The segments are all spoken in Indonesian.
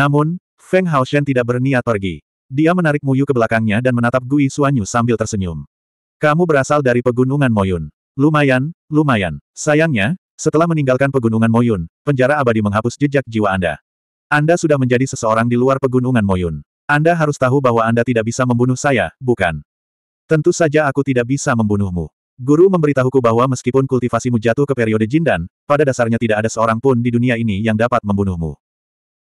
Namun, Feng Haoshen tidak berniat pergi. Dia menarik Muyu ke belakangnya dan menatap Gui Xuanyu sambil tersenyum. Kamu berasal dari pegunungan Moyun. Lumayan, lumayan. Sayangnya, setelah meninggalkan pegunungan Moyun, penjara abadi menghapus jejak jiwa Anda. Anda sudah menjadi seseorang di luar pegunungan Moyun. Anda harus tahu bahwa Anda tidak bisa membunuh saya, bukan? Tentu saja aku tidak bisa membunuhmu. Guru memberitahuku bahwa meskipun kultivasimu jatuh ke periode Jindan, pada dasarnya tidak ada seorang pun di dunia ini yang dapat membunuhmu.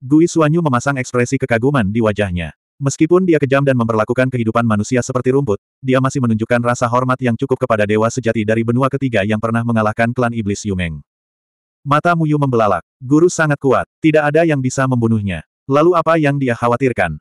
Gui Suanyu memasang ekspresi kekaguman di wajahnya. Meskipun dia kejam dan memperlakukan kehidupan manusia seperti rumput, dia masih menunjukkan rasa hormat yang cukup kepada dewa sejati dari benua ketiga yang pernah mengalahkan klan iblis Yumeng. Mata Muyu membelalak. Guru sangat kuat, tidak ada yang bisa membunuhnya. Lalu apa yang dia khawatirkan?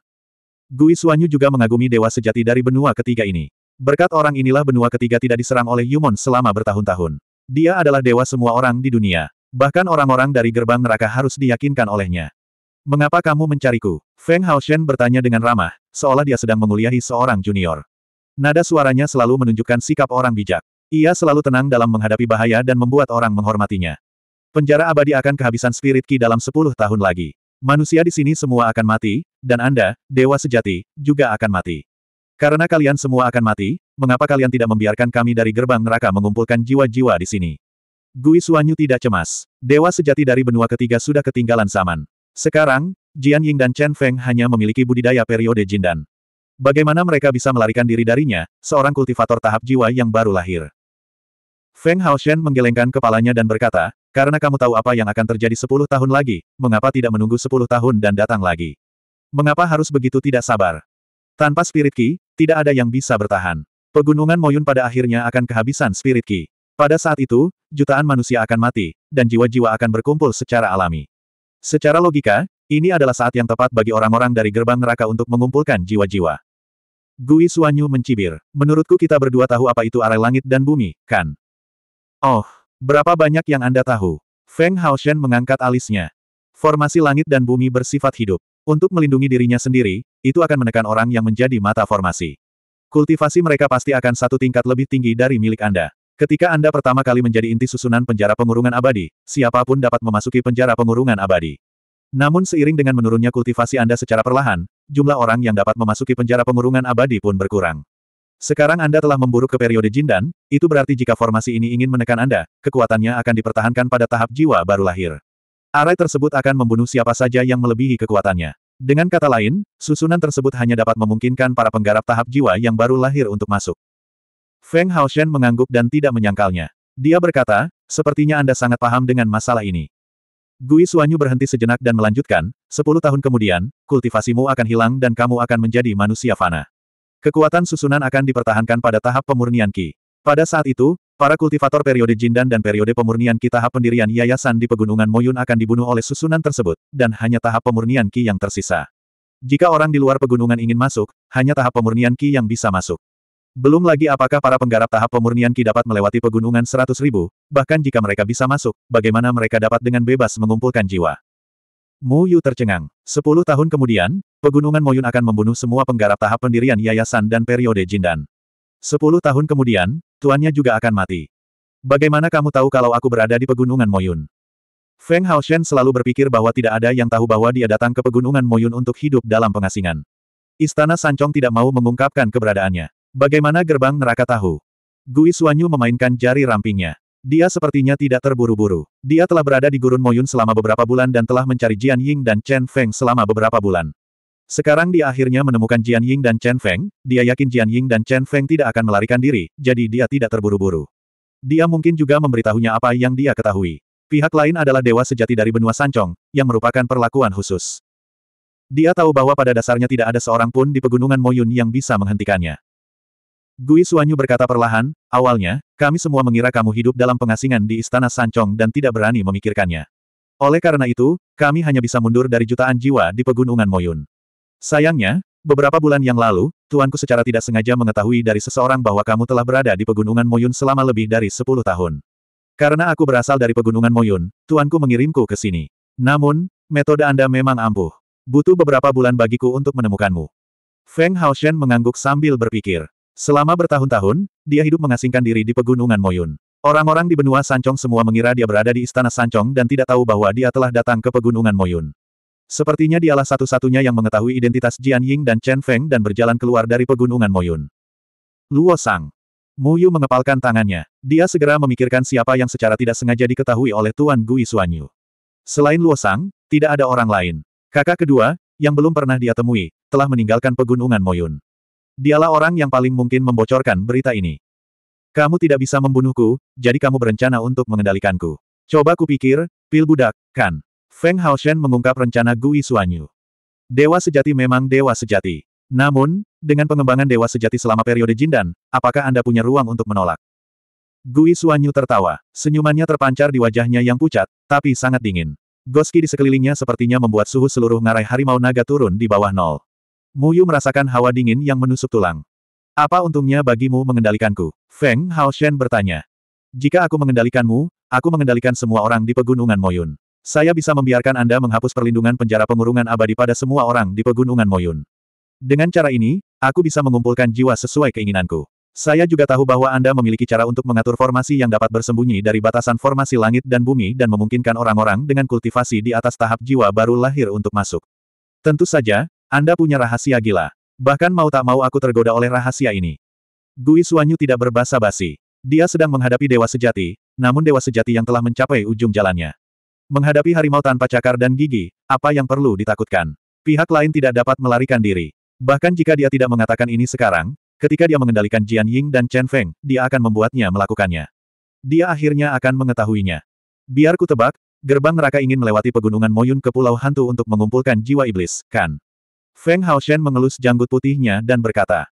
Gui Suanyu juga mengagumi dewa sejati dari benua ketiga ini. Berkat orang inilah benua ketiga tidak diserang oleh Yumon selama bertahun-tahun. Dia adalah dewa semua orang di dunia. Bahkan orang-orang dari gerbang neraka harus diyakinkan olehnya. Mengapa kamu mencariku? Feng Haoshen bertanya dengan ramah, seolah dia sedang menguliahi seorang junior. Nada suaranya selalu menunjukkan sikap orang bijak. Ia selalu tenang dalam menghadapi bahaya dan membuat orang menghormatinya. Penjara abadi akan kehabisan spirit ki dalam sepuluh tahun lagi. Manusia di sini semua akan mati, dan Anda, dewa sejati, juga akan mati. Karena kalian semua akan mati, mengapa kalian tidak membiarkan kami dari gerbang neraka mengumpulkan jiwa-jiwa di sini? Gui Suanyu tidak cemas. Dewa sejati dari benua ketiga sudah ketinggalan zaman. Sekarang, Jian Ying dan Chen Feng hanya memiliki budidaya periode Jindan. Bagaimana mereka bisa melarikan diri darinya, seorang kultivator tahap jiwa yang baru lahir? Feng Haoshen menggelengkan kepalanya dan berkata, karena kamu tahu apa yang akan terjadi sepuluh tahun lagi, mengapa tidak menunggu sepuluh tahun dan datang lagi? Mengapa harus begitu tidak sabar? Tanpa spirit ki, tidak ada yang bisa bertahan. Pegunungan Moyun pada akhirnya akan kehabisan spirit ki. Pada saat itu, jutaan manusia akan mati, dan jiwa-jiwa akan berkumpul secara alami. Secara logika, ini adalah saat yang tepat bagi orang-orang dari gerbang neraka untuk mengumpulkan jiwa-jiwa. Gui Suanyu mencibir. Menurutku kita berdua tahu apa itu arai langit dan bumi, kan? Oh, berapa banyak yang Anda tahu? Feng Haoshen mengangkat alisnya. Formasi langit dan bumi bersifat hidup. Untuk melindungi dirinya sendiri, itu akan menekan orang yang menjadi mata formasi. Kultivasi mereka pasti akan satu tingkat lebih tinggi dari milik Anda. Ketika Anda pertama kali menjadi inti susunan penjara pengurungan abadi, siapapun dapat memasuki penjara pengurungan abadi. Namun seiring dengan menurunnya kultivasi Anda secara perlahan, jumlah orang yang dapat memasuki penjara pengurungan abadi pun berkurang. Sekarang Anda telah memburuk ke periode Jindan, itu berarti jika formasi ini ingin menekan Anda, kekuatannya akan dipertahankan pada tahap jiwa baru lahir. Arai tersebut akan membunuh siapa saja yang melebihi kekuatannya. Dengan kata lain, susunan tersebut hanya dapat memungkinkan para penggarap tahap jiwa yang baru lahir untuk masuk. Feng Haoshen mengangguk dan tidak menyangkalnya. Dia berkata, sepertinya Anda sangat paham dengan masalah ini. Gui Suanyu berhenti sejenak dan melanjutkan, sepuluh tahun kemudian, kultivasimu akan hilang dan kamu akan menjadi manusia fana. Kekuatan susunan akan dipertahankan pada tahap pemurnian ki. Pada saat itu, para kultivator periode Jindan dan periode pemurnian Qi tahap pendirian yayasan di pegunungan Moyun akan dibunuh oleh susunan tersebut, dan hanya tahap pemurnian ki yang tersisa. Jika orang di luar pegunungan ingin masuk, hanya tahap pemurnian ki yang bisa masuk. Belum lagi apakah para penggarap tahap pemurnian Ki dapat melewati pegunungan seratus ribu, bahkan jika mereka bisa masuk, bagaimana mereka dapat dengan bebas mengumpulkan jiwa. Mu Yu tercengang. Sepuluh tahun kemudian, pegunungan Moyun akan membunuh semua penggarap tahap pendirian yayasan dan periode Jindan. Sepuluh tahun kemudian, tuannya juga akan mati. Bagaimana kamu tahu kalau aku berada di pegunungan Moyun? Feng Hao Shen selalu berpikir bahwa tidak ada yang tahu bahwa dia datang ke pegunungan Moyun untuk hidup dalam pengasingan. Istana Sancong tidak mau mengungkapkan keberadaannya. Bagaimana gerbang neraka tahu? Gui Suanyu memainkan jari rampingnya. Dia sepertinya tidak terburu-buru. Dia telah berada di Gurun Moyun selama beberapa bulan dan telah mencari Jian Ying dan Chen Feng selama beberapa bulan. Sekarang dia akhirnya menemukan Jian Ying dan Chen Feng, dia yakin Jian Ying dan Chen Feng tidak akan melarikan diri, jadi dia tidak terburu-buru. Dia mungkin juga memberitahunya apa yang dia ketahui. Pihak lain adalah dewa sejati dari benua Sancong, yang merupakan perlakuan khusus. Dia tahu bahwa pada dasarnya tidak ada seorang pun di pegunungan Moyun yang bisa menghentikannya. Gui Suanyu berkata perlahan, awalnya, kami semua mengira kamu hidup dalam pengasingan di Istana Sancong dan tidak berani memikirkannya. Oleh karena itu, kami hanya bisa mundur dari jutaan jiwa di pegunungan Moyun. Sayangnya, beberapa bulan yang lalu, tuanku secara tidak sengaja mengetahui dari seseorang bahwa kamu telah berada di pegunungan Moyun selama lebih dari 10 tahun. Karena aku berasal dari pegunungan Moyun, tuanku mengirimku ke sini. Namun, metode Anda memang ampuh. Butuh beberapa bulan bagiku untuk menemukanmu. Feng Haoshen mengangguk sambil berpikir. Selama bertahun-tahun, dia hidup mengasingkan diri di pegunungan Moyun. Orang-orang di benua Sancong semua mengira dia berada di istana Sancong dan tidak tahu bahwa dia telah datang ke pegunungan Moyun. Sepertinya dialah satu-satunya yang mengetahui identitas Jian Ying dan Chen Feng dan berjalan keluar dari pegunungan Moyun. Luo Sang. Mu Yu mengepalkan tangannya. Dia segera memikirkan siapa yang secara tidak sengaja diketahui oleh Tuan Gui Xuanyu. Selain Luo Sang, tidak ada orang lain. Kakak kedua, yang belum pernah dia temui, telah meninggalkan pegunungan Moyun. Dialah orang yang paling mungkin membocorkan berita ini. Kamu tidak bisa membunuhku, jadi kamu berencana untuk mengendalikanku. Coba kupikir, pil budak, kan? Feng Haoshen mengungkap rencana Gui Suanyu. Dewa sejati memang dewa sejati. Namun, dengan pengembangan dewa sejati selama periode Jindan, apakah Anda punya ruang untuk menolak? Gui Suanyu tertawa. Senyumannya terpancar di wajahnya yang pucat, tapi sangat dingin. Goski di sekelilingnya sepertinya membuat suhu seluruh ngarai harimau naga turun di bawah nol. Muyu merasakan hawa dingin yang menusuk tulang. Apa untungnya bagimu mengendalikanku? Feng Hao Shen bertanya. Jika aku mengendalikanmu, aku mengendalikan semua orang di pegunungan Moyun. Saya bisa membiarkan Anda menghapus perlindungan penjara pengurungan abadi pada semua orang di pegunungan Moyun. Dengan cara ini, aku bisa mengumpulkan jiwa sesuai keinginanku. Saya juga tahu bahwa Anda memiliki cara untuk mengatur formasi yang dapat bersembunyi dari batasan formasi langit dan bumi dan memungkinkan orang-orang dengan kultivasi di atas tahap jiwa baru lahir untuk masuk. Tentu saja, anda punya rahasia gila. Bahkan mau tak mau aku tergoda oleh rahasia ini. Gui Suanyu tidak berbahasa basi. Dia sedang menghadapi dewa sejati, namun dewa sejati yang telah mencapai ujung jalannya. Menghadapi harimau tanpa cakar dan gigi, apa yang perlu ditakutkan? Pihak lain tidak dapat melarikan diri. Bahkan jika dia tidak mengatakan ini sekarang, ketika dia mengendalikan Jian Ying dan Chen Feng, dia akan membuatnya melakukannya. Dia akhirnya akan mengetahuinya. Biar ku tebak, gerbang neraka ingin melewati pegunungan Moyun ke Pulau Hantu untuk mengumpulkan jiwa iblis, kan? Feng Hao Shen mengelus janggut putihnya dan berkata.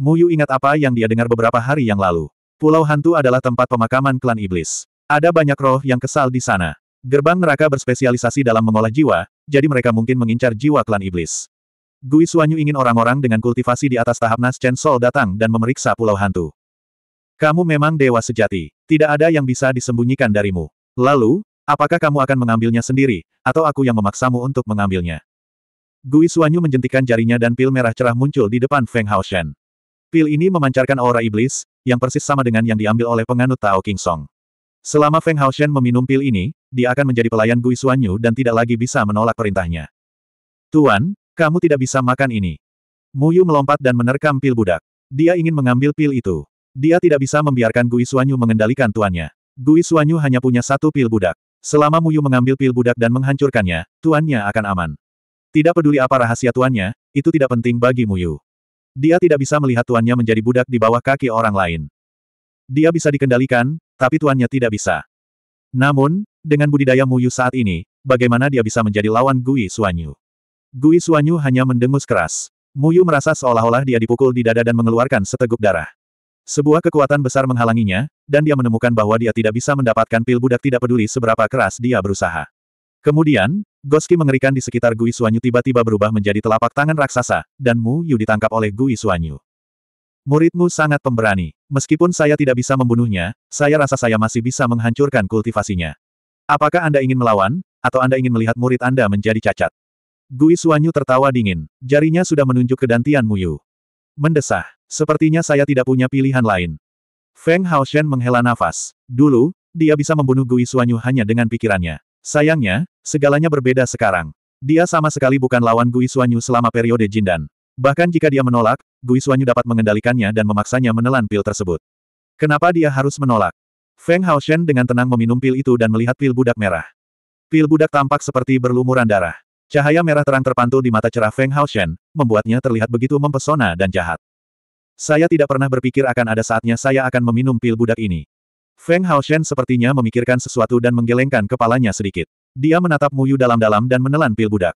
"Mu Yu ingat apa yang dia dengar beberapa hari yang lalu. Pulau Hantu adalah tempat pemakaman klan iblis. Ada banyak roh yang kesal di sana. Gerbang neraka berspesialisasi dalam mengolah jiwa, jadi mereka mungkin mengincar jiwa klan iblis. Gui Suanyu ingin orang-orang dengan kultivasi di atas tahap Naschen Sol datang dan memeriksa Pulau Hantu. Kamu memang dewa sejati. Tidak ada yang bisa disembunyikan darimu. Lalu, apakah kamu akan mengambilnya sendiri, atau aku yang memaksamu untuk mengambilnya? Gui Suanyu menjentikan jarinya dan pil merah cerah muncul di depan Feng Haoshen. Pil ini memancarkan aura iblis, yang persis sama dengan yang diambil oleh penganut Tao King Song. Selama Feng Haoshen meminum pil ini, dia akan menjadi pelayan Gui Suanyu dan tidak lagi bisa menolak perintahnya. Tuan, kamu tidak bisa makan ini. Muyu melompat dan menerkam pil budak. Dia ingin mengambil pil itu. Dia tidak bisa membiarkan Gui Suanyu mengendalikan tuannya. Gui Suanyu hanya punya satu pil budak. Selama Muyu mengambil pil budak dan menghancurkannya, tuannya akan aman. Tidak peduli apa rahasia tuannya, itu tidak penting bagi Muyu. Dia tidak bisa melihat tuannya menjadi budak di bawah kaki orang lain. Dia bisa dikendalikan, tapi tuannya tidak bisa. Namun, dengan budidaya Muyu saat ini, bagaimana dia bisa menjadi lawan Gui Suanyu? Gui Suanyu hanya mendengus keras. Muyu merasa seolah-olah dia dipukul di dada dan mengeluarkan seteguk darah. Sebuah kekuatan besar menghalanginya, dan dia menemukan bahwa dia tidak bisa mendapatkan pil budak tidak peduli seberapa keras dia berusaha. Kemudian, Goski mengerikan di sekitar Gui Suanyu tiba-tiba berubah menjadi telapak tangan raksasa, dan Mu Yu ditangkap oleh Gui Suanyu. Muridmu sangat pemberani. Meskipun saya tidak bisa membunuhnya, saya rasa saya masih bisa menghancurkan kultivasinya. Apakah Anda ingin melawan, atau Anda ingin melihat murid Anda menjadi cacat? Gui Suanyu tertawa dingin. Jarinya sudah menunjuk ke dantian Mu Yu. Mendesah. Sepertinya saya tidak punya pilihan lain. Feng Haoshen menghela nafas. Dulu, dia bisa membunuh Gui Suanyu hanya dengan pikirannya. Sayangnya, segalanya berbeda sekarang. Dia sama sekali bukan lawan Gui Suanyu selama periode Jindan. Bahkan jika dia menolak, Gui Suanyu dapat mengendalikannya dan memaksanya menelan pil tersebut. Kenapa dia harus menolak? Feng Haoshen dengan tenang meminum pil itu dan melihat pil budak merah. Pil budak tampak seperti berlumuran darah. Cahaya merah terang terpantul di mata cerah Feng Haoshen, membuatnya terlihat begitu mempesona dan jahat. Saya tidak pernah berpikir akan ada saatnya saya akan meminum pil budak ini. Feng Hao Shen sepertinya memikirkan sesuatu dan menggelengkan kepalanya sedikit. Dia menatap Muyu dalam-dalam dan menelan pil budak.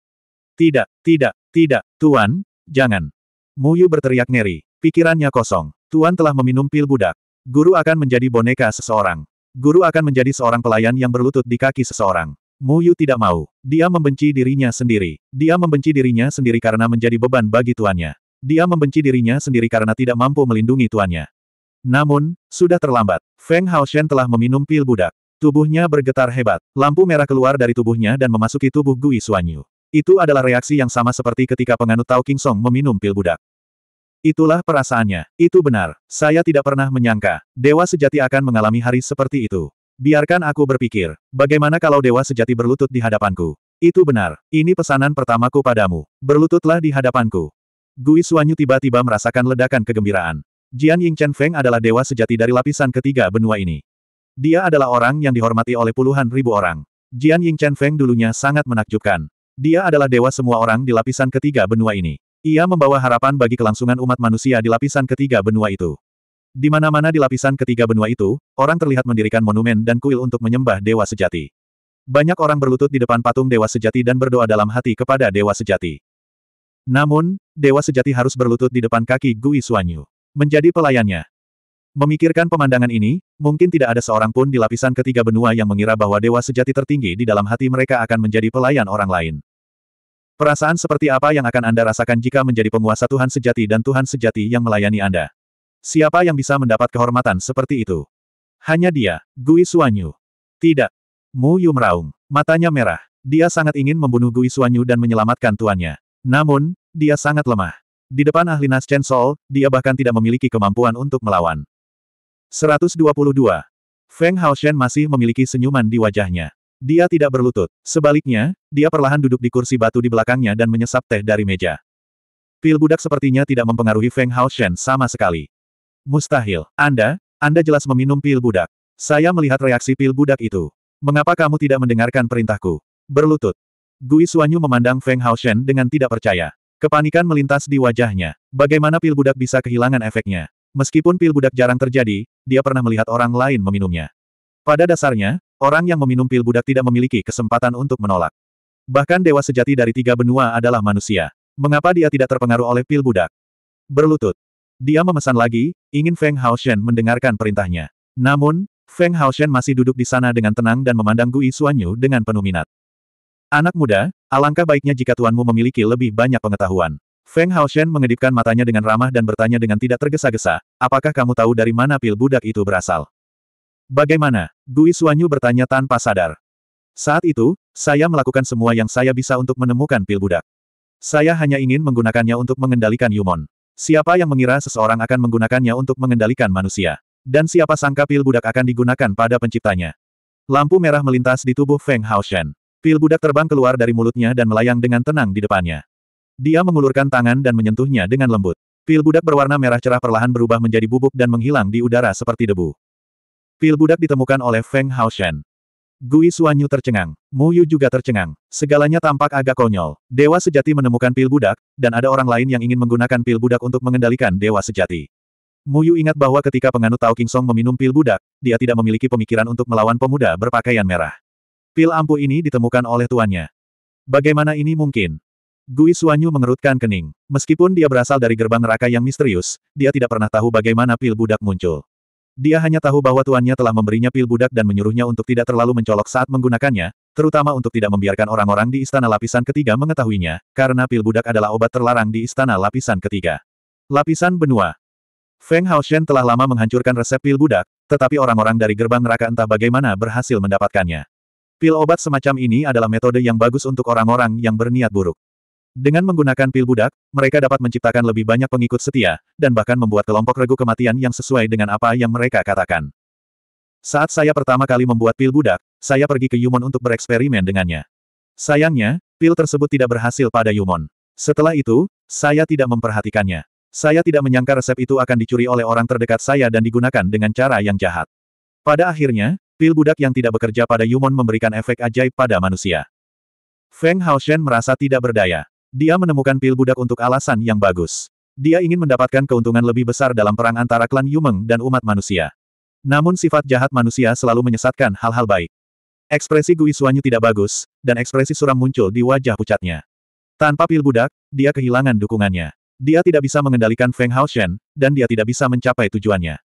Tidak, tidak, tidak, Tuan, jangan. Muyu berteriak ngeri. Pikirannya kosong. Tuan telah meminum pil budak. Guru akan menjadi boneka seseorang. Guru akan menjadi seorang pelayan yang berlutut di kaki seseorang. Muyu tidak mau. Dia membenci dirinya sendiri. Dia membenci dirinya sendiri karena menjadi beban bagi tuannya. Dia membenci dirinya sendiri karena tidak mampu melindungi tuannya. Namun, sudah terlambat. Feng Haoshen telah meminum pil budak. Tubuhnya bergetar hebat. Lampu merah keluar dari tubuhnya dan memasuki tubuh Gui Suanyu. Itu adalah reaksi yang sama seperti ketika penganut Tao King Song meminum pil budak. Itulah perasaannya. Itu benar. Saya tidak pernah menyangka, dewa sejati akan mengalami hari seperti itu. Biarkan aku berpikir, bagaimana kalau dewa sejati berlutut di hadapanku? Itu benar. Ini pesanan pertamaku padamu. Berlututlah di hadapanku. Gui Suanyu tiba-tiba merasakan ledakan kegembiraan. Jian Ying Chen Feng adalah dewa sejati dari lapisan ketiga benua ini. Dia adalah orang yang dihormati oleh puluhan ribu orang. Jian Ying Chen Feng dulunya sangat menakjubkan. Dia adalah dewa semua orang di lapisan ketiga benua ini. Ia membawa harapan bagi kelangsungan umat manusia di lapisan ketiga benua itu. Di mana-mana di lapisan ketiga benua itu, orang terlihat mendirikan monumen dan kuil untuk menyembah dewa sejati. Banyak orang berlutut di depan patung Dewa Sejati dan berdoa dalam hati kepada Dewa Sejati. Namun, Dewa Sejati harus berlutut di depan kaki Gui Suanyu. Menjadi pelayannya. Memikirkan pemandangan ini, mungkin tidak ada seorang pun di lapisan ketiga benua yang mengira bahwa dewa sejati tertinggi di dalam hati mereka akan menjadi pelayan orang lain. Perasaan seperti apa yang akan Anda rasakan jika menjadi penguasa Tuhan sejati dan Tuhan sejati yang melayani Anda? Siapa yang bisa mendapat kehormatan seperti itu? Hanya dia, Gui Suanyu. Tidak. Mu Yu meraung. Matanya merah. Dia sangat ingin membunuh Gui Suanyu dan menyelamatkan tuannya. Namun, dia sangat lemah. Di depan ahli Nas Chen Sol, dia bahkan tidak memiliki kemampuan untuk melawan. 122. Feng Shen masih memiliki senyuman di wajahnya. Dia tidak berlutut. Sebaliknya, dia perlahan duduk di kursi batu di belakangnya dan menyesap teh dari meja. Pil budak sepertinya tidak mempengaruhi Feng Hao Shen sama sekali. Mustahil. Anda, Anda jelas meminum pil budak. Saya melihat reaksi pil budak itu. Mengapa kamu tidak mendengarkan perintahku? Berlutut. Gui Suanyu memandang Feng Hao Shen dengan tidak percaya. Kepanikan melintas di wajahnya. Bagaimana pil budak bisa kehilangan efeknya? Meskipun pil budak jarang terjadi, dia pernah melihat orang lain meminumnya. Pada dasarnya, orang yang meminum pil budak tidak memiliki kesempatan untuk menolak. Bahkan dewa sejati dari tiga benua adalah manusia. Mengapa dia tidak terpengaruh oleh pil budak? Berlutut. Dia memesan lagi, ingin Feng Haoshen mendengarkan perintahnya. Namun, Feng Haoshen masih duduk di sana dengan tenang dan memandang Gui Suanyu dengan penuh minat. Anak muda, alangkah baiknya jika tuanmu memiliki lebih banyak pengetahuan. Feng Haoshen mengedipkan matanya dengan ramah dan bertanya dengan tidak tergesa-gesa, apakah kamu tahu dari mana pil budak itu berasal? Bagaimana? Gui Suanyu bertanya tanpa sadar. Saat itu, saya melakukan semua yang saya bisa untuk menemukan pil budak. Saya hanya ingin menggunakannya untuk mengendalikan Yumon. Siapa yang mengira seseorang akan menggunakannya untuk mengendalikan manusia? Dan siapa sangka pil budak akan digunakan pada penciptanya? Lampu merah melintas di tubuh Feng Haoshen. Pil budak terbang keluar dari mulutnya dan melayang dengan tenang di depannya. Dia mengulurkan tangan dan menyentuhnya dengan lembut. Pil budak berwarna merah cerah perlahan berubah menjadi bubuk dan menghilang di udara seperti debu. Pil budak ditemukan oleh Feng Shen. Gui Suanyu tercengang. Mu Yu juga tercengang. Segalanya tampak agak konyol. Dewa sejati menemukan pil budak, dan ada orang lain yang ingin menggunakan pil budak untuk mengendalikan dewa sejati. Mu Yu ingat bahwa ketika penganut Tao King Song meminum pil budak, dia tidak memiliki pemikiran untuk melawan pemuda berpakaian merah. Pil ampuh ini ditemukan oleh tuannya. Bagaimana ini mungkin? Gui Suanyu mengerutkan kening. Meskipun dia berasal dari gerbang neraka yang misterius, dia tidak pernah tahu bagaimana pil budak muncul. Dia hanya tahu bahwa tuannya telah memberinya pil budak dan menyuruhnya untuk tidak terlalu mencolok saat menggunakannya, terutama untuk tidak membiarkan orang-orang di istana lapisan ketiga mengetahuinya, karena pil budak adalah obat terlarang di istana lapisan ketiga. Lapisan benua. Feng Haoshen telah lama menghancurkan resep pil budak, tetapi orang-orang dari gerbang neraka entah bagaimana berhasil mendapatkannya. Pil obat semacam ini adalah metode yang bagus untuk orang-orang yang berniat buruk. Dengan menggunakan pil budak, mereka dapat menciptakan lebih banyak pengikut setia, dan bahkan membuat kelompok regu kematian yang sesuai dengan apa yang mereka katakan. Saat saya pertama kali membuat pil budak, saya pergi ke Yumon untuk bereksperimen dengannya. Sayangnya, pil tersebut tidak berhasil pada Yumon. Setelah itu, saya tidak memperhatikannya. Saya tidak menyangka resep itu akan dicuri oleh orang terdekat saya dan digunakan dengan cara yang jahat. Pada akhirnya, Pil budak yang tidak bekerja pada Yumon memberikan efek ajaib pada manusia. Feng Haoshen merasa tidak berdaya. Dia menemukan pil budak untuk alasan yang bagus. Dia ingin mendapatkan keuntungan lebih besar dalam perang antara klan Yumeng dan umat manusia. Namun sifat jahat manusia selalu menyesatkan hal-hal baik. Ekspresi Gui Suanyu tidak bagus, dan ekspresi suram muncul di wajah pucatnya. Tanpa pil budak, dia kehilangan dukungannya. Dia tidak bisa mengendalikan Feng Haoshen, dan dia tidak bisa mencapai tujuannya.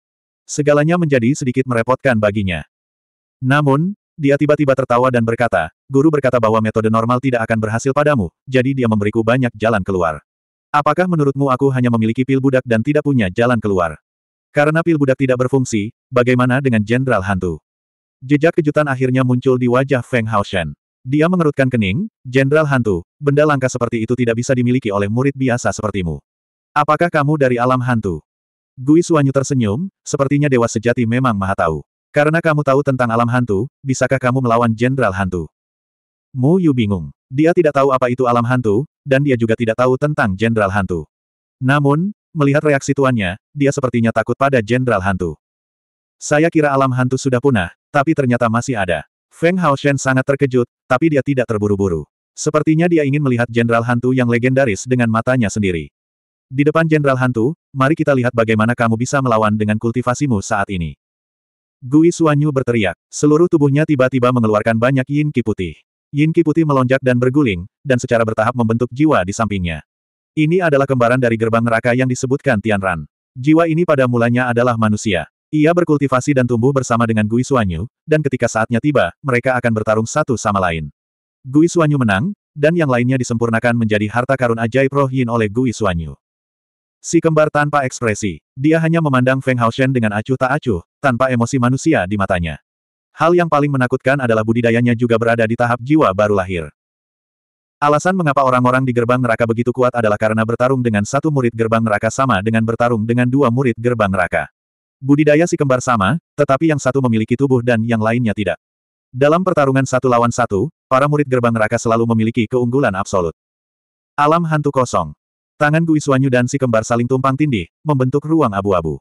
Segalanya menjadi sedikit merepotkan baginya. Namun, dia tiba-tiba tertawa dan berkata, guru berkata bahwa metode normal tidak akan berhasil padamu, jadi dia memberiku banyak jalan keluar. Apakah menurutmu aku hanya memiliki pil budak dan tidak punya jalan keluar? Karena pil budak tidak berfungsi, bagaimana dengan jenderal hantu? Jejak kejutan akhirnya muncul di wajah Feng Haoshen. Dia mengerutkan kening, Jenderal Hantu, benda langka seperti itu tidak bisa dimiliki oleh murid biasa sepertimu. Apakah kamu dari alam hantu? Gui Suanyu tersenyum, sepertinya dewa sejati memang maha tahu. Karena kamu tahu tentang alam hantu, bisakah kamu melawan Jenderal Hantu? Mu Yu bingung. Dia tidak tahu apa itu alam hantu, dan dia juga tidak tahu tentang Jenderal Hantu. Namun, melihat reaksi tuannya, dia sepertinya takut pada Jenderal Hantu. Saya kira alam hantu sudah punah, tapi ternyata masih ada. Feng Hao Shen sangat terkejut, tapi dia tidak terburu-buru. Sepertinya dia ingin melihat Jenderal Hantu yang legendaris dengan matanya sendiri. Di depan Jenderal Hantu, mari kita lihat bagaimana kamu bisa melawan dengan kultivasimu saat ini. Gui Suanyu berteriak. Seluruh tubuhnya tiba-tiba mengeluarkan banyak yin ki putih. Yin ki putih melonjak dan berguling, dan secara bertahap membentuk jiwa di sampingnya. Ini adalah kembaran dari gerbang neraka yang disebutkan Tianran. Jiwa ini pada mulanya adalah manusia. Ia berkultivasi dan tumbuh bersama dengan Gui Suanyu, dan ketika saatnya tiba, mereka akan bertarung satu sama lain. Gui Suanyu menang, dan yang lainnya disempurnakan menjadi harta karun ajaib roh yin oleh Gui Suanyu. Si kembar tanpa ekspresi. Dia hanya memandang Feng Haoshen dengan acuh tak acuh, tanpa emosi manusia di matanya. Hal yang paling menakutkan adalah budidayanya juga berada di tahap jiwa baru lahir. Alasan mengapa orang-orang di gerbang neraka begitu kuat adalah karena bertarung dengan satu murid gerbang neraka sama dengan bertarung dengan dua murid gerbang neraka. Budidaya si kembar sama, tetapi yang satu memiliki tubuh dan yang lainnya tidak. Dalam pertarungan satu lawan satu, para murid gerbang neraka selalu memiliki keunggulan absolut. Alam hantu kosong. Tangan Guisuanyu dan si kembar saling tumpang tindih, membentuk ruang abu-abu.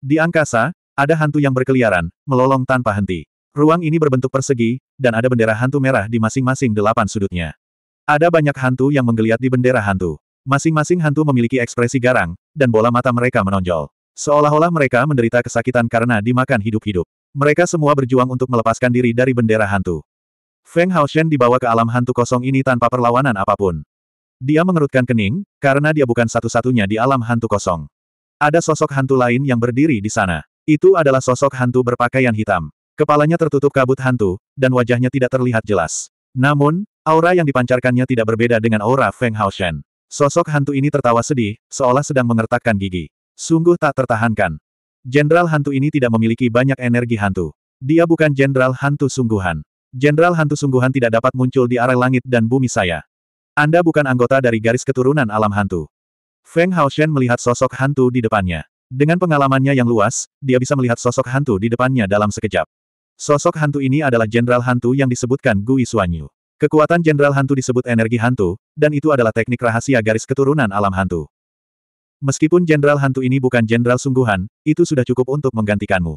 Di angkasa, ada hantu yang berkeliaran, melolong tanpa henti. Ruang ini berbentuk persegi, dan ada bendera hantu merah di masing-masing delapan sudutnya. Ada banyak hantu yang menggeliat di bendera hantu. Masing-masing hantu memiliki ekspresi garang, dan bola mata mereka menonjol. Seolah-olah mereka menderita kesakitan karena dimakan hidup-hidup. Mereka semua berjuang untuk melepaskan diri dari bendera hantu. Feng Haoshen dibawa ke alam hantu kosong ini tanpa perlawanan apapun. Dia mengerutkan kening, karena dia bukan satu-satunya di alam hantu kosong. Ada sosok hantu lain yang berdiri di sana. Itu adalah sosok hantu berpakaian hitam. Kepalanya tertutup kabut hantu, dan wajahnya tidak terlihat jelas. Namun, aura yang dipancarkannya tidak berbeda dengan aura Feng Haoshen. Sosok hantu ini tertawa sedih, seolah sedang mengertakkan gigi. Sungguh tak tertahankan. Jenderal hantu ini tidak memiliki banyak energi hantu. Dia bukan jenderal hantu sungguhan. Jenderal hantu sungguhan tidak dapat muncul di arah langit dan bumi saya. Anda bukan anggota dari garis keturunan alam hantu. Feng Haoshen melihat sosok hantu di depannya. Dengan pengalamannya yang luas, dia bisa melihat sosok hantu di depannya dalam sekejap. Sosok hantu ini adalah jenderal hantu yang disebutkan Gui Xuanyu. Kekuatan jenderal hantu disebut energi hantu, dan itu adalah teknik rahasia garis keturunan alam hantu. Meskipun jenderal hantu ini bukan jenderal sungguhan, itu sudah cukup untuk menggantikanmu.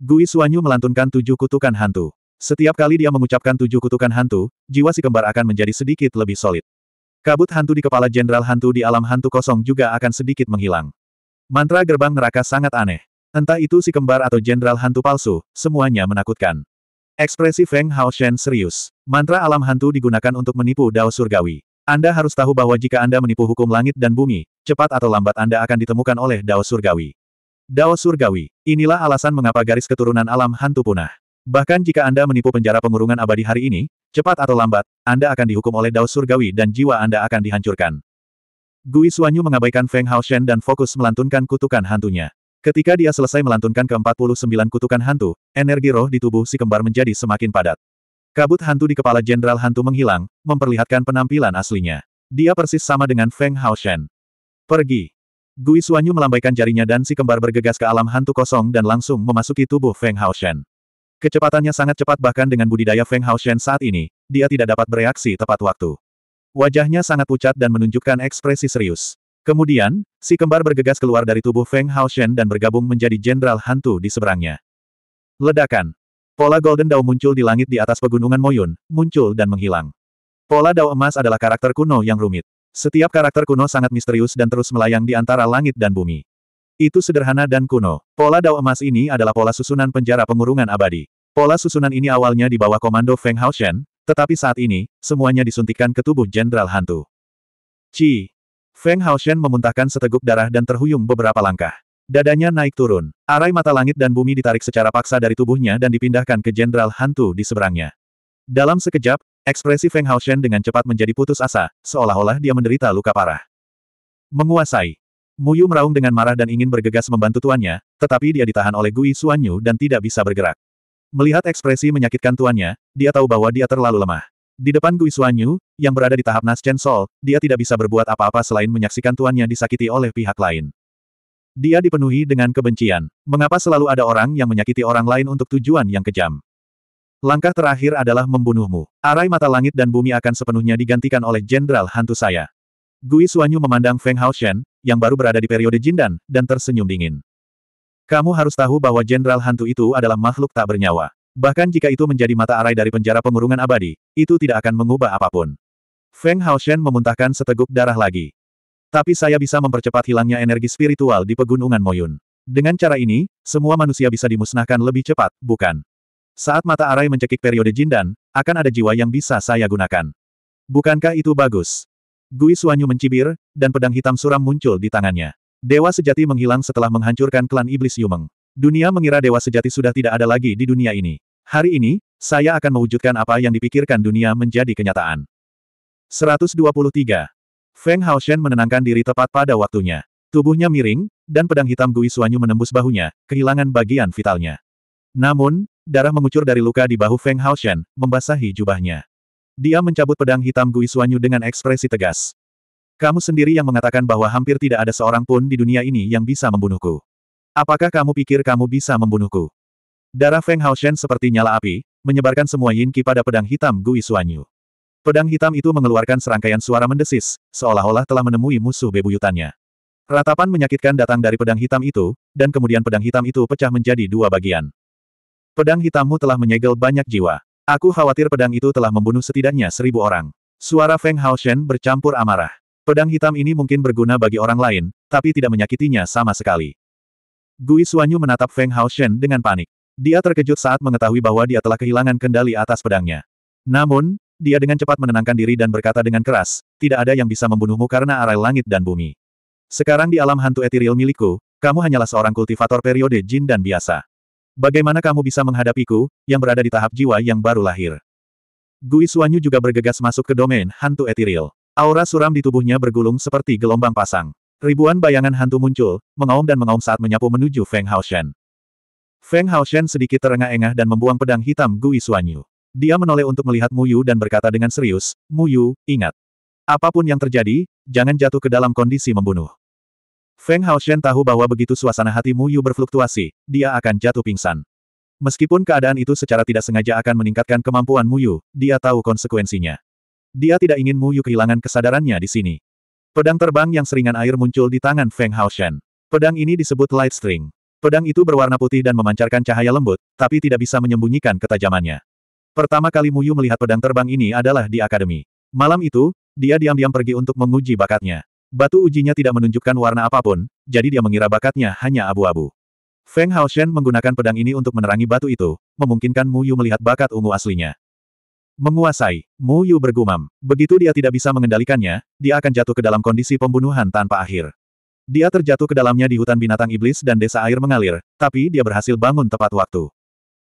Gui Xuanyu melantunkan tujuh kutukan hantu. Setiap kali dia mengucapkan tujuh kutukan hantu, jiwa si kembar akan menjadi sedikit lebih solid. Kabut hantu di kepala Jenderal Hantu di alam hantu kosong juga akan sedikit menghilang. Mantra gerbang neraka sangat aneh. Entah itu si kembar atau Jenderal Hantu palsu, semuanya menakutkan. Ekspresi Feng Hao Shen serius. Mantra alam hantu digunakan untuk menipu dao surgawi. Anda harus tahu bahwa jika Anda menipu hukum langit dan bumi, cepat atau lambat Anda akan ditemukan oleh dao surgawi. Dao surgawi, inilah alasan mengapa garis keturunan alam hantu punah. Bahkan jika Anda menipu penjara pengurungan abadi hari ini, cepat atau lambat, Anda akan dihukum oleh Dao Surgawi dan jiwa Anda akan dihancurkan. Gui Suanyu mengabaikan Feng Haoshen dan fokus melantunkan kutukan hantunya. Ketika dia selesai melantunkan ke-49 kutukan hantu, energi roh di tubuh si kembar menjadi semakin padat. Kabut hantu di kepala Jenderal Hantu menghilang, memperlihatkan penampilan aslinya. Dia persis sama dengan Feng Haoshen. Pergi. Gui Suanyu melambaikan jarinya dan si kembar bergegas ke alam hantu kosong dan langsung memasuki tubuh Feng Haoshen. Kecepatannya sangat cepat bahkan dengan budidaya Feng Haoshen saat ini, dia tidak dapat bereaksi tepat waktu. Wajahnya sangat pucat dan menunjukkan ekspresi serius. Kemudian, si kembar bergegas keluar dari tubuh Feng Haoshen dan bergabung menjadi jenderal hantu di seberangnya. Ledakan. Pola Golden Dao muncul di langit di atas pegunungan Moyun, muncul dan menghilang. Pola Dao emas adalah karakter kuno yang rumit. Setiap karakter kuno sangat misterius dan terus melayang di antara langit dan bumi. Itu sederhana dan kuno. Pola dao emas ini adalah pola susunan penjara pengurungan abadi. Pola susunan ini awalnya di bawah komando Feng Hao Shen, tetapi saat ini, semuanya disuntikkan ke tubuh Jenderal Hantu. Ci. Feng Hao Shen memuntahkan seteguk darah dan terhuyung beberapa langkah. Dadanya naik turun. Arai mata langit dan bumi ditarik secara paksa dari tubuhnya dan dipindahkan ke Jenderal Hantu di seberangnya. Dalam sekejap, ekspresi Feng Hao Shen dengan cepat menjadi putus asa, seolah-olah dia menderita luka parah. Menguasai. Muyu meraung dengan marah dan ingin bergegas membantu tuannya, tetapi dia ditahan oleh Gui Suanyu dan tidak bisa bergerak. Melihat ekspresi menyakitkan tuannya, dia tahu bahwa dia terlalu lemah. Di depan Gui Suanyu, yang berada di tahap Nascen Sol, dia tidak bisa berbuat apa-apa selain menyaksikan tuannya disakiti oleh pihak lain. Dia dipenuhi dengan kebencian. Mengapa selalu ada orang yang menyakiti orang lain untuk tujuan yang kejam? Langkah terakhir adalah membunuhmu. Arai mata langit dan bumi akan sepenuhnya digantikan oleh Jenderal Hantu saya. Gui Suanyu memandang Feng Haoshen, yang baru berada di periode Jindan, dan tersenyum dingin. Kamu harus tahu bahwa Jenderal Hantu itu adalah makhluk tak bernyawa. Bahkan jika itu menjadi mata arai dari penjara pengurungan abadi, itu tidak akan mengubah apapun. Feng Haoshen memuntahkan seteguk darah lagi. Tapi saya bisa mempercepat hilangnya energi spiritual di pegunungan Moyun. Dengan cara ini, semua manusia bisa dimusnahkan lebih cepat, bukan? Saat mata arai mencekik periode Jindan, akan ada jiwa yang bisa saya gunakan. Bukankah itu bagus? Gui Suanyu mencibir, dan pedang hitam suram muncul di tangannya. Dewa sejati menghilang setelah menghancurkan klan iblis Yumeng. Dunia mengira dewa sejati sudah tidak ada lagi di dunia ini. Hari ini, saya akan mewujudkan apa yang dipikirkan dunia menjadi kenyataan. 123. Feng Haoshen menenangkan diri tepat pada waktunya. Tubuhnya miring, dan pedang hitam Gui Suanyu menembus bahunya, kehilangan bagian vitalnya. Namun, darah mengucur dari luka di bahu Feng Haoshen, membasahi jubahnya. Dia mencabut pedang hitam Gui dengan ekspresi tegas. Kamu sendiri yang mengatakan bahwa hampir tidak ada seorang pun di dunia ini yang bisa membunuhku. Apakah kamu pikir kamu bisa membunuhku? Darah Feng Haoshen seperti nyala api, menyebarkan semua yin ki pada pedang hitam Gui Pedang hitam itu mengeluarkan serangkaian suara mendesis, seolah-olah telah menemui musuh bebuyutannya. Ratapan menyakitkan datang dari pedang hitam itu, dan kemudian pedang hitam itu pecah menjadi dua bagian. Pedang hitammu telah menyegel banyak jiwa. Aku khawatir pedang itu telah membunuh setidaknya seribu orang. Suara Feng Haoshen bercampur amarah. Pedang hitam ini mungkin berguna bagi orang lain, tapi tidak menyakitinya sama sekali. Gui Suanyu menatap Feng Haoshen dengan panik. Dia terkejut saat mengetahui bahwa dia telah kehilangan kendali atas pedangnya. Namun, dia dengan cepat menenangkan diri dan berkata dengan keras, tidak ada yang bisa membunuhmu karena arai langit dan bumi. Sekarang di alam hantu etiril milikku, kamu hanyalah seorang kultivator periode jin dan biasa. Bagaimana kamu bisa menghadapiku, yang berada di tahap jiwa yang baru lahir? Gui Suanyu juga bergegas masuk ke domain hantu etiril. Aura suram di tubuhnya bergulung seperti gelombang pasang. Ribuan bayangan hantu muncul, mengaum dan mengaum saat menyapu menuju Feng Haoshan. Feng Haoshan sedikit terengah-engah dan membuang pedang hitam Gui Suanyu. Dia menoleh untuk melihat Mu Yu dan berkata dengan serius, Mu Yu, ingat. Apapun yang terjadi, jangan jatuh ke dalam kondisi membunuh. Feng Haoshen tahu bahwa begitu suasana hati Mu Yu berfluktuasi, dia akan jatuh pingsan. Meskipun keadaan itu secara tidak sengaja akan meningkatkan kemampuan Mu Yu, dia tahu konsekuensinya. Dia tidak ingin Mu Yu kehilangan kesadarannya di sini. Pedang terbang yang seringan air muncul di tangan Feng Haoshen. Pedang ini disebut Light String. Pedang itu berwarna putih dan memancarkan cahaya lembut, tapi tidak bisa menyembunyikan ketajamannya. Pertama kali Mu Yu melihat pedang terbang ini adalah di akademi. Malam itu, dia diam-diam pergi untuk menguji bakatnya. Batu ujinya tidak menunjukkan warna apapun, jadi dia mengira bakatnya hanya abu-abu. Feng Hao Shen menggunakan pedang ini untuk menerangi batu itu, memungkinkan Mu Yu melihat bakat ungu aslinya. Menguasai, Mu Yu bergumam. Begitu dia tidak bisa mengendalikannya, dia akan jatuh ke dalam kondisi pembunuhan tanpa akhir. Dia terjatuh ke dalamnya di hutan binatang iblis dan desa air mengalir, tapi dia berhasil bangun tepat waktu.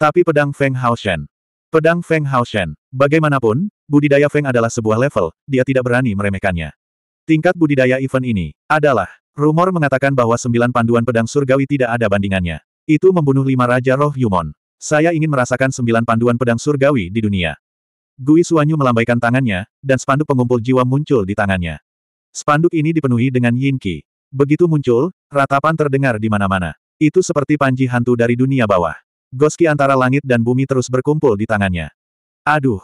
Tapi pedang Feng Hao Shen, Pedang Feng Hao Shen. Bagaimanapun, budidaya Feng adalah sebuah level, dia tidak berani meremehkannya. Tingkat budidaya event ini adalah rumor mengatakan bahwa sembilan panduan pedang surgawi tidak ada bandingannya. Itu membunuh lima raja roh Yumon. Saya ingin merasakan sembilan panduan pedang surgawi di dunia. Gui Suanyu melambaikan tangannya, dan spanduk pengumpul jiwa muncul di tangannya. Spanduk ini dipenuhi dengan yin qi. Begitu muncul, ratapan terdengar di mana-mana. Itu seperti panji hantu dari dunia bawah. Goski antara langit dan bumi terus berkumpul di tangannya. Aduh,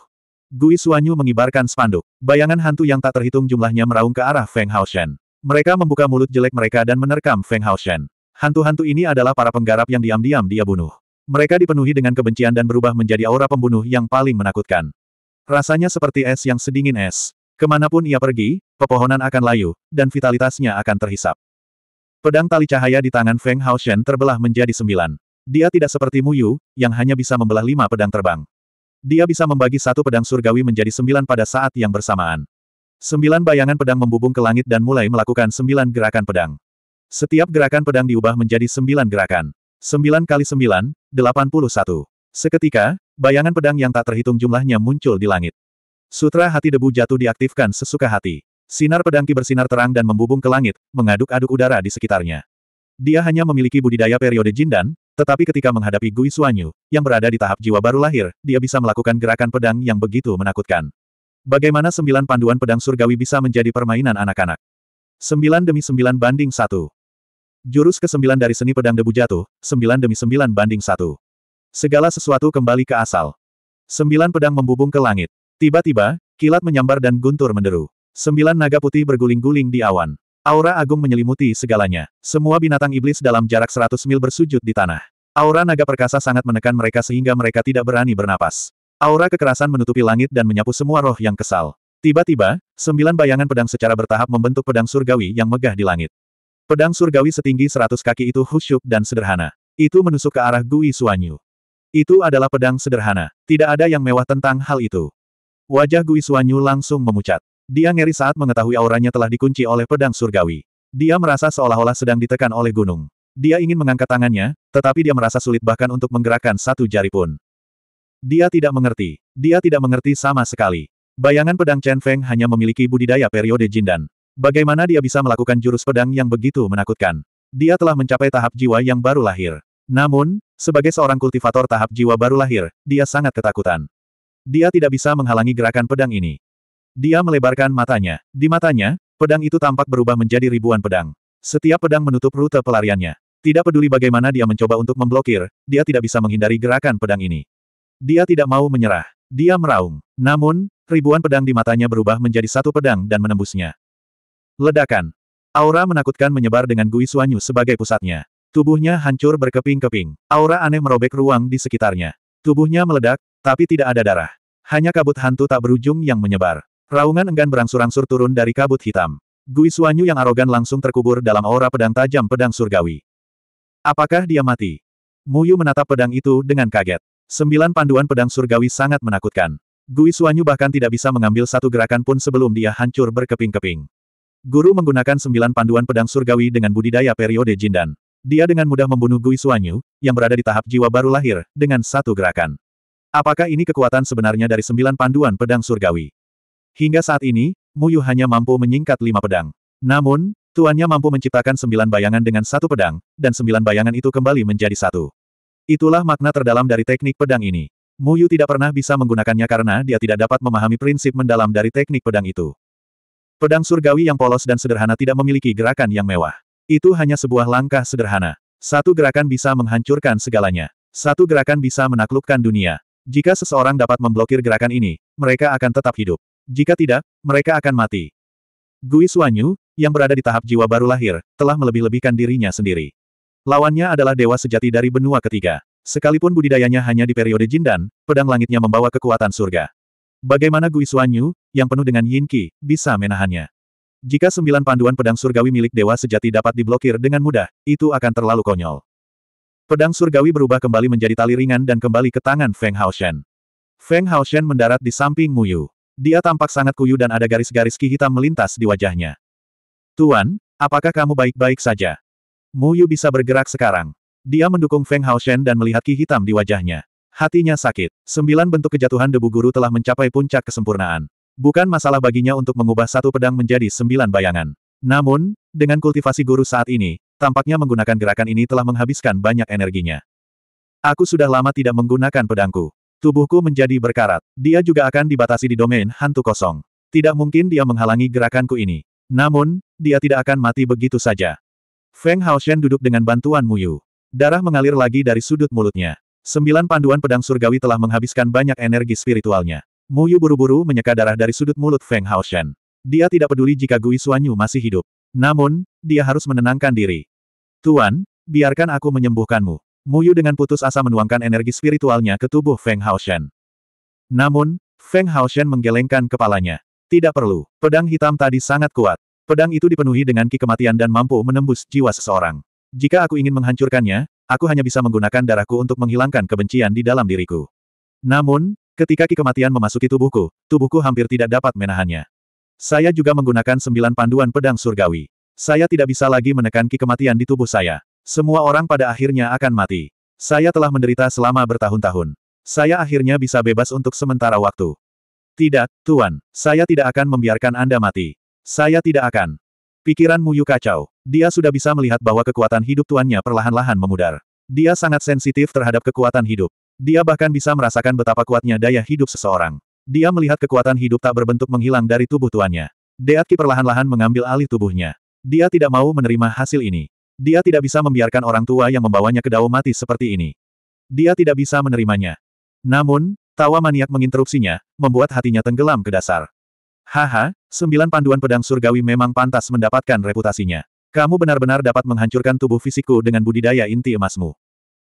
Gui Suanyu mengibarkan spanduk. Bayangan hantu yang tak terhitung jumlahnya meraung ke arah Feng Haoshen. Mereka membuka mulut jelek mereka dan menerkam Feng Haoshen. Hantu-hantu ini adalah para penggarap yang diam-diam dia bunuh. Mereka dipenuhi dengan kebencian dan berubah menjadi aura pembunuh yang paling menakutkan. Rasanya seperti es yang sedingin es. Kemanapun ia pergi, pepohonan akan layu, dan vitalitasnya akan terhisap. Pedang tali cahaya di tangan Feng Haoshen terbelah menjadi sembilan. Dia tidak seperti Mu Yu, yang hanya bisa membelah lima pedang terbang. Dia bisa membagi satu pedang surgawi menjadi sembilan pada saat yang bersamaan. Sembilan bayangan pedang membubung ke langit dan mulai melakukan sembilan gerakan pedang. Setiap gerakan pedang diubah menjadi sembilan gerakan. Sembilan kali sembilan, delapan puluh satu. Seketika, bayangan pedang yang tak terhitung jumlahnya muncul di langit. Sutra hati debu jatuh diaktifkan sesuka hati. Sinar pedang ki bersinar terang dan membubung ke langit, mengaduk-aduk udara di sekitarnya. Dia hanya memiliki budidaya periode Jindan, tetapi ketika menghadapi Gui Suanyu, yang berada di tahap jiwa baru lahir, dia bisa melakukan gerakan pedang yang begitu menakutkan. Bagaimana sembilan panduan pedang surgawi bisa menjadi permainan anak-anak? Sembilan demi sembilan banding satu. Jurus kesembilan dari seni pedang debu jatuh, sembilan demi sembilan banding satu. Segala sesuatu kembali ke asal. Sembilan pedang membubung ke langit. Tiba-tiba, kilat menyambar dan guntur menderu. Sembilan naga putih berguling-guling di awan. Aura agung menyelimuti segalanya. Semua binatang iblis dalam jarak 100 mil bersujud di tanah. Aura naga perkasa sangat menekan mereka sehingga mereka tidak berani bernapas. Aura kekerasan menutupi langit dan menyapu semua roh yang kesal. Tiba-tiba, sembilan bayangan pedang secara bertahap membentuk pedang surgawi yang megah di langit. Pedang surgawi setinggi 100 kaki itu khusyuk dan sederhana. Itu menusuk ke arah Gui Suanyu. Itu adalah pedang sederhana. Tidak ada yang mewah tentang hal itu. Wajah Gui Suanyu langsung memucat. Dia ngeri saat mengetahui auranya telah dikunci oleh pedang surgawi. Dia merasa seolah-olah sedang ditekan oleh gunung. Dia ingin mengangkat tangannya, tetapi dia merasa sulit bahkan untuk menggerakkan satu jari pun. Dia tidak mengerti. Dia tidak mengerti sama sekali. Bayangan pedang Chen Feng hanya memiliki budidaya periode Jindan. Bagaimana dia bisa melakukan jurus pedang yang begitu menakutkan? Dia telah mencapai tahap jiwa yang baru lahir. Namun, sebagai seorang kultivator tahap jiwa baru lahir, dia sangat ketakutan. Dia tidak bisa menghalangi gerakan pedang ini. Dia melebarkan matanya. Di matanya, pedang itu tampak berubah menjadi ribuan pedang. Setiap pedang menutup rute pelariannya. Tidak peduli bagaimana dia mencoba untuk memblokir, dia tidak bisa menghindari gerakan pedang ini. Dia tidak mau menyerah. Dia meraung. Namun, ribuan pedang di matanya berubah menjadi satu pedang dan menembusnya. Ledakan. Aura menakutkan menyebar dengan Gui Suanyu sebagai pusatnya. Tubuhnya hancur berkeping-keping. Aura aneh merobek ruang di sekitarnya. Tubuhnya meledak, tapi tidak ada darah. Hanya kabut hantu tak berujung yang menyebar. Raungan enggan berangsur-angsur turun dari kabut hitam. Gui Suanyu yang arogan langsung terkubur dalam aura pedang tajam pedang surgawi. Apakah dia mati? Muyu menatap pedang itu dengan kaget. Sembilan panduan pedang surgawi sangat menakutkan. Gui Suanyu bahkan tidak bisa mengambil satu gerakan pun sebelum dia hancur berkeping-keping. Guru menggunakan sembilan panduan pedang surgawi dengan budidaya periode Jindan. Dia dengan mudah membunuh Gui Suanyu, yang berada di tahap jiwa baru lahir, dengan satu gerakan. Apakah ini kekuatan sebenarnya dari sembilan panduan pedang surgawi? Hingga saat ini, Muyu hanya mampu menyingkat lima pedang. Namun, tuannya mampu menciptakan sembilan bayangan dengan satu pedang, dan sembilan bayangan itu kembali menjadi satu. Itulah makna terdalam dari teknik pedang ini. Muyu tidak pernah bisa menggunakannya karena dia tidak dapat memahami prinsip mendalam dari teknik pedang itu. Pedang surgawi yang polos dan sederhana tidak memiliki gerakan yang mewah. Itu hanya sebuah langkah sederhana. Satu gerakan bisa menghancurkan segalanya. Satu gerakan bisa menaklukkan dunia. Jika seseorang dapat memblokir gerakan ini, mereka akan tetap hidup. Jika tidak, mereka akan mati. Gui Suanyu, yang berada di tahap jiwa baru lahir, telah melebih-lebihkan dirinya sendiri. Lawannya adalah dewa sejati dari benua ketiga. Sekalipun budidayanya hanya di periode Jindan, pedang langitnya membawa kekuatan surga. Bagaimana Gui Suanyu, yang penuh dengan Yin Qi, bisa menahannya? Jika sembilan panduan pedang surgawi milik Dewa Sejati dapat diblokir dengan mudah, itu akan terlalu konyol. Pedang surgawi berubah kembali menjadi tali ringan dan kembali ke tangan Feng Haoshen. Feng Haoshen mendarat di samping Mu Yu. Dia tampak sangat kuyu dan ada garis-garis ki hitam melintas di wajahnya. Tuan, apakah kamu baik-baik saja? Mu Yu bisa bergerak sekarang. Dia mendukung Feng Hao Shen dan melihat ki hitam di wajahnya. Hatinya sakit. Sembilan bentuk kejatuhan debu guru telah mencapai puncak kesempurnaan. Bukan masalah baginya untuk mengubah satu pedang menjadi sembilan bayangan. Namun, dengan kultivasi guru saat ini, tampaknya menggunakan gerakan ini telah menghabiskan banyak energinya. Aku sudah lama tidak menggunakan pedangku. Tubuhku menjadi berkarat. Dia juga akan dibatasi di domain hantu kosong. Tidak mungkin dia menghalangi gerakanku ini. Namun, dia tidak akan mati begitu saja. Feng Haoshen duduk dengan bantuan Mu Yu. Darah mengalir lagi dari sudut mulutnya. Sembilan panduan pedang surgawi telah menghabiskan banyak energi spiritualnya. Mu Yu buru-buru menyeka darah dari sudut mulut Feng Haoshen. Dia tidak peduli jika Gui Suanyu masih hidup. Namun, dia harus menenangkan diri. Tuan, biarkan aku menyembuhkanmu. Muyu dengan putus asa menuangkan energi spiritualnya ke tubuh Feng Hao Shen. Namun, Feng Hao Shen menggelengkan kepalanya. Tidak perlu. Pedang hitam tadi sangat kuat. Pedang itu dipenuhi dengan ki kematian dan mampu menembus jiwa seseorang. Jika aku ingin menghancurkannya, aku hanya bisa menggunakan darahku untuk menghilangkan kebencian di dalam diriku. Namun, ketika ki kematian memasuki tubuhku, tubuhku hampir tidak dapat menahannya. Saya juga menggunakan sembilan panduan pedang surgawi. Saya tidak bisa lagi menekan ki kematian di tubuh saya. Semua orang pada akhirnya akan mati. Saya telah menderita selama bertahun-tahun. Saya akhirnya bisa bebas untuk sementara waktu. Tidak, Tuan, saya tidak akan membiarkan Anda mati. Saya tidak akan. Pikiran Muyu kacau. Dia sudah bisa melihat bahwa kekuatan hidup tuannya perlahan-lahan memudar. Dia sangat sensitif terhadap kekuatan hidup. Dia bahkan bisa merasakan betapa kuatnya daya hidup seseorang. Dia melihat kekuatan hidup tak berbentuk menghilang dari tubuh tuannya. Deatki perlahan-lahan mengambil alih tubuhnya. Dia tidak mau menerima hasil ini. Dia tidak bisa membiarkan orang tua yang membawanya ke dao mati seperti ini. Dia tidak bisa menerimanya. Namun, tawa maniak menginterupsinya, membuat hatinya tenggelam ke dasar. Haha, sembilan panduan pedang surgawi memang pantas mendapatkan reputasinya. Kamu benar-benar dapat menghancurkan tubuh fisikku dengan budidaya inti emasmu.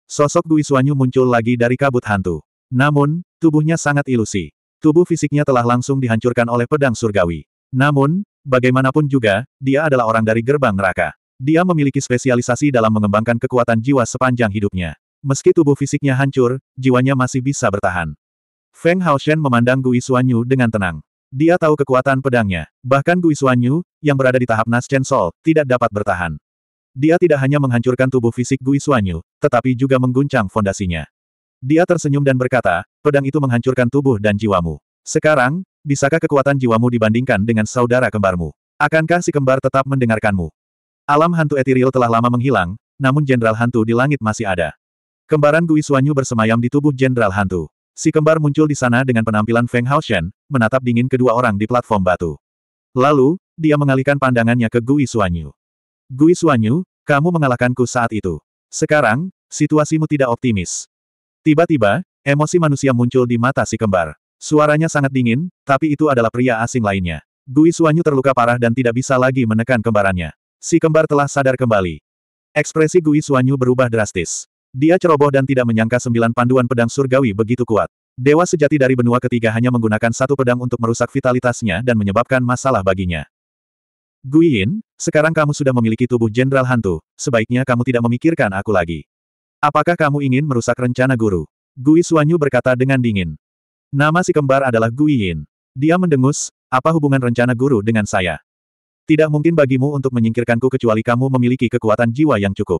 Sosok Gui Suanyu muncul lagi dari kabut hantu. Namun, tubuhnya sangat ilusi. Tubuh fisiknya telah langsung dihancurkan oleh pedang surgawi. Namun, bagaimanapun juga, dia adalah orang dari gerbang neraka. Dia memiliki spesialisasi dalam mengembangkan kekuatan jiwa sepanjang hidupnya. Meski tubuh fisiknya hancur, jiwanya masih bisa bertahan. Feng Hao Shen memandang Gui Xuanyu dengan tenang. Dia tahu kekuatan pedangnya. Bahkan Gui Xuanyu, yang berada di tahap nas Chen Sol, tidak dapat bertahan. Dia tidak hanya menghancurkan tubuh fisik Gui Xuanyu, tetapi juga mengguncang fondasinya. Dia tersenyum dan berkata, pedang itu menghancurkan tubuh dan jiwamu. Sekarang, bisakah kekuatan jiwamu dibandingkan dengan saudara kembarmu? Akankah si kembar tetap mendengarkanmu? Alam hantu etiril telah lama menghilang, namun jenderal hantu di langit masih ada. Kembaran Gui Suanyu bersemayam di tubuh jenderal hantu. Si kembar muncul di sana dengan penampilan Feng Haoshen, menatap dingin kedua orang di platform batu. Lalu, dia mengalihkan pandangannya ke Gui Suanyu. Gui Suanyu, kamu mengalahkanku saat itu. Sekarang, situasimu tidak optimis. Tiba-tiba, emosi manusia muncul di mata si kembar. Suaranya sangat dingin, tapi itu adalah pria asing lainnya. Gui Suanyu terluka parah dan tidak bisa lagi menekan kembarannya. Si kembar telah sadar kembali. Ekspresi Gui Suanyu berubah drastis. Dia ceroboh dan tidak menyangka sembilan panduan pedang surgawi begitu kuat. Dewa sejati dari benua ketiga hanya menggunakan satu pedang untuk merusak vitalitasnya dan menyebabkan masalah baginya. Gui Yin, sekarang kamu sudah memiliki tubuh jenderal hantu, sebaiknya kamu tidak memikirkan aku lagi. Apakah kamu ingin merusak rencana guru? Gui Suanyu berkata dengan dingin. Nama si kembar adalah Gui Yin. Dia mendengus, apa hubungan rencana guru dengan saya? Tidak mungkin bagimu untuk menyingkirkanku kecuali kamu memiliki kekuatan jiwa yang cukup.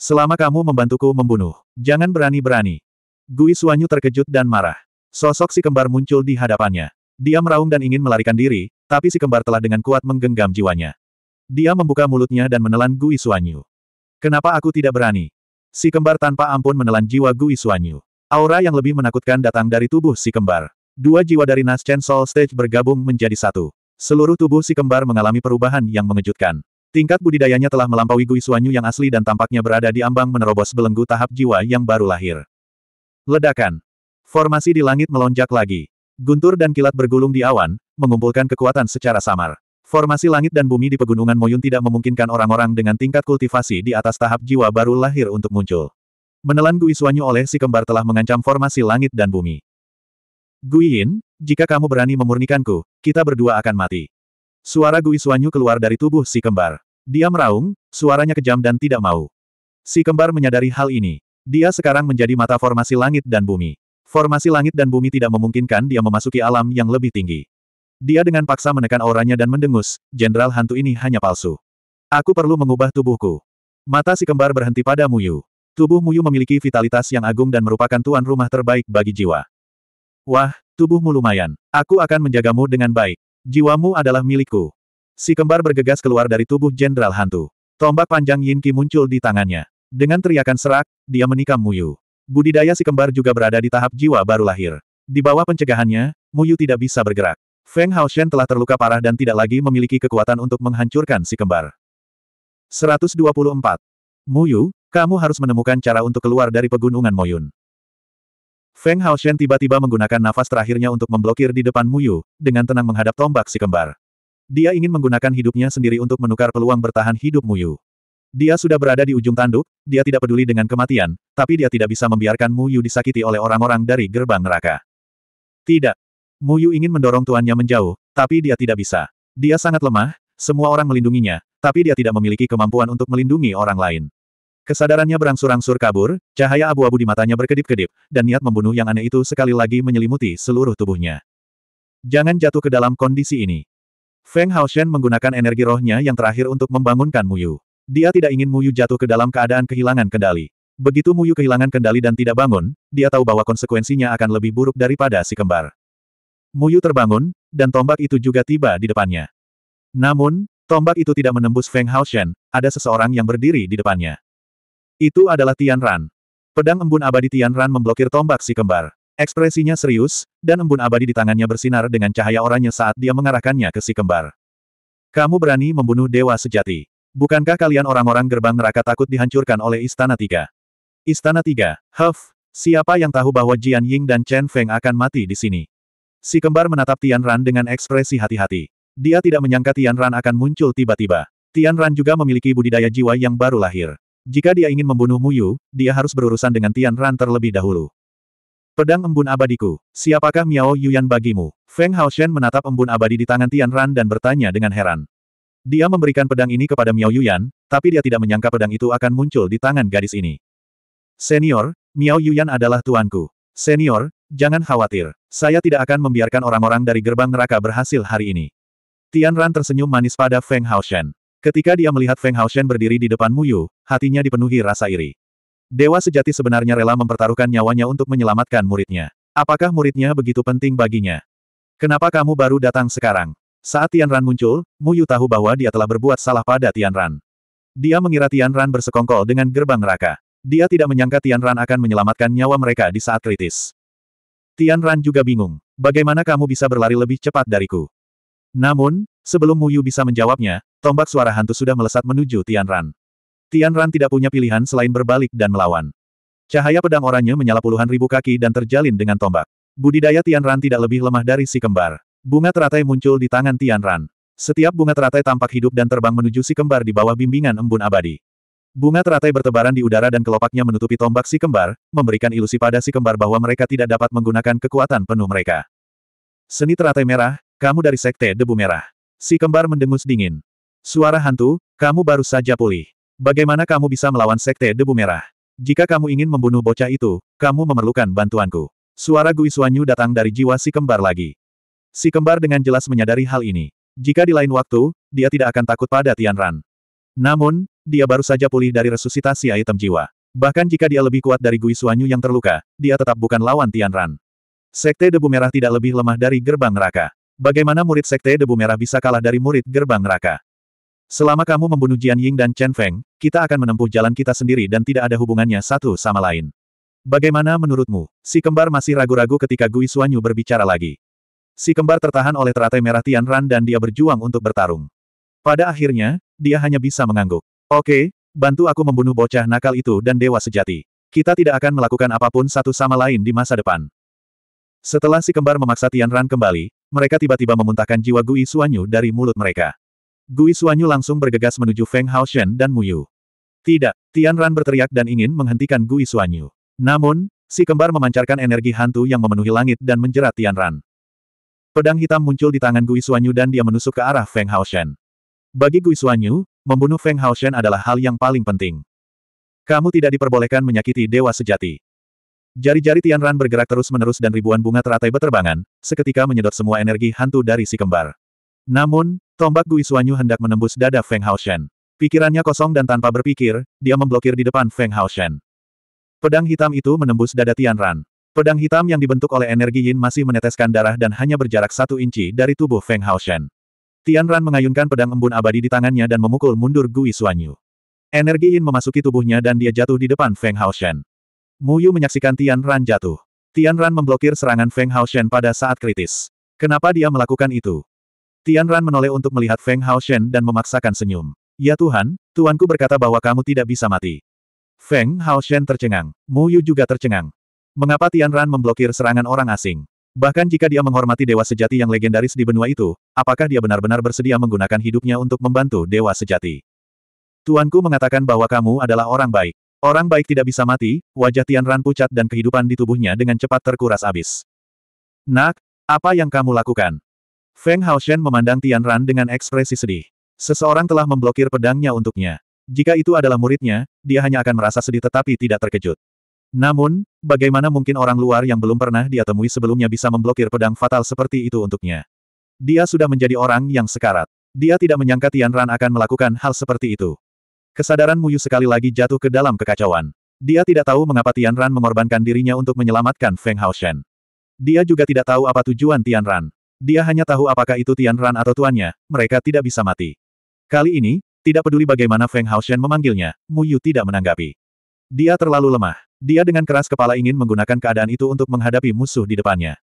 Selama kamu membantuku membunuh, jangan berani-berani. Gui Suanyu terkejut dan marah. Sosok si kembar muncul di hadapannya. Dia meraung dan ingin melarikan diri, tapi si kembar telah dengan kuat menggenggam jiwanya. Dia membuka mulutnya dan menelan Gui Suanyu. Kenapa aku tidak berani? Si kembar tanpa ampun menelan jiwa Gui Suanyu. Aura yang lebih menakutkan datang dari tubuh si kembar. Dua jiwa dari Nas Chen Soul Stage bergabung menjadi satu. Seluruh tubuh si kembar mengalami perubahan yang mengejutkan. Tingkat budidayanya telah melampaui Gui Suanyu yang asli dan tampaknya berada di ambang menerobos belenggu tahap jiwa yang baru lahir. Ledakan. Formasi di langit melonjak lagi. Guntur dan kilat bergulung di awan, mengumpulkan kekuatan secara samar. Formasi langit dan bumi di pegunungan Moyun tidak memungkinkan orang-orang dengan tingkat kultivasi di atas tahap jiwa baru lahir untuk muncul. Menelan Gui Suanyu oleh si kembar telah mengancam formasi langit dan bumi. Gui Yin. Jika kamu berani memurnikanku, kita berdua akan mati. Suara Gui Suanyu keluar dari tubuh si kembar. Dia meraung, suaranya kejam dan tidak mau. Si kembar menyadari hal ini. Dia sekarang menjadi mata formasi langit dan bumi. Formasi langit dan bumi tidak memungkinkan dia memasuki alam yang lebih tinggi. Dia dengan paksa menekan auranya dan mendengus, jenderal hantu ini hanya palsu. Aku perlu mengubah tubuhku. Mata si kembar berhenti pada Muyu. Tubuh Muyu memiliki vitalitas yang agung dan merupakan tuan rumah terbaik bagi jiwa. Wah, Tubuhmu lumayan. Aku akan menjagamu dengan baik. Jiwamu adalah milikku. Si kembar bergegas keluar dari tubuh Jenderal Hantu. Tombak panjang Yin Qi muncul di tangannya. Dengan teriakan serak, dia menikam Muyu. Budidaya si kembar juga berada di tahap jiwa baru lahir. Di bawah pencegahannya, Muyu tidak bisa bergerak. Feng Hao Shen telah terluka parah dan tidak lagi memiliki kekuatan untuk menghancurkan si kembar. 124. Muyu, kamu harus menemukan cara untuk keluar dari pegunungan Moyun. Feng Hao Shen tiba-tiba menggunakan nafas terakhirnya untuk memblokir di depan Mu Yu, dengan tenang menghadap tombak si kembar. Dia ingin menggunakan hidupnya sendiri untuk menukar peluang bertahan hidup Mu Yu. Dia sudah berada di ujung tanduk, dia tidak peduli dengan kematian, tapi dia tidak bisa membiarkan Mu Yu disakiti oleh orang-orang dari gerbang neraka. Tidak. Mu Yu ingin mendorong tuannya menjauh, tapi dia tidak bisa. Dia sangat lemah, semua orang melindunginya, tapi dia tidak memiliki kemampuan untuk melindungi orang lain. Kesadarannya berangsur-angsur kabur, cahaya abu-abu di matanya berkedip-kedip, dan niat membunuh yang aneh itu sekali lagi menyelimuti seluruh tubuhnya. Jangan jatuh ke dalam kondisi ini. Feng Haoshen menggunakan energi rohnya yang terakhir untuk membangunkan Muyu. Dia tidak ingin Muyu jatuh ke dalam keadaan kehilangan kendali. Begitu Muyu kehilangan kendali dan tidak bangun, dia tahu bahwa konsekuensinya akan lebih buruk daripada si kembar. Muyu terbangun, dan tombak itu juga tiba di depannya. Namun, tombak itu tidak menembus Feng Haoshen, ada seseorang yang berdiri di depannya. Itu adalah Tian Ran. Pedang embun abadi Tian Ran memblokir tombak si kembar. Ekspresinya serius, dan embun abadi di tangannya bersinar dengan cahaya oranye saat dia mengarahkannya ke si kembar. Kamu berani membunuh dewa sejati. Bukankah kalian orang-orang gerbang neraka takut dihancurkan oleh Istana Tiga? Istana Tiga, huff, siapa yang tahu bahwa Jian Ying dan Chen Feng akan mati di sini? Si kembar menatap Tian Ran dengan ekspresi hati-hati. Dia tidak menyangka Tian Ran akan muncul tiba-tiba. Tian Ran juga memiliki budidaya jiwa yang baru lahir. Jika dia ingin membunuh Muyu, dia harus berurusan dengan Tian Ran terlebih dahulu. Pedang embun abadiku, siapakah Miao Yuyan bagimu? Feng Haoshen menatap embun abadi di tangan Tian Ran dan bertanya dengan heran. Dia memberikan pedang ini kepada Miao Yuyan, tapi dia tidak menyangka pedang itu akan muncul di tangan gadis ini. Senior, Miao Yuyan adalah tuanku. Senior, jangan khawatir. Saya tidak akan membiarkan orang-orang dari gerbang neraka berhasil hari ini. Tian Ran tersenyum manis pada Feng Haoshen. Ketika dia melihat Feng Hao Shen berdiri di depan Muyu, hatinya dipenuhi rasa iri. Dewa sejati sebenarnya rela mempertaruhkan nyawanya untuk menyelamatkan muridnya. Apakah muridnya begitu penting baginya? Kenapa kamu baru datang sekarang? Saat Tian Ran muncul, Muyu tahu bahwa dia telah berbuat salah pada Tian Ran. Dia mengira Tian Ran bersekongkol dengan gerbang neraka. Dia tidak menyangka Tian Ran akan menyelamatkan nyawa mereka di saat kritis. Tian Ran juga bingung. Bagaimana kamu bisa berlari lebih cepat dariku? Namun, Sebelum Mu Yu bisa menjawabnya, tombak suara hantu sudah melesat menuju Tian Ran. Tian Ran tidak punya pilihan selain berbalik dan melawan. Cahaya pedang oranye menyala puluhan ribu kaki dan terjalin dengan tombak. Budidaya Tian Ran tidak lebih lemah dari si kembar. Bunga teratai muncul di tangan Tian Ran. Setiap bunga teratai tampak hidup dan terbang menuju si kembar di bawah bimbingan embun abadi. Bunga teratai bertebaran di udara dan kelopaknya menutupi tombak si kembar, memberikan ilusi pada si kembar bahwa mereka tidak dapat menggunakan kekuatan penuh mereka. Seni teratai merah, kamu dari sekte debu merah. Si kembar mendengus dingin. Suara hantu, kamu baru saja pulih. Bagaimana kamu bisa melawan Sekte Debu Merah? Jika kamu ingin membunuh bocah itu, kamu memerlukan bantuanku. Suara Gui Suanyu datang dari jiwa si kembar lagi. Si kembar dengan jelas menyadari hal ini. Jika di lain waktu, dia tidak akan takut pada Tian Ran. Namun, dia baru saja pulih dari resusitasi item jiwa. Bahkan jika dia lebih kuat dari Gui Suanyu yang terluka, dia tetap bukan lawan Tian Ran. Sekte Debu Merah tidak lebih lemah dari gerbang neraka. Bagaimana murid Sekte Debu Merah bisa kalah dari murid Gerbang Neraka? Selama kamu membunuh Jian Ying dan Chen Feng, kita akan menempuh jalan kita sendiri dan tidak ada hubungannya satu sama lain. Bagaimana menurutmu? Si kembar masih ragu-ragu ketika Gui Suanyu berbicara lagi. Si kembar tertahan oleh teratai merah Tian Ran dan dia berjuang untuk bertarung. Pada akhirnya, dia hanya bisa mengangguk. Oke, bantu aku membunuh bocah nakal itu dan dewa sejati. Kita tidak akan melakukan apapun satu sama lain di masa depan. Setelah si kembar memaksa Tian Ran kembali, mereka tiba-tiba memuntahkan jiwa Gui Suanyu dari mulut mereka. Gui Suanyu langsung bergegas menuju Feng Haoshen dan Mu Yu. Tidak, Tian Ran berteriak dan ingin menghentikan Gui Suanyu. Namun, si kembar memancarkan energi hantu yang memenuhi langit dan menjerat Tian Ran. Pedang hitam muncul di tangan Gui Suanyu dan dia menusuk ke arah Feng Haoshen. Bagi Gui Suanyu, membunuh Feng Haoshen adalah hal yang paling penting. Kamu tidak diperbolehkan menyakiti dewa sejati. Jari-jari Tian Ran bergerak terus-menerus dan ribuan bunga teratai beterbangan, seketika menyedot semua energi hantu dari si kembar. Namun, tombak Gui Suanyu hendak menembus dada Feng Haoshen. Pikirannya kosong dan tanpa berpikir, dia memblokir di depan Feng Haoshen. Pedang hitam itu menembus dada Tian Ran. Pedang hitam yang dibentuk oleh energi Yin masih meneteskan darah dan hanya berjarak satu inci dari tubuh Feng Haoshen. Ran mengayunkan pedang embun abadi di tangannya dan memukul mundur Gui Suanyu. Energi Yin memasuki tubuhnya dan dia jatuh di depan Feng Haoshen. Muyu menyaksikan Tian Ran jatuh. Tian Ran memblokir serangan Feng Hao Shen pada saat kritis. Kenapa dia melakukan itu? Tian Ran menoleh untuk melihat Feng Hao Shen dan memaksakan senyum. Ya Tuhan, Tuanku berkata bahwa kamu tidak bisa mati. Feng Hao Shen tercengang. Muyu juga tercengang. Mengapa Tian Ran memblokir serangan orang asing? Bahkan jika dia menghormati dewa sejati yang legendaris di benua itu, apakah dia benar-benar bersedia menggunakan hidupnya untuk membantu dewa sejati? Tuanku mengatakan bahwa kamu adalah orang baik. Orang baik tidak bisa mati, wajah Tian Ran pucat dan kehidupan di tubuhnya dengan cepat terkuras habis. Nak, apa yang kamu lakukan? Feng Hao Shen memandang Tian Ran dengan ekspresi sedih. Seseorang telah memblokir pedangnya untuknya. Jika itu adalah muridnya, dia hanya akan merasa sedih tetapi tidak terkejut. Namun, bagaimana mungkin orang luar yang belum pernah dia temui sebelumnya bisa memblokir pedang fatal seperti itu untuknya? Dia sudah menjadi orang yang sekarat. Dia tidak menyangka Tian Ran akan melakukan hal seperti itu. Kesadaran Muyu sekali lagi jatuh ke dalam kekacauan. Dia tidak tahu mengapa Tian Ran mengorbankan dirinya untuk menyelamatkan Feng Hao Shen. Dia juga tidak tahu apa tujuan Tian Ran. Dia hanya tahu apakah itu Tian Ran atau tuannya, mereka tidak bisa mati. Kali ini, tidak peduli bagaimana Feng Hao Shen memanggilnya, Muyu tidak menanggapi. Dia terlalu lemah. Dia dengan keras kepala ingin menggunakan keadaan itu untuk menghadapi musuh di depannya.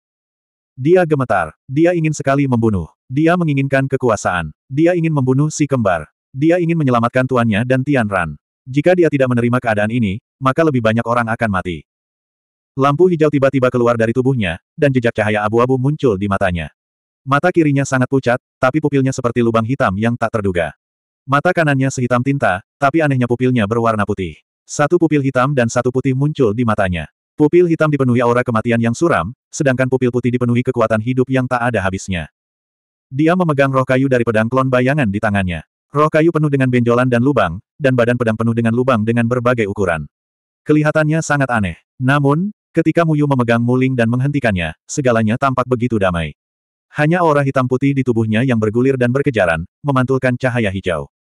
Dia gemetar. Dia ingin sekali membunuh. Dia menginginkan kekuasaan. Dia ingin membunuh si kembar. Dia ingin menyelamatkan tuannya dan Tian Ran. Jika dia tidak menerima keadaan ini, maka lebih banyak orang akan mati. Lampu hijau tiba-tiba keluar dari tubuhnya, dan jejak cahaya abu-abu muncul di matanya. Mata kirinya sangat pucat, tapi pupilnya seperti lubang hitam yang tak terduga. Mata kanannya sehitam tinta, tapi anehnya pupilnya berwarna putih. Satu pupil hitam dan satu putih muncul di matanya. Pupil hitam dipenuhi aura kematian yang suram, sedangkan pupil putih dipenuhi kekuatan hidup yang tak ada habisnya. Dia memegang roh kayu dari pedang klon bayangan di tangannya. Roh kayu penuh dengan benjolan dan lubang, dan badan pedang penuh dengan lubang dengan berbagai ukuran. Kelihatannya sangat aneh. Namun, ketika Muyu memegang Muling dan menghentikannya, segalanya tampak begitu damai. Hanya aura hitam putih di tubuhnya yang bergulir dan berkejaran, memantulkan cahaya hijau.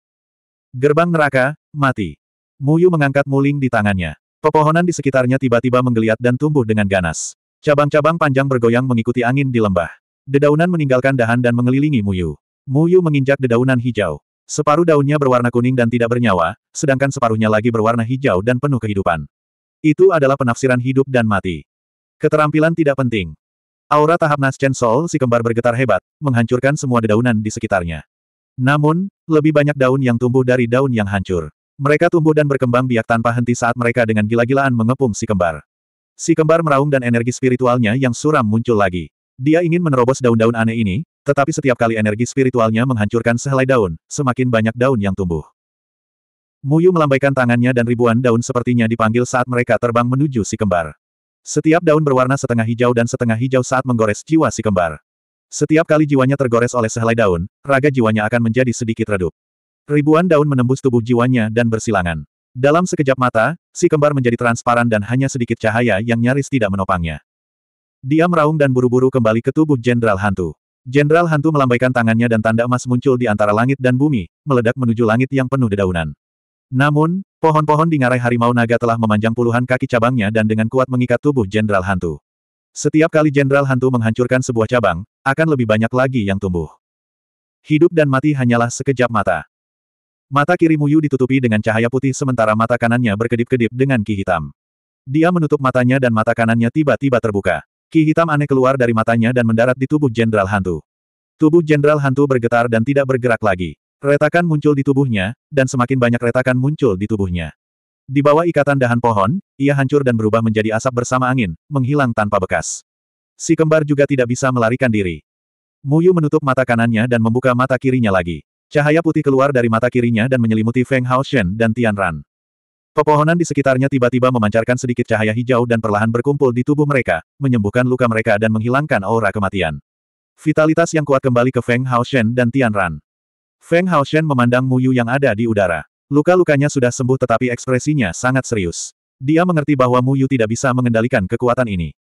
Gerbang neraka, mati. Muyu mengangkat Muling di tangannya. Pepohonan di sekitarnya tiba-tiba menggeliat dan tumbuh dengan ganas. Cabang-cabang panjang bergoyang mengikuti angin di lembah. Dedaunan meninggalkan dahan dan mengelilingi Muyu. Muyu menginjak dedaunan hijau. Separuh daunnya berwarna kuning dan tidak bernyawa, sedangkan separuhnya lagi berwarna hijau dan penuh kehidupan. Itu adalah penafsiran hidup dan mati. Keterampilan tidak penting. Aura tahap naschen Soul si kembar bergetar hebat, menghancurkan semua dedaunan di sekitarnya. Namun, lebih banyak daun yang tumbuh dari daun yang hancur. Mereka tumbuh dan berkembang biak tanpa henti saat mereka dengan gila-gilaan mengepung si kembar. Si kembar meraung dan energi spiritualnya yang suram muncul lagi. Dia ingin menerobos daun-daun aneh ini, tetapi setiap kali energi spiritualnya menghancurkan sehelai daun, semakin banyak daun yang tumbuh. Muyu melambaikan tangannya dan ribuan daun sepertinya dipanggil saat mereka terbang menuju si kembar. Setiap daun berwarna setengah hijau dan setengah hijau saat menggores jiwa si kembar. Setiap kali jiwanya tergores oleh sehelai daun, raga jiwanya akan menjadi sedikit redup. Ribuan daun menembus tubuh jiwanya dan bersilangan. Dalam sekejap mata, si kembar menjadi transparan dan hanya sedikit cahaya yang nyaris tidak menopangnya. Dia meraung dan buru-buru kembali ke tubuh Jenderal Hantu. Jenderal hantu melambaikan tangannya dan tanda emas muncul di antara langit dan bumi, meledak menuju langit yang penuh dedaunan. Namun, pohon-pohon di ngarai harimau naga telah memanjang puluhan kaki cabangnya dan dengan kuat mengikat tubuh jenderal hantu. Setiap kali jenderal hantu menghancurkan sebuah cabang, akan lebih banyak lagi yang tumbuh. Hidup dan mati hanyalah sekejap mata. Mata kiri Muyu ditutupi dengan cahaya putih sementara mata kanannya berkedip-kedip dengan ki hitam. Dia menutup matanya dan mata kanannya tiba-tiba terbuka. Ki hitam aneh keluar dari matanya dan mendarat di tubuh Jenderal Hantu. Tubuh Jenderal Hantu bergetar dan tidak bergerak lagi. Retakan muncul di tubuhnya, dan semakin banyak retakan muncul di tubuhnya. Di bawah ikatan dahan pohon, ia hancur dan berubah menjadi asap bersama angin, menghilang tanpa bekas. Si kembar juga tidak bisa melarikan diri. Muyu menutup mata kanannya dan membuka mata kirinya lagi. Cahaya putih keluar dari mata kirinya dan menyelimuti Feng Haoshen dan Tian Ran. Pepohonan di sekitarnya tiba-tiba memancarkan sedikit cahaya hijau dan perlahan berkumpul di tubuh mereka, menyembuhkan luka mereka dan menghilangkan aura kematian. Vitalitas yang kuat kembali ke Feng Hao Shen dan Tian Ran. Feng Hao Shen memandang Mu Yu yang ada di udara. Luka-lukanya sudah sembuh tetapi ekspresinya sangat serius. Dia mengerti bahwa Mu Yu tidak bisa mengendalikan kekuatan ini.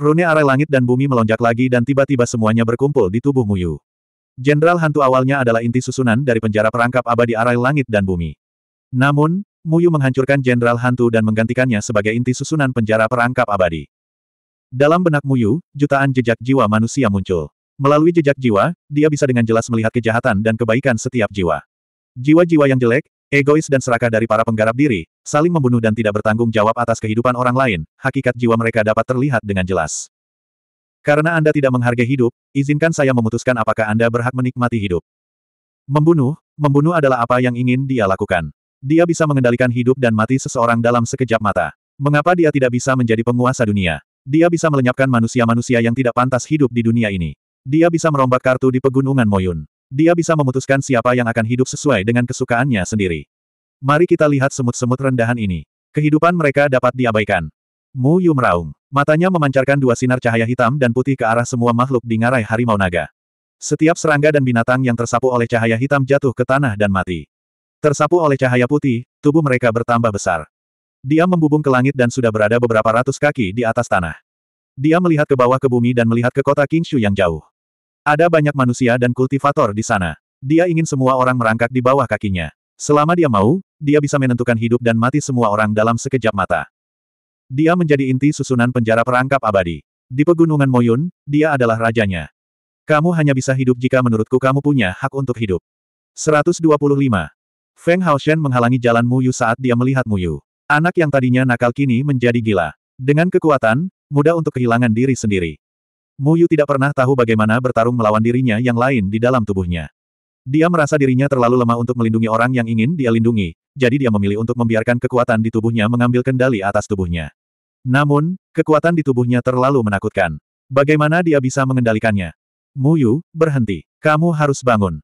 Rune arai langit dan bumi melonjak lagi dan tiba-tiba semuanya berkumpul di tubuh Mu Yu. Jenderal hantu awalnya adalah inti susunan dari penjara perangkap abadi arai langit dan bumi. Namun, Muyu menghancurkan Jenderal Hantu dan menggantikannya sebagai inti susunan penjara perangkap abadi. Dalam benak Muyu, jutaan jejak jiwa manusia muncul. Melalui jejak jiwa, dia bisa dengan jelas melihat kejahatan dan kebaikan setiap jiwa. Jiwa-jiwa yang jelek, egois dan serakah dari para penggarap diri, saling membunuh dan tidak bertanggung jawab atas kehidupan orang lain, hakikat jiwa mereka dapat terlihat dengan jelas. Karena Anda tidak menghargai hidup, izinkan saya memutuskan apakah Anda berhak menikmati hidup. Membunuh, membunuh adalah apa yang ingin dia lakukan. Dia bisa mengendalikan hidup dan mati seseorang dalam sekejap mata. Mengapa dia tidak bisa menjadi penguasa dunia? Dia bisa melenyapkan manusia-manusia yang tidak pantas hidup di dunia ini. Dia bisa merombak kartu di pegunungan Moyun. Dia bisa memutuskan siapa yang akan hidup sesuai dengan kesukaannya sendiri. Mari kita lihat semut-semut rendahan ini. Kehidupan mereka dapat diabaikan. Mu Yu meraung. Matanya memancarkan dua sinar cahaya hitam dan putih ke arah semua makhluk di ngarai harimau naga. Setiap serangga dan binatang yang tersapu oleh cahaya hitam jatuh ke tanah dan mati. Tersapu oleh cahaya putih, tubuh mereka bertambah besar. Dia membubung ke langit dan sudah berada beberapa ratus kaki di atas tanah. Dia melihat ke bawah ke bumi dan melihat ke kota Kingshu yang jauh. Ada banyak manusia dan kultivator di sana. Dia ingin semua orang merangkak di bawah kakinya. Selama dia mau, dia bisa menentukan hidup dan mati semua orang dalam sekejap mata. Dia menjadi inti susunan penjara perangkap abadi. Di pegunungan Moyun, dia adalah rajanya. Kamu hanya bisa hidup jika menurutku kamu punya hak untuk hidup. 125. Feng Haoshen menghalangi jalan Mu Yu saat dia melihat Mu Yu. Anak yang tadinya nakal kini menjadi gila. Dengan kekuatan, mudah untuk kehilangan diri sendiri. Mu Yu tidak pernah tahu bagaimana bertarung melawan dirinya yang lain di dalam tubuhnya. Dia merasa dirinya terlalu lemah untuk melindungi orang yang ingin dia lindungi, jadi dia memilih untuk membiarkan kekuatan di tubuhnya mengambil kendali atas tubuhnya. Namun, kekuatan di tubuhnya terlalu menakutkan. Bagaimana dia bisa mengendalikannya? Mu Yu, berhenti. Kamu harus bangun.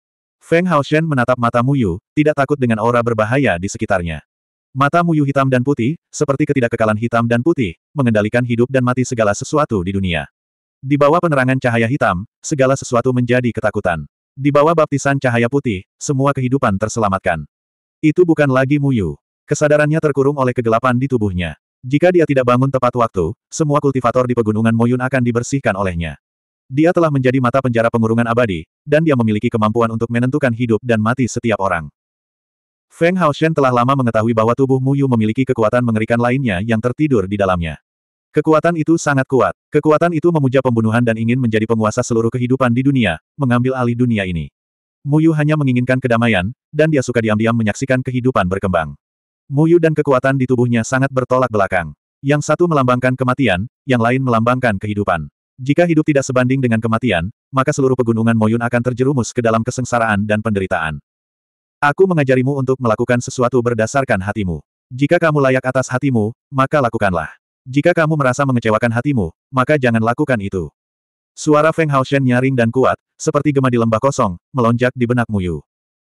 Feng Hao Shen menatap mata Muyu, tidak takut dengan aura berbahaya di sekitarnya. Mata Muyu hitam dan putih, seperti ketidakkekalan hitam dan putih, mengendalikan hidup dan mati segala sesuatu di dunia. Di bawah penerangan cahaya hitam, segala sesuatu menjadi ketakutan. Di bawah baptisan cahaya putih, semua kehidupan terselamatkan. Itu bukan lagi Muyu. Kesadarannya terkurung oleh kegelapan di tubuhnya. Jika dia tidak bangun tepat waktu, semua kultivator di pegunungan Moyun akan dibersihkan olehnya. Dia telah menjadi mata penjara pengurungan abadi, dan dia memiliki kemampuan untuk menentukan hidup dan mati setiap orang. Feng Hao Shen telah lama mengetahui bahwa tubuh Mu Yu memiliki kekuatan mengerikan lainnya yang tertidur di dalamnya. Kekuatan itu sangat kuat. Kekuatan itu memuja pembunuhan dan ingin menjadi penguasa seluruh kehidupan di dunia, mengambil alih dunia ini. Mu Yu hanya menginginkan kedamaian, dan dia suka diam-diam menyaksikan kehidupan berkembang. Mu Yu dan kekuatan di tubuhnya sangat bertolak belakang. Yang satu melambangkan kematian, yang lain melambangkan kehidupan. Jika hidup tidak sebanding dengan kematian, maka seluruh pegunungan Moyun akan terjerumus ke dalam kesengsaraan dan penderitaan. Aku mengajarimu untuk melakukan sesuatu berdasarkan hatimu. Jika kamu layak atas hatimu, maka lakukanlah. Jika kamu merasa mengecewakan hatimu, maka jangan lakukan itu. Suara Feng Haoshen nyaring dan kuat, seperti gema di lembah kosong, melonjak di benak Muyu.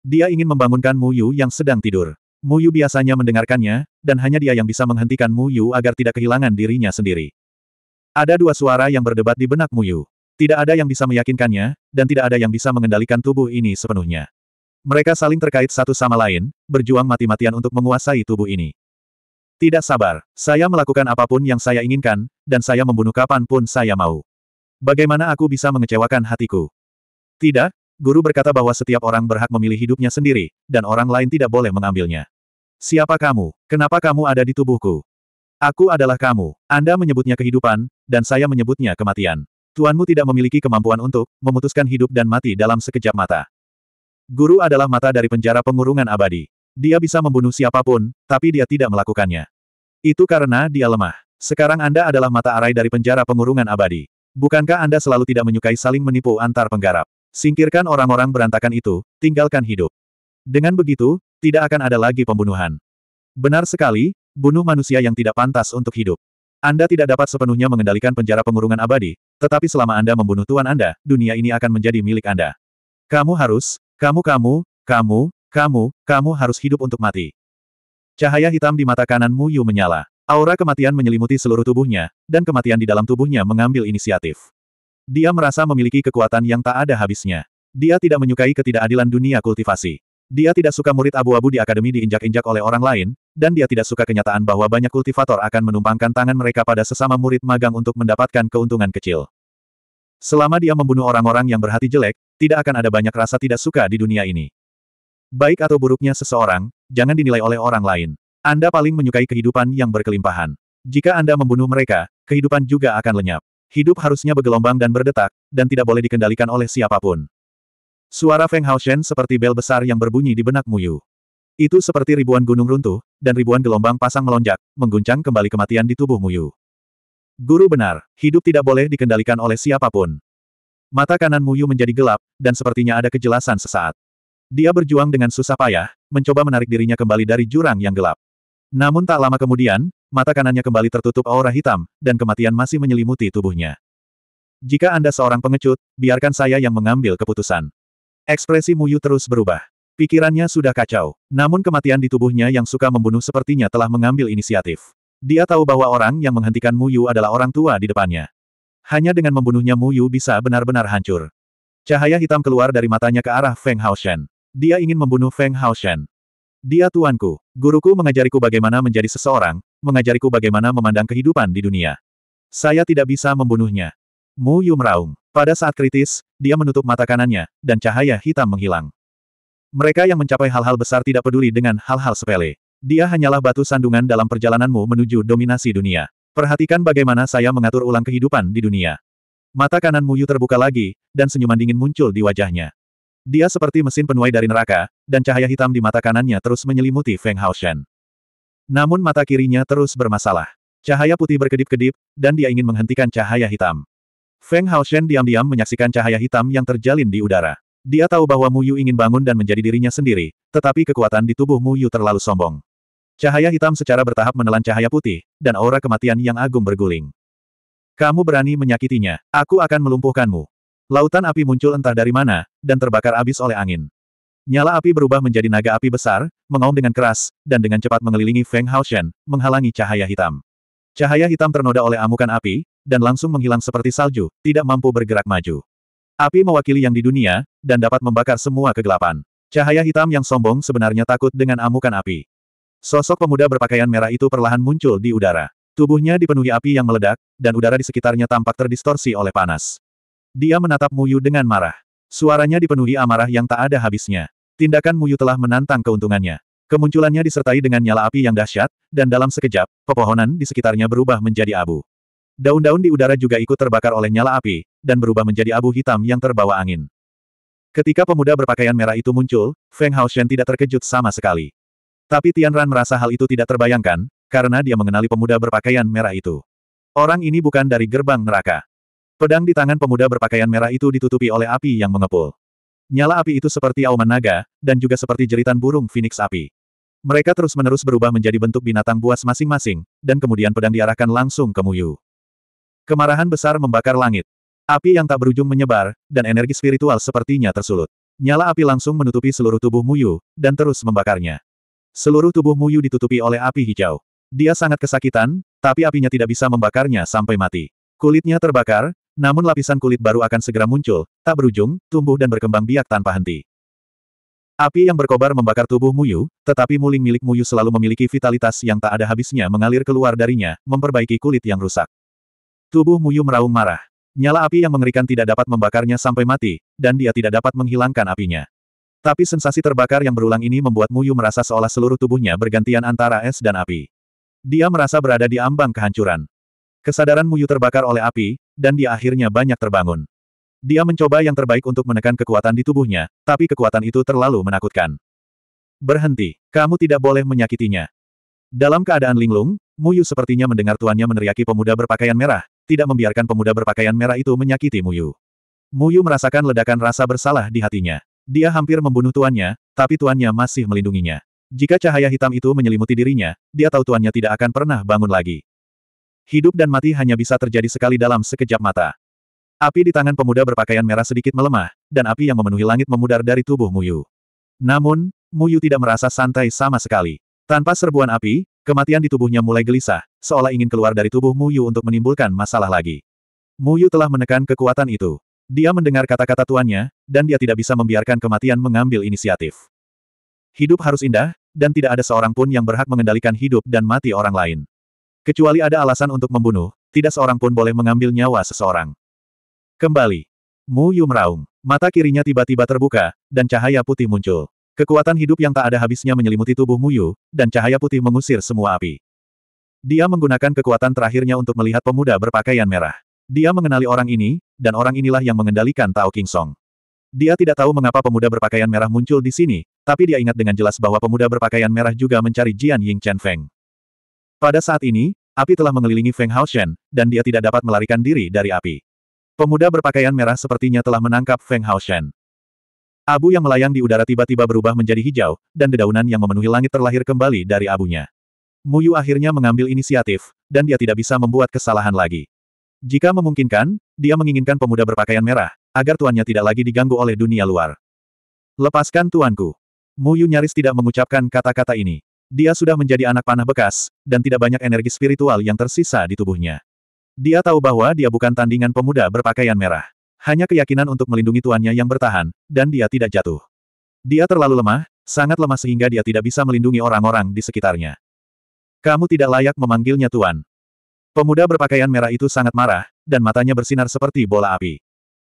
Dia ingin membangunkan Muyu yang sedang tidur. Muyu biasanya mendengarkannya, dan hanya dia yang bisa menghentikan Muyu agar tidak kehilangan dirinya sendiri. Ada dua suara yang berdebat di benak Muyu. Tidak ada yang bisa meyakinkannya, dan tidak ada yang bisa mengendalikan tubuh ini sepenuhnya. Mereka saling terkait satu sama lain, berjuang mati-matian untuk menguasai tubuh ini. Tidak sabar, saya melakukan apapun yang saya inginkan, dan saya membunuh kapan pun saya mau. Bagaimana aku bisa mengecewakan hatiku? Tidak, guru berkata bahwa setiap orang berhak memilih hidupnya sendiri, dan orang lain tidak boleh mengambilnya. Siapa kamu? Kenapa kamu ada di tubuhku? Aku adalah kamu. Anda menyebutnya kehidupan, dan saya menyebutnya kematian. Tuanmu tidak memiliki kemampuan untuk memutuskan hidup dan mati dalam sekejap mata. Guru adalah mata dari penjara pengurungan abadi. Dia bisa membunuh siapapun, tapi dia tidak melakukannya. Itu karena dia lemah. Sekarang Anda adalah mata arai dari penjara pengurungan abadi. Bukankah Anda selalu tidak menyukai saling menipu antar penggarap? Singkirkan orang-orang berantakan itu, tinggalkan hidup. Dengan begitu, tidak akan ada lagi pembunuhan. Benar sekali, Bunuh manusia yang tidak pantas untuk hidup. Anda tidak dapat sepenuhnya mengendalikan penjara pengurungan abadi, tetapi selama Anda membunuh Tuan Anda, dunia ini akan menjadi milik Anda. Kamu harus, kamu kamu, kamu, kamu, kamu harus hidup untuk mati. Cahaya hitam di mata kanan Mu Yu menyala. Aura kematian menyelimuti seluruh tubuhnya, dan kematian di dalam tubuhnya mengambil inisiatif. Dia merasa memiliki kekuatan yang tak ada habisnya. Dia tidak menyukai ketidakadilan dunia kultivasi. Dia tidak suka murid abu-abu di akademi diinjak-injak oleh orang lain, dan dia tidak suka kenyataan bahwa banyak kultivator akan menumpangkan tangan mereka pada sesama murid magang untuk mendapatkan keuntungan kecil. Selama dia membunuh orang-orang yang berhati jelek, tidak akan ada banyak rasa tidak suka di dunia ini. Baik atau buruknya seseorang, jangan dinilai oleh orang lain. Anda paling menyukai kehidupan yang berkelimpahan. Jika Anda membunuh mereka, kehidupan juga akan lenyap. Hidup harusnya bergelombang dan berdetak, dan tidak boleh dikendalikan oleh siapapun. Suara Feng Haoshen seperti bel besar yang berbunyi di benak Muyu. Itu seperti ribuan gunung runtuh, dan ribuan gelombang pasang melonjak, mengguncang kembali kematian di tubuh Muyu. Guru benar, hidup tidak boleh dikendalikan oleh siapapun. Mata kanan Muyu menjadi gelap, dan sepertinya ada kejelasan sesaat. Dia berjuang dengan susah payah, mencoba menarik dirinya kembali dari jurang yang gelap. Namun tak lama kemudian, mata kanannya kembali tertutup aura hitam, dan kematian masih menyelimuti tubuhnya. Jika Anda seorang pengecut, biarkan saya yang mengambil keputusan. Ekspresi Muyu terus berubah. Pikirannya sudah kacau, namun kematian di tubuhnya yang suka membunuh sepertinya telah mengambil inisiatif. Dia tahu bahwa orang yang menghentikan Muyu adalah orang tua di depannya. Hanya dengan membunuhnya Muyu bisa benar-benar hancur. Cahaya hitam keluar dari matanya ke arah Feng Shen. Dia ingin membunuh Feng Shen. Dia tuanku, guruku mengajariku bagaimana menjadi seseorang, mengajariku bagaimana memandang kehidupan di dunia. Saya tidak bisa membunuhnya. Mu Yu meraung. Pada saat kritis, dia menutup mata kanannya, dan cahaya hitam menghilang. Mereka yang mencapai hal-hal besar tidak peduli dengan hal-hal sepele. Dia hanyalah batu sandungan dalam perjalananmu menuju dominasi dunia. Perhatikan bagaimana saya mengatur ulang kehidupan di dunia. Mata kanan Muyu terbuka lagi, dan senyuman dingin muncul di wajahnya. Dia seperti mesin penuai dari neraka, dan cahaya hitam di mata kanannya terus menyelimuti Feng Hao Shen. Namun mata kirinya terus bermasalah. Cahaya putih berkedip-kedip, dan dia ingin menghentikan cahaya hitam. Feng Hao Shen diam-diam menyaksikan cahaya hitam yang terjalin di udara. Dia tahu bahwa Mu Yu ingin bangun dan menjadi dirinya sendiri, tetapi kekuatan di tubuh Mu Yu terlalu sombong. Cahaya hitam secara bertahap menelan cahaya putih, dan aura kematian yang agung berguling. Kamu berani menyakitinya, aku akan melumpuhkanmu. Lautan api muncul entah dari mana, dan terbakar abis oleh angin. Nyala api berubah menjadi naga api besar, mengaum dengan keras, dan dengan cepat mengelilingi Feng Haoshen, menghalangi cahaya hitam. Cahaya hitam ternoda oleh amukan api, dan langsung menghilang seperti salju, tidak mampu bergerak maju. Api mewakili yang di dunia, dan dapat membakar semua kegelapan. Cahaya hitam yang sombong sebenarnya takut dengan amukan api. Sosok pemuda berpakaian merah itu perlahan muncul di udara. Tubuhnya dipenuhi api yang meledak, dan udara di sekitarnya tampak terdistorsi oleh panas. Dia menatap Muyu dengan marah. Suaranya dipenuhi amarah yang tak ada habisnya. Tindakan Muyu telah menantang keuntungannya. Kemunculannya disertai dengan nyala api yang dahsyat, dan dalam sekejap, pepohonan di sekitarnya berubah menjadi abu. Daun-daun di udara juga ikut terbakar oleh nyala api, dan berubah menjadi abu hitam yang terbawa angin. Ketika pemuda berpakaian merah itu muncul, Feng Hao Shen tidak terkejut sama sekali. Tapi Tian Ran merasa hal itu tidak terbayangkan, karena dia mengenali pemuda berpakaian merah itu. Orang ini bukan dari gerbang neraka. Pedang di tangan pemuda berpakaian merah itu ditutupi oleh api yang mengepul. Nyala api itu seperti auman naga, dan juga seperti jeritan burung phoenix api. Mereka terus-menerus berubah menjadi bentuk binatang buas masing-masing, dan kemudian pedang diarahkan langsung ke Muyu. Kemarahan besar membakar langit. Api yang tak berujung menyebar, dan energi spiritual sepertinya tersulut. Nyala api langsung menutupi seluruh tubuh Muyu, dan terus membakarnya. Seluruh tubuh Muyu ditutupi oleh api hijau. Dia sangat kesakitan, tapi apinya tidak bisa membakarnya sampai mati. Kulitnya terbakar, namun lapisan kulit baru akan segera muncul, tak berujung, tumbuh dan berkembang biak tanpa henti. Api yang berkobar membakar tubuh Muyu, tetapi muling milik Muyu selalu memiliki vitalitas yang tak ada habisnya mengalir keluar darinya, memperbaiki kulit yang rusak. Tubuh Muyu meraung marah. Nyala api yang mengerikan tidak dapat membakarnya sampai mati, dan dia tidak dapat menghilangkan apinya. Tapi sensasi terbakar yang berulang ini membuat Muyu merasa seolah seluruh tubuhnya bergantian antara es dan api. Dia merasa berada di ambang kehancuran. Kesadaran Muyu terbakar oleh api, dan dia akhirnya banyak terbangun. Dia mencoba yang terbaik untuk menekan kekuatan di tubuhnya, tapi kekuatan itu terlalu menakutkan. Berhenti, kamu tidak boleh menyakitinya. Dalam keadaan linglung, Muyu sepertinya mendengar tuannya meneriaki pemuda berpakaian merah, tidak membiarkan pemuda berpakaian merah itu menyakiti Muyu. Muyu merasakan ledakan rasa bersalah di hatinya. Dia hampir membunuh tuannya, tapi tuannya masih melindunginya. Jika cahaya hitam itu menyelimuti dirinya, dia tahu tuannya tidak akan pernah bangun lagi. Hidup dan mati hanya bisa terjadi sekali dalam sekejap mata. Api di tangan pemuda berpakaian merah sedikit melemah, dan api yang memenuhi langit memudar dari tubuh Muyu. Namun, Muyu tidak merasa santai sama sekali. Tanpa serbuan api, Kematian di tubuhnya mulai gelisah, seolah ingin keluar dari tubuh Mu Yu untuk menimbulkan masalah lagi. Mu Yu telah menekan kekuatan itu. Dia mendengar kata-kata tuannya, dan dia tidak bisa membiarkan kematian mengambil inisiatif. Hidup harus indah, dan tidak ada seorang pun yang berhak mengendalikan hidup dan mati orang lain. Kecuali ada alasan untuk membunuh, tidak seorang pun boleh mengambil nyawa seseorang. Kembali. Mu Yu meraung. Mata kirinya tiba-tiba terbuka, dan cahaya putih muncul. Kekuatan hidup yang tak ada habisnya menyelimuti tubuh Muyu, dan cahaya putih mengusir semua api. Dia menggunakan kekuatan terakhirnya untuk melihat pemuda berpakaian merah. Dia mengenali orang ini, dan orang inilah yang mengendalikan Tao King Song. Dia tidak tahu mengapa pemuda berpakaian merah muncul di sini, tapi dia ingat dengan jelas bahwa pemuda berpakaian merah juga mencari Jian Ying Chen Feng. Pada saat ini, api telah mengelilingi Feng Hao Shen, dan dia tidak dapat melarikan diri dari api. Pemuda berpakaian merah sepertinya telah menangkap Feng Hao Shen. Abu yang melayang di udara tiba-tiba berubah menjadi hijau, dan dedaunan yang memenuhi langit terlahir kembali dari abunya. Muyu akhirnya mengambil inisiatif, dan dia tidak bisa membuat kesalahan lagi. Jika memungkinkan, dia menginginkan pemuda berpakaian merah, agar tuannya tidak lagi diganggu oleh dunia luar. Lepaskan tuanku. Muyu nyaris tidak mengucapkan kata-kata ini. Dia sudah menjadi anak panah bekas, dan tidak banyak energi spiritual yang tersisa di tubuhnya. Dia tahu bahwa dia bukan tandingan pemuda berpakaian merah. Hanya keyakinan untuk melindungi tuannya yang bertahan, dan dia tidak jatuh. Dia terlalu lemah, sangat lemah sehingga dia tidak bisa melindungi orang-orang di sekitarnya. Kamu tidak layak memanggilnya tuan. Pemuda berpakaian merah itu sangat marah, dan matanya bersinar seperti bola api.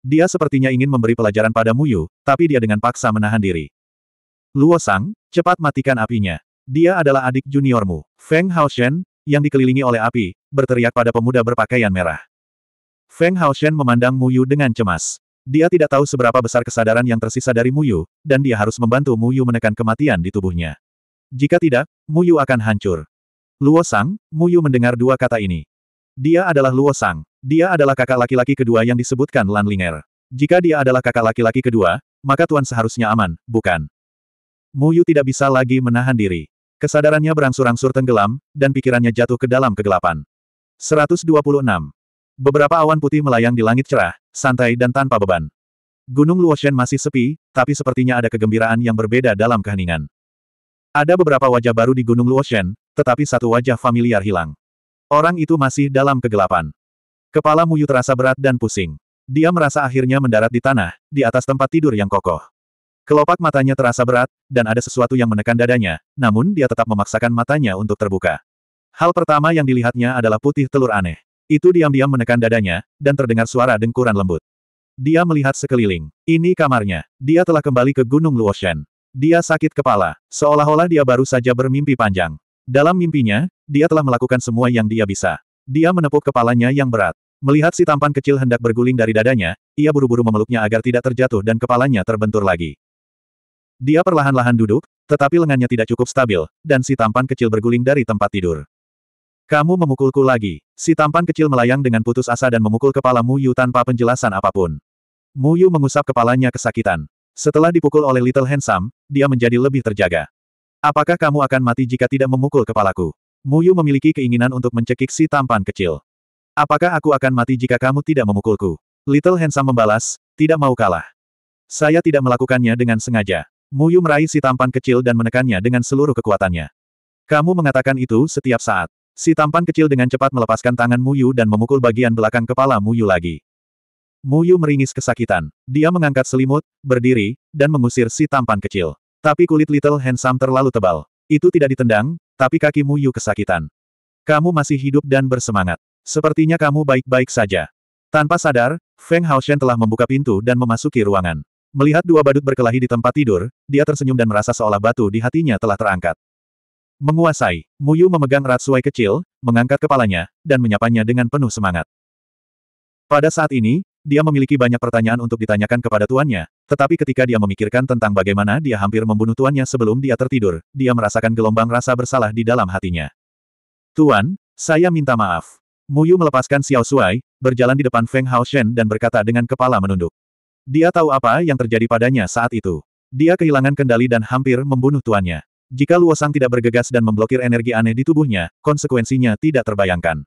Dia sepertinya ingin memberi pelajaran pada Muyu, tapi dia dengan paksa menahan diri. Luo Sang, cepat matikan apinya. Dia adalah adik juniormu, Feng Haoshen, yang dikelilingi oleh api, berteriak pada pemuda berpakaian merah. Feng Hao Shen memandang Mu Yu dengan cemas. Dia tidak tahu seberapa besar kesadaran yang tersisa dari Mu Yu, dan dia harus membantu Mu Yu menekan kematian di tubuhnya. Jika tidak, Mu Yu akan hancur. Luo Sang, Yu mendengar dua kata ini. Dia adalah Luo Sang. Dia adalah kakak laki-laki kedua yang disebutkan Lan Linger. Jika dia adalah kakak laki-laki kedua, maka Tuan seharusnya aman, bukan? Mu Yu tidak bisa lagi menahan diri. Kesadarannya berangsur-angsur tenggelam, dan pikirannya jatuh ke dalam kegelapan. 126. Beberapa awan putih melayang di langit cerah, santai dan tanpa beban. Gunung Luoshen masih sepi, tapi sepertinya ada kegembiraan yang berbeda dalam keheningan. Ada beberapa wajah baru di Gunung Luoshen, tetapi satu wajah familiar hilang. Orang itu masih dalam kegelapan. Kepala Muyu terasa berat dan pusing. Dia merasa akhirnya mendarat di tanah, di atas tempat tidur yang kokoh. Kelopak matanya terasa berat, dan ada sesuatu yang menekan dadanya, namun dia tetap memaksakan matanya untuk terbuka. Hal pertama yang dilihatnya adalah putih telur aneh. Itu diam-diam menekan dadanya, dan terdengar suara dengkuran lembut. Dia melihat sekeliling. Ini kamarnya. Dia telah kembali ke Gunung Luoshan. Dia sakit kepala, seolah-olah dia baru saja bermimpi panjang. Dalam mimpinya, dia telah melakukan semua yang dia bisa. Dia menepuk kepalanya yang berat. Melihat si tampan kecil hendak berguling dari dadanya, ia buru-buru memeluknya agar tidak terjatuh dan kepalanya terbentur lagi. Dia perlahan-lahan duduk, tetapi lengannya tidak cukup stabil, dan si tampan kecil berguling dari tempat tidur. Kamu memukulku lagi. Si tampan kecil melayang dengan putus asa dan memukul kepala Mu Yu tanpa penjelasan apapun. Mu Yu mengusap kepalanya kesakitan. Setelah dipukul oleh Little Handsome, dia menjadi lebih terjaga. Apakah kamu akan mati jika tidak memukul kepalaku? Mu Yu memiliki keinginan untuk mencekik si tampan kecil. Apakah aku akan mati jika kamu tidak memukulku? Little Handsome membalas, tidak mau kalah. Saya tidak melakukannya dengan sengaja. Muyu meraih si tampan kecil dan menekannya dengan seluruh kekuatannya. Kamu mengatakan itu setiap saat. Si tampan kecil dengan cepat melepaskan tangan Muyu dan memukul bagian belakang kepala Muyu lagi. Muyu meringis kesakitan. Dia mengangkat selimut, berdiri, dan mengusir si tampan kecil. Tapi kulit Little Handsome terlalu tebal. Itu tidak ditendang, tapi kaki Muyu kesakitan. Kamu masih hidup dan bersemangat. Sepertinya kamu baik-baik saja. Tanpa sadar, Feng Haoshen telah membuka pintu dan memasuki ruangan. Melihat dua badut berkelahi di tempat tidur, dia tersenyum dan merasa seolah batu di hatinya telah terangkat. Menguasai, Muyu memegang Ratsuai kecil, mengangkat kepalanya, dan menyapanya dengan penuh semangat. Pada saat ini, dia memiliki banyak pertanyaan untuk ditanyakan kepada tuannya, tetapi ketika dia memikirkan tentang bagaimana dia hampir membunuh tuannya sebelum dia tertidur, dia merasakan gelombang rasa bersalah di dalam hatinya. Tuan, saya minta maaf. Muyu melepaskan Xiao Shuai, berjalan di depan Feng Hao Shen dan berkata dengan kepala menunduk. Dia tahu apa yang terjadi padanya saat itu. Dia kehilangan kendali dan hampir membunuh tuannya. Jika Luosang tidak bergegas dan memblokir energi aneh di tubuhnya, konsekuensinya tidak terbayangkan.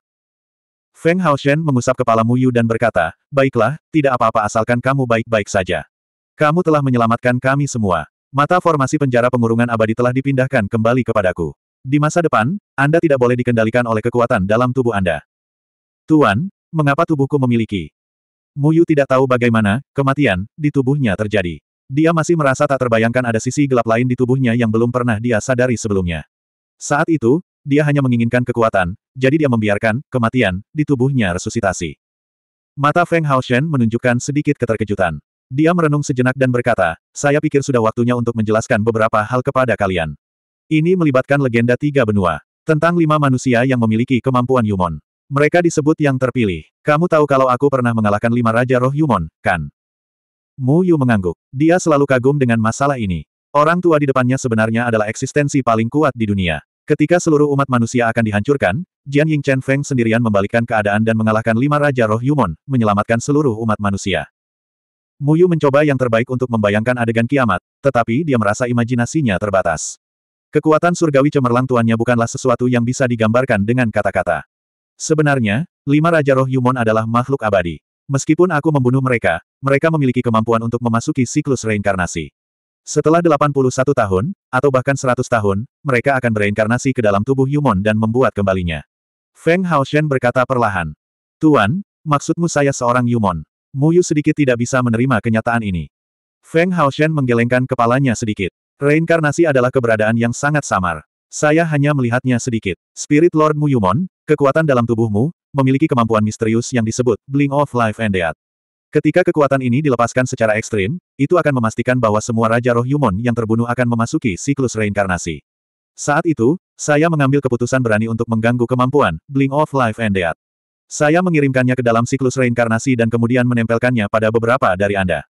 Feng Haoshen mengusap kepala Mu Yu dan berkata, Baiklah, tidak apa-apa asalkan kamu baik-baik saja. Kamu telah menyelamatkan kami semua. Mata formasi penjara pengurungan abadi telah dipindahkan kembali kepadaku. Di masa depan, Anda tidak boleh dikendalikan oleh kekuatan dalam tubuh Anda. Tuan, mengapa tubuhku memiliki? Mu Yu tidak tahu bagaimana, kematian, di tubuhnya terjadi. Dia masih merasa tak terbayangkan ada sisi gelap lain di tubuhnya yang belum pernah dia sadari sebelumnya. Saat itu, dia hanya menginginkan kekuatan, jadi dia membiarkan kematian di tubuhnya resusitasi. Mata Feng Hao Shen menunjukkan sedikit keterkejutan. Dia merenung sejenak dan berkata, saya pikir sudah waktunya untuk menjelaskan beberapa hal kepada kalian. Ini melibatkan legenda tiga benua. Tentang lima manusia yang memiliki kemampuan Yumon. Mereka disebut yang terpilih. Kamu tahu kalau aku pernah mengalahkan lima Raja Roh Yumon, kan? Mu Yu mengangguk. Dia selalu kagum dengan masalah ini. Orang tua di depannya sebenarnya adalah eksistensi paling kuat di dunia. Ketika seluruh umat manusia akan dihancurkan, Jian Ying Chen Feng sendirian membalikkan keadaan dan mengalahkan lima Raja Roh Yumon, menyelamatkan seluruh umat manusia. Mu Yu mencoba yang terbaik untuk membayangkan adegan kiamat, tetapi dia merasa imajinasinya terbatas. Kekuatan surgawi cemerlang tuannya bukanlah sesuatu yang bisa digambarkan dengan kata-kata. Sebenarnya, lima Raja Roh Yumon adalah makhluk abadi. Meskipun aku membunuh mereka, mereka memiliki kemampuan untuk memasuki siklus reinkarnasi. Setelah 81 tahun, atau bahkan 100 tahun, mereka akan bereinkarnasi ke dalam tubuh Yumon dan membuat kembalinya. Feng Haoshen berkata perlahan. Tuan, maksudmu saya seorang Yumon. Muyu sedikit tidak bisa menerima kenyataan ini. Feng Haoshen menggelengkan kepalanya sedikit. Reinkarnasi adalah keberadaan yang sangat samar. Saya hanya melihatnya sedikit. Spirit Lord Muyumon, kekuatan dalam tubuhmu, memiliki kemampuan misterius yang disebut Bling of Life and Death. Ketika kekuatan ini dilepaskan secara ekstrim, itu akan memastikan bahwa semua Raja Roh Yumon yang terbunuh akan memasuki siklus reinkarnasi. Saat itu, saya mengambil keputusan berani untuk mengganggu kemampuan Bling of Life and Death. Saya mengirimkannya ke dalam siklus reinkarnasi dan kemudian menempelkannya pada beberapa dari Anda.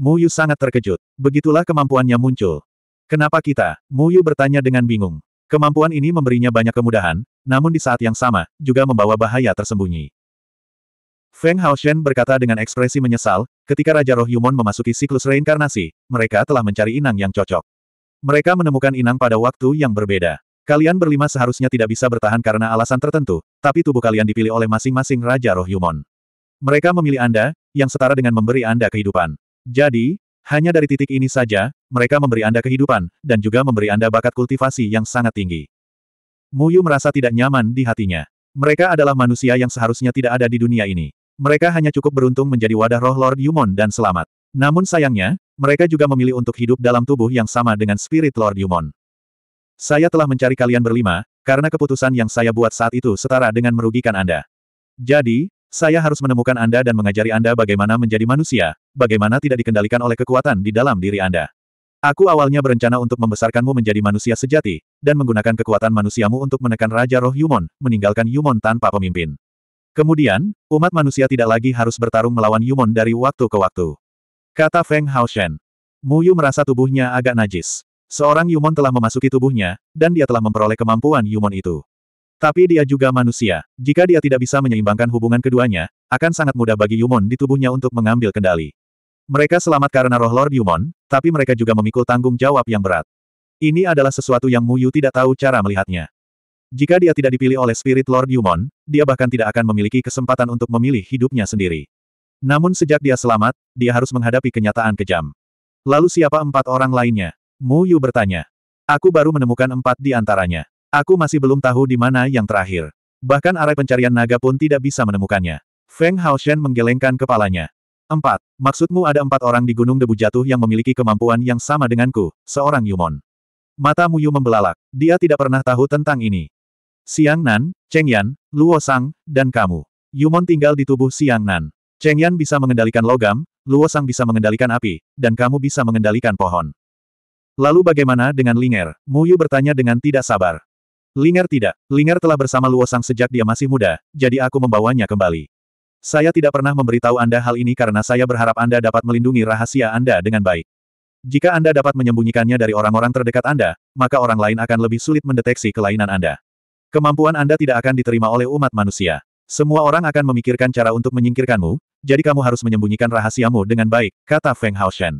Mu Yu sangat terkejut. Begitulah kemampuannya muncul. Kenapa kita? Mu Yu bertanya dengan bingung. Kemampuan ini memberinya banyak kemudahan, namun di saat yang sama, juga membawa bahaya tersembunyi. Feng Haoshen berkata dengan ekspresi menyesal, ketika Raja Roh Yumon memasuki siklus reinkarnasi, mereka telah mencari inang yang cocok. Mereka menemukan inang pada waktu yang berbeda. Kalian berlima seharusnya tidak bisa bertahan karena alasan tertentu, tapi tubuh kalian dipilih oleh masing-masing Raja Roh Yumon. Mereka memilih Anda, yang setara dengan memberi Anda kehidupan. Jadi, hanya dari titik ini saja, mereka memberi Anda kehidupan, dan juga memberi Anda bakat kultivasi yang sangat tinggi. Muyu merasa tidak nyaman di hatinya. Mereka adalah manusia yang seharusnya tidak ada di dunia ini. Mereka hanya cukup beruntung menjadi wadah roh Lord Yumon dan selamat. Namun sayangnya, mereka juga memilih untuk hidup dalam tubuh yang sama dengan spirit Lord Yumon. Saya telah mencari kalian berlima, karena keputusan yang saya buat saat itu setara dengan merugikan Anda. Jadi, saya harus menemukan Anda dan mengajari Anda bagaimana menjadi manusia, bagaimana tidak dikendalikan oleh kekuatan di dalam diri Anda. Aku awalnya berencana untuk membesarkanmu menjadi manusia sejati, dan menggunakan kekuatan manusiamu untuk menekan Raja Roh Yumon, meninggalkan Yumon tanpa pemimpin. Kemudian, umat manusia tidak lagi harus bertarung melawan Yumon dari waktu ke waktu. Kata Feng Hao Haoshen. Muyu merasa tubuhnya agak najis. Seorang Yumon telah memasuki tubuhnya, dan dia telah memperoleh kemampuan Yumon itu. Tapi dia juga manusia. Jika dia tidak bisa menyeimbangkan hubungan keduanya, akan sangat mudah bagi Yumon di tubuhnya untuk mengambil kendali. Mereka selamat karena roh Lord Yumon, tapi mereka juga memikul tanggung jawab yang berat. Ini adalah sesuatu yang Muyu tidak tahu cara melihatnya. Jika dia tidak dipilih oleh Spirit Lord Yumon, dia bahkan tidak akan memiliki kesempatan untuk memilih hidupnya sendiri. Namun sejak dia selamat, dia harus menghadapi kenyataan kejam. Lalu siapa empat orang lainnya? Muyu bertanya. Aku baru menemukan empat di antaranya. Aku masih belum tahu di mana yang terakhir. Bahkan arai pencarian naga pun tidak bisa menemukannya. Feng Haoshen menggelengkan kepalanya. Empat. Maksudmu ada empat orang di Gunung Debu Jatuh yang memiliki kemampuan yang sama denganku, seorang Yumon. Mata Muyu membelalak. Dia tidak pernah tahu tentang ini. Siang Nan, Cheng Yan, Luo Sang, dan kamu. Yumon tinggal di tubuh Siang Nan. Cheng Yan bisa mengendalikan logam, Luo Sang bisa mengendalikan api, dan kamu bisa mengendalikan pohon. Lalu bagaimana dengan Linger? Muyu bertanya dengan tidak sabar. Linger tidak. Linger telah bersama Luo Sang sejak dia masih muda, jadi aku membawanya kembali. Saya tidak pernah memberitahu Anda hal ini karena saya berharap Anda dapat melindungi rahasia Anda dengan baik. Jika Anda dapat menyembunyikannya dari orang-orang terdekat Anda, maka orang lain akan lebih sulit mendeteksi kelainan Anda. Kemampuan Anda tidak akan diterima oleh umat manusia. Semua orang akan memikirkan cara untuk menyingkirkanmu, jadi kamu harus menyembunyikan rahasiamu dengan baik, kata Feng Haoshen.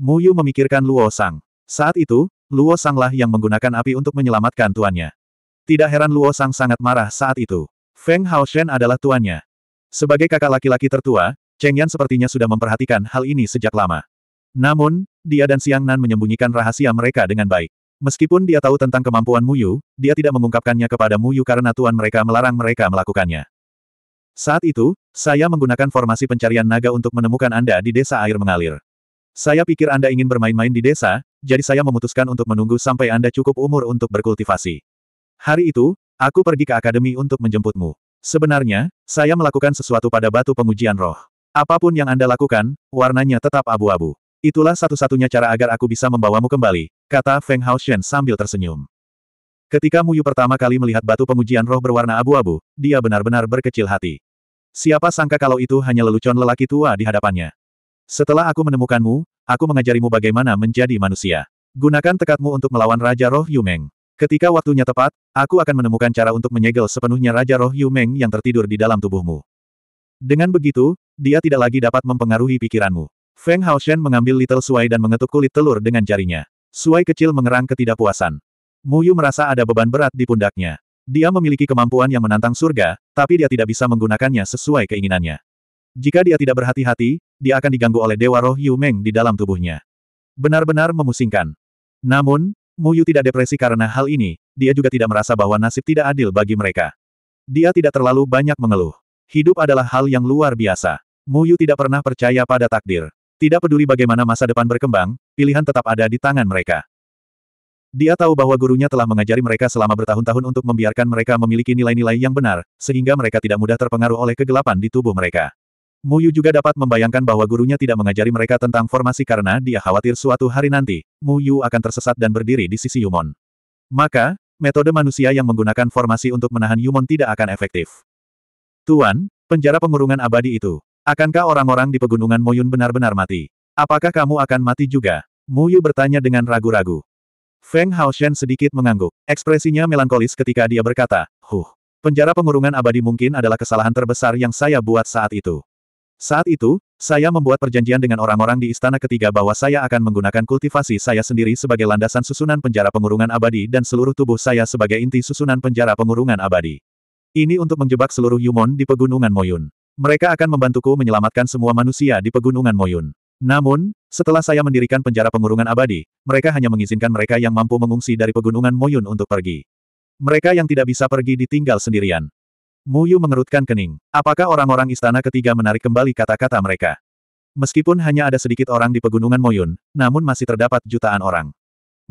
Mu Yu memikirkan Luo Sang. Saat itu, Luo Sanglah yang menggunakan api untuk menyelamatkan tuannya. Tidak heran Luo Sang sangat marah saat itu. Feng Haoshen adalah tuannya. Sebagai kakak laki-laki tertua, Cheng Yan sepertinya sudah memperhatikan hal ini sejak lama. Namun, dia dan Siang Nan menyembunyikan rahasia mereka dengan baik. Meskipun dia tahu tentang kemampuan Muyu, dia tidak mengungkapkannya kepada Muyu karena tuan mereka melarang mereka melakukannya. Saat itu, saya menggunakan formasi pencarian naga untuk menemukan Anda di desa air mengalir. Saya pikir Anda ingin bermain-main di desa, jadi saya memutuskan untuk menunggu sampai Anda cukup umur untuk berkultivasi. Hari itu, aku pergi ke akademi untuk menjemputmu. Sebenarnya, saya melakukan sesuatu pada batu pengujian roh. Apapun yang Anda lakukan, warnanya tetap abu-abu. Itulah satu-satunya cara agar aku bisa membawamu kembali, kata Feng Shen sambil tersenyum. Ketika Muyu pertama kali melihat batu pengujian roh berwarna abu-abu, dia benar-benar berkecil hati. Siapa sangka kalau itu hanya lelucon lelaki tua di hadapannya. Setelah aku menemukanmu, aku mengajarimu bagaimana menjadi manusia. Gunakan tekadmu untuk melawan Raja Roh Yumeng. Ketika waktunya tepat, aku akan menemukan cara untuk menyegel sepenuhnya Raja Roh Yumeng yang tertidur di dalam tubuhmu. Dengan begitu, dia tidak lagi dapat mempengaruhi pikiranmu. Feng Hao Shen mengambil Little Suai dan mengetuk kulit telur dengan jarinya. Suai kecil mengerang ketidakpuasan. Mu Yu merasa ada beban berat di pundaknya. Dia memiliki kemampuan yang menantang surga, tapi dia tidak bisa menggunakannya sesuai keinginannya. Jika dia tidak berhati-hati, dia akan diganggu oleh Dewa Roh Yu Meng di dalam tubuhnya. Benar-benar memusingkan. Namun, Mu Yu tidak depresi karena hal ini, dia juga tidak merasa bahwa nasib tidak adil bagi mereka. Dia tidak terlalu banyak mengeluh. Hidup adalah hal yang luar biasa. Mu Yu tidak pernah percaya pada takdir. Tidak peduli bagaimana masa depan berkembang, pilihan tetap ada di tangan mereka. Dia tahu bahwa gurunya telah mengajari mereka selama bertahun-tahun untuk membiarkan mereka memiliki nilai-nilai yang benar, sehingga mereka tidak mudah terpengaruh oleh kegelapan di tubuh mereka. Muyu juga dapat membayangkan bahwa gurunya tidak mengajari mereka tentang formasi karena dia khawatir suatu hari nanti, Muyu akan tersesat dan berdiri di sisi Yumon. Maka, metode manusia yang menggunakan formasi untuk menahan Yumon tidak akan efektif. Tuan, penjara pengurungan abadi itu, akankah orang-orang di pegunungan Moyun benar-benar mati? Apakah kamu akan mati juga? Muyu bertanya dengan ragu-ragu. Feng Haoshen sedikit mengangguk. Ekspresinya melankolis ketika dia berkata, Huh, penjara pengurungan abadi mungkin adalah kesalahan terbesar yang saya buat saat itu. Saat itu, saya membuat perjanjian dengan orang-orang di istana ketiga bahwa saya akan menggunakan kultivasi saya sendiri sebagai landasan susunan penjara pengurungan abadi dan seluruh tubuh saya sebagai inti susunan penjara pengurungan abadi. Ini untuk menjebak seluruh Yumon di pegunungan Moyun. Mereka akan membantuku menyelamatkan semua manusia di pegunungan Moyun. Namun, setelah saya mendirikan penjara pengurungan abadi, mereka hanya mengizinkan mereka yang mampu mengungsi dari pegunungan Moyun untuk pergi. Mereka yang tidak bisa pergi ditinggal sendirian. Muyu mengerutkan kening. Apakah orang-orang istana ketiga menarik kembali kata-kata mereka? Meskipun hanya ada sedikit orang di pegunungan Moyun, namun masih terdapat jutaan orang.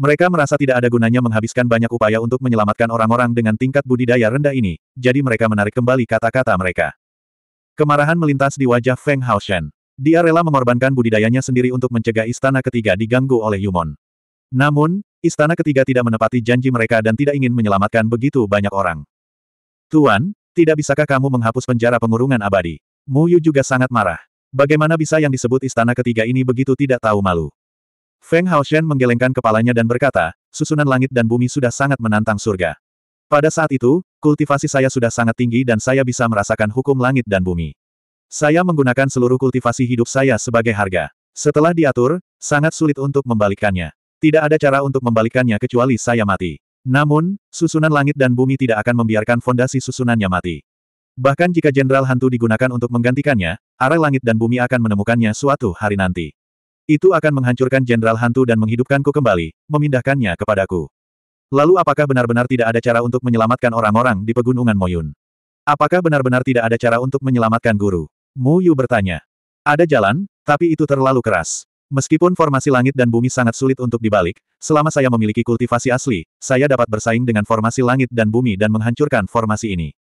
Mereka merasa tidak ada gunanya menghabiskan banyak upaya untuk menyelamatkan orang-orang dengan tingkat budidaya rendah ini, jadi mereka menarik kembali kata-kata mereka. Kemarahan melintas di wajah Feng Haoshen. Dia rela mengorbankan budidayanya sendiri untuk mencegah istana ketiga diganggu oleh Yumon. Namun, istana ketiga tidak menepati janji mereka dan tidak ingin menyelamatkan begitu banyak orang. Tuan, tidak bisakah kamu menghapus penjara pengurungan abadi? Mu Yu juga sangat marah. Bagaimana bisa yang disebut istana ketiga ini begitu tidak tahu malu? Feng Hao Shen menggelengkan kepalanya dan berkata, susunan langit dan bumi sudah sangat menantang surga. Pada saat itu, kultivasi saya sudah sangat tinggi dan saya bisa merasakan hukum langit dan bumi. Saya menggunakan seluruh kultivasi hidup saya sebagai harga. Setelah diatur, sangat sulit untuk membalikkannya. Tidak ada cara untuk membalikkannya kecuali saya mati. Namun, susunan langit dan bumi tidak akan membiarkan fondasi susunannya mati. Bahkan jika Jenderal Hantu digunakan untuk menggantikannya, arah langit dan bumi akan menemukannya suatu hari nanti. Itu akan menghancurkan Jenderal Hantu dan menghidupkanku kembali, memindahkannya kepadaku. Lalu apakah benar-benar tidak ada cara untuk menyelamatkan orang-orang di Pegunungan Moyun? Apakah benar-benar tidak ada cara untuk menyelamatkan guru? Mu Yu bertanya. Ada jalan, tapi itu terlalu keras. Meskipun formasi langit dan bumi sangat sulit untuk dibalik, selama saya memiliki kultivasi asli, saya dapat bersaing dengan formasi langit dan bumi dan menghancurkan formasi ini.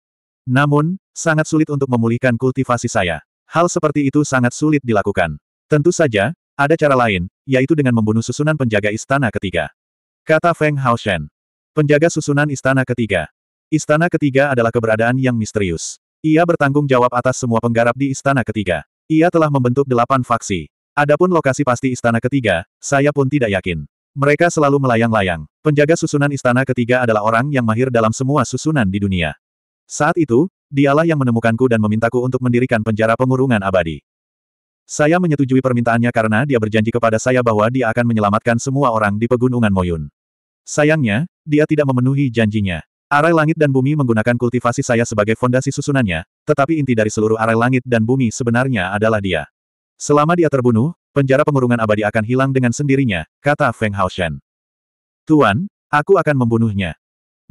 Namun, sangat sulit untuk memulihkan kultivasi saya. Hal seperti itu sangat sulit dilakukan. Tentu saja, ada cara lain, yaitu dengan membunuh susunan penjaga istana ketiga. Kata Feng Haoshen. Penjaga susunan istana ketiga. Istana ketiga adalah keberadaan yang misterius. Ia bertanggung jawab atas semua penggarap di istana ketiga. Ia telah membentuk delapan faksi. Adapun lokasi pasti istana ketiga, saya pun tidak yakin. Mereka selalu melayang-layang. Penjaga susunan istana ketiga adalah orang yang mahir dalam semua susunan di dunia. Saat itu, dialah yang menemukanku dan memintaku untuk mendirikan penjara pengurungan abadi. Saya menyetujui permintaannya karena dia berjanji kepada saya bahwa dia akan menyelamatkan semua orang di pegunungan Moyun. Sayangnya, dia tidak memenuhi janjinya. Arai langit dan bumi menggunakan kultivasi saya sebagai fondasi susunannya, tetapi inti dari seluruh arai langit dan bumi sebenarnya adalah dia. Selama dia terbunuh, penjara pengurungan abadi akan hilang dengan sendirinya, kata Feng Haoshan. Tuan, aku akan membunuhnya.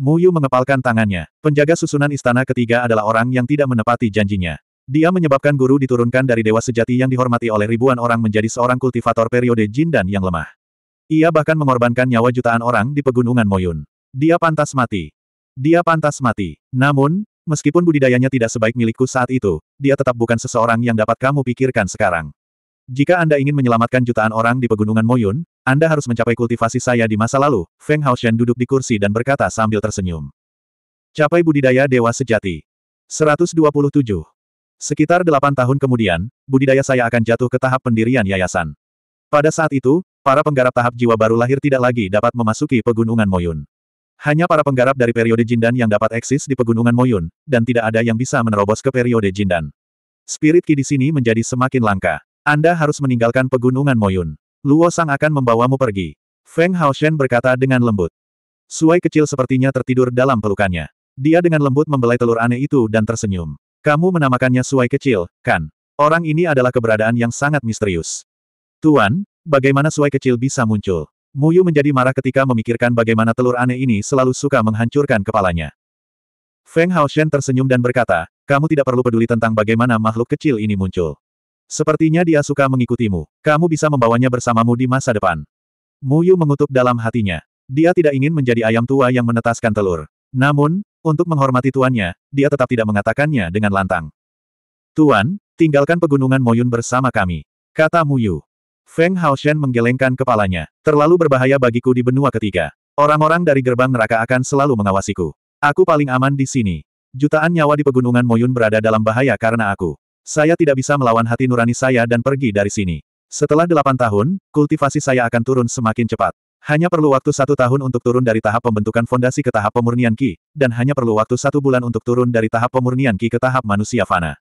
Mu Yu mengepalkan tangannya. Penjaga susunan istana ketiga adalah orang yang tidak menepati janjinya. Dia menyebabkan guru diturunkan dari dewa sejati yang dihormati oleh ribuan orang menjadi seorang kultivator periode jin dan yang lemah. Ia bahkan mengorbankan nyawa jutaan orang di pegunungan Moyun. Dia pantas mati. Dia pantas mati. Namun, meskipun budidayanya tidak sebaik milikku saat itu, dia tetap bukan seseorang yang dapat kamu pikirkan sekarang. Jika Anda ingin menyelamatkan jutaan orang di pegunungan Moyun, Anda harus mencapai kultivasi saya di masa lalu, Feng Haoshen duduk di kursi dan berkata sambil tersenyum. Capai budidaya dewa sejati. 127. Sekitar delapan tahun kemudian, budidaya saya akan jatuh ke tahap pendirian yayasan. Pada saat itu, para penggarap tahap jiwa baru lahir tidak lagi dapat memasuki pegunungan Moyun. Hanya para penggarap dari periode Jindan yang dapat eksis di pegunungan Moyun, dan tidak ada yang bisa menerobos ke periode Jindan. Spirit Ki di sini menjadi semakin langka. Anda harus meninggalkan pegunungan Moyun. Luo Sang akan membawamu pergi. Feng Haoshen berkata dengan lembut. Suai kecil sepertinya tertidur dalam pelukannya. Dia dengan lembut membelai telur aneh itu dan tersenyum. Kamu menamakannya Suai kecil, kan? Orang ini adalah keberadaan yang sangat misterius. Tuan, bagaimana Suai kecil bisa muncul? Muyu menjadi marah ketika memikirkan bagaimana telur aneh ini selalu suka menghancurkan kepalanya. Feng Haoshen tersenyum dan berkata, kamu tidak perlu peduli tentang bagaimana makhluk kecil ini muncul. Sepertinya dia suka mengikutimu. Kamu bisa membawanya bersamamu di masa depan. Muyu mengutuk dalam hatinya. Dia tidak ingin menjadi ayam tua yang menetaskan telur. Namun, untuk menghormati tuannya, dia tetap tidak mengatakannya dengan lantang. Tuan, tinggalkan pegunungan Moyun bersama kami. Kata Muyu. Feng Hao Shen menggelengkan kepalanya. Terlalu berbahaya bagiku di benua ketiga. Orang-orang dari gerbang neraka akan selalu mengawasiku. Aku paling aman di sini. Jutaan nyawa di pegunungan Moyun berada dalam bahaya karena aku. Saya tidak bisa melawan hati nurani saya dan pergi dari sini. Setelah delapan tahun, kultivasi saya akan turun semakin cepat. Hanya perlu waktu satu tahun untuk turun dari tahap pembentukan fondasi ke tahap pemurnian Ki, dan hanya perlu waktu satu bulan untuk turun dari tahap pemurnian Ki ke tahap manusia fana.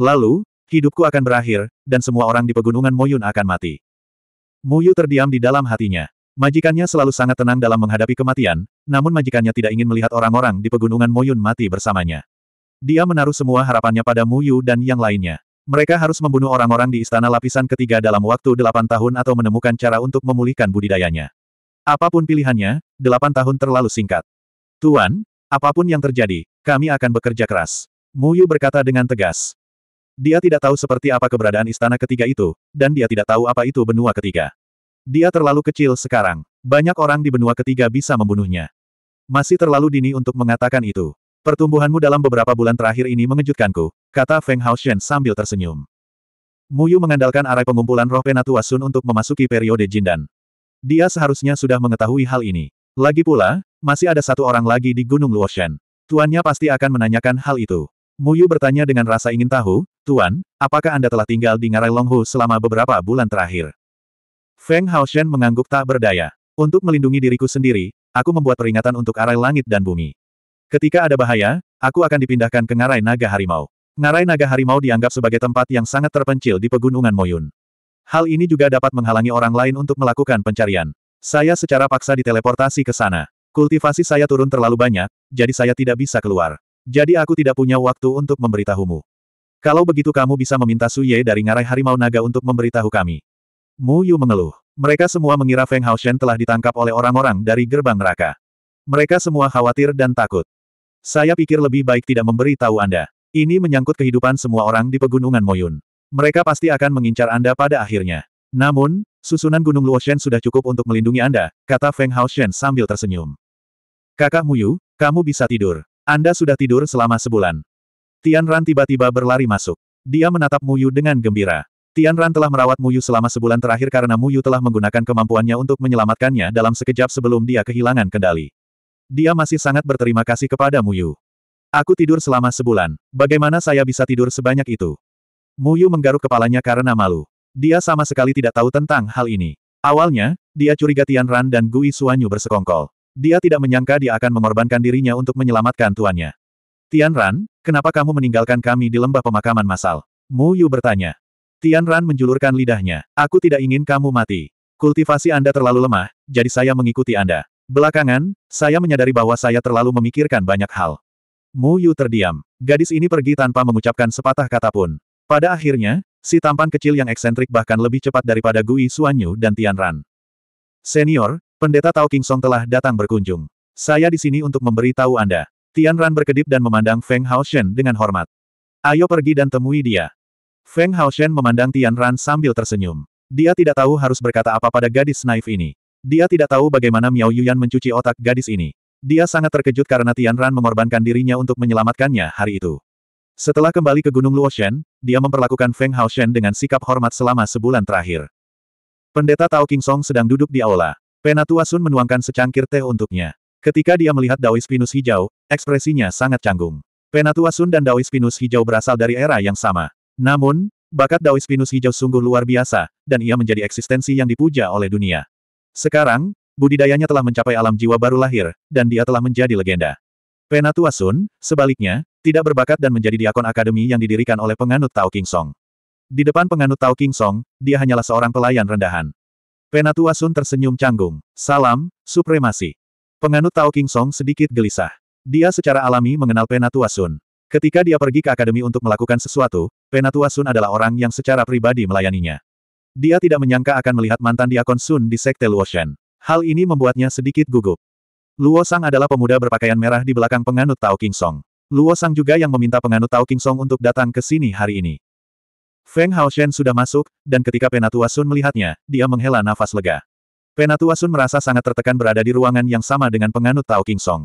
Lalu, hidupku akan berakhir, dan semua orang di pegunungan Moyun akan mati. Moyu terdiam di dalam hatinya. Majikannya selalu sangat tenang dalam menghadapi kematian, namun majikannya tidak ingin melihat orang-orang di pegunungan Moyun mati bersamanya. Dia menaruh semua harapannya pada Mu Yu dan yang lainnya. Mereka harus membunuh orang-orang di istana lapisan ketiga dalam waktu delapan tahun atau menemukan cara untuk memulihkan budidayanya. Apapun pilihannya, delapan tahun terlalu singkat. Tuan, apapun yang terjadi, kami akan bekerja keras. Mu Yu berkata dengan tegas. Dia tidak tahu seperti apa keberadaan istana ketiga itu, dan dia tidak tahu apa itu benua ketiga. Dia terlalu kecil sekarang. Banyak orang di benua ketiga bisa membunuhnya. Masih terlalu dini untuk mengatakan itu. Pertumbuhanmu dalam beberapa bulan terakhir ini mengejutkanku, kata Feng Haoxian sambil tersenyum. Muyu mengandalkan arai pengumpulan roh Penatua Sun untuk memasuki periode Jindan. Dia seharusnya sudah mengetahui hal ini. Lagi pula, masih ada satu orang lagi di Gunung Luoshan. Tuannya pasti akan menanyakan hal itu. Muyu bertanya dengan rasa ingin tahu, Tuan, apakah Anda telah tinggal di Ngarai Longhu selama beberapa bulan terakhir? Feng Haoshen mengangguk tak berdaya. Untuk melindungi diriku sendiri, aku membuat peringatan untuk arai langit dan bumi. Ketika ada bahaya, aku akan dipindahkan ke ngarai naga harimau. Ngarai naga harimau dianggap sebagai tempat yang sangat terpencil di pegunungan Moyun. Hal ini juga dapat menghalangi orang lain untuk melakukan pencarian. Saya secara paksa diteleportasi ke sana. Kultivasi saya turun terlalu banyak, jadi saya tidak bisa keluar. Jadi aku tidak punya waktu untuk memberitahumu. Kalau begitu kamu bisa meminta Suye dari ngarai harimau naga untuk memberitahu kami. Mu Yu mengeluh. Mereka semua mengira Feng Haoshen telah ditangkap oleh orang-orang dari gerbang neraka. Mereka semua khawatir dan takut. Saya pikir lebih baik tidak memberi tahu Anda. Ini menyangkut kehidupan semua orang di pegunungan Moyun. Mereka pasti akan mengincar Anda pada akhirnya. Namun, susunan Gunung Luoshen sudah cukup untuk melindungi Anda, kata Feng Haoshen sambil tersenyum. Kakak Muyu, kamu bisa tidur. Anda sudah tidur selama sebulan. Tian Ran tiba-tiba berlari masuk. Dia menatap Muyu dengan gembira. Tian Ran telah merawat Muyu selama sebulan terakhir karena Muyu telah menggunakan kemampuannya untuk menyelamatkannya dalam sekejap sebelum dia kehilangan kendali. Dia masih sangat berterima kasih kepada Muyu. Aku tidur selama sebulan. Bagaimana saya bisa tidur sebanyak itu? Muyu menggaruk kepalanya karena malu. Dia sama sekali tidak tahu tentang hal ini. Awalnya, dia curiga Tian Ran dan Gui Suanyu bersekongkol. Dia tidak menyangka dia akan mengorbankan dirinya untuk menyelamatkan tuannya. Tian Ran, kenapa kamu meninggalkan kami di lembah pemakaman massal? Mu Yu bertanya. Tian Ran menjulurkan lidahnya. Aku tidak ingin kamu mati. Kultivasi Anda terlalu lemah, jadi saya mengikuti Anda. Belakangan, saya menyadari bahwa saya terlalu memikirkan banyak hal. Mu Yu terdiam. Gadis ini pergi tanpa mengucapkan sepatah kata pun. Pada akhirnya, si tampan kecil yang eksentrik bahkan lebih cepat daripada Gui Suanyu, dan Tian Ran. Senior, pendeta Tao King Song telah datang berkunjung. Saya di sini untuk memberi tahu Anda. Tian Ran berkedip dan memandang Feng Haoshen dengan hormat. Ayo pergi dan temui dia. Feng Haoshen memandang Tian Ran sambil tersenyum. Dia tidak tahu harus berkata apa pada gadis naif ini. Dia tidak tahu bagaimana Miao Yuyan mencuci otak gadis ini. Dia sangat terkejut karena Tian Ran mengorbankan dirinya untuk menyelamatkannya hari itu. Setelah kembali ke Gunung Luoshan, dia memperlakukan Feng Haoshen dengan sikap hormat selama sebulan terakhir. Pendeta Tao King Song sedang duduk di aula. Penatua Sun menuangkan secangkir teh untuknya. Ketika dia melihat Daois Pinus hijau, ekspresinya sangat canggung. Penatua Sun dan Daois Pinus hijau berasal dari era yang sama. Namun, bakat Daois Pinus hijau sungguh luar biasa, dan ia menjadi eksistensi yang dipuja oleh dunia. Sekarang, budidayanya telah mencapai alam jiwa baru lahir, dan dia telah menjadi legenda. Penatua Sun, sebaliknya, tidak berbakat dan menjadi diakon akademi yang didirikan oleh penganut Tao King Song. Di depan penganut Tao King Song, dia hanyalah seorang pelayan rendahan. Penatua Sun tersenyum canggung. Salam, supremasi. Penganut Tao King Song sedikit gelisah. Dia secara alami mengenal Penatua Sun. Ketika dia pergi ke akademi untuk melakukan sesuatu, Penatua Sun adalah orang yang secara pribadi melayaninya. Dia tidak menyangka akan melihat mantan Diakon Sun di Sekte Luoshen. Hal ini membuatnya sedikit gugup. Luo Sang adalah pemuda berpakaian merah di belakang penganut Tao King Song. Luo Sang juga yang meminta penganut Tao King Song untuk datang ke sini hari ini. Feng Haoshen sudah masuk, dan ketika Penatua Sun melihatnya, dia menghela nafas lega. Penatua Sun merasa sangat tertekan berada di ruangan yang sama dengan penganut Tao King Song.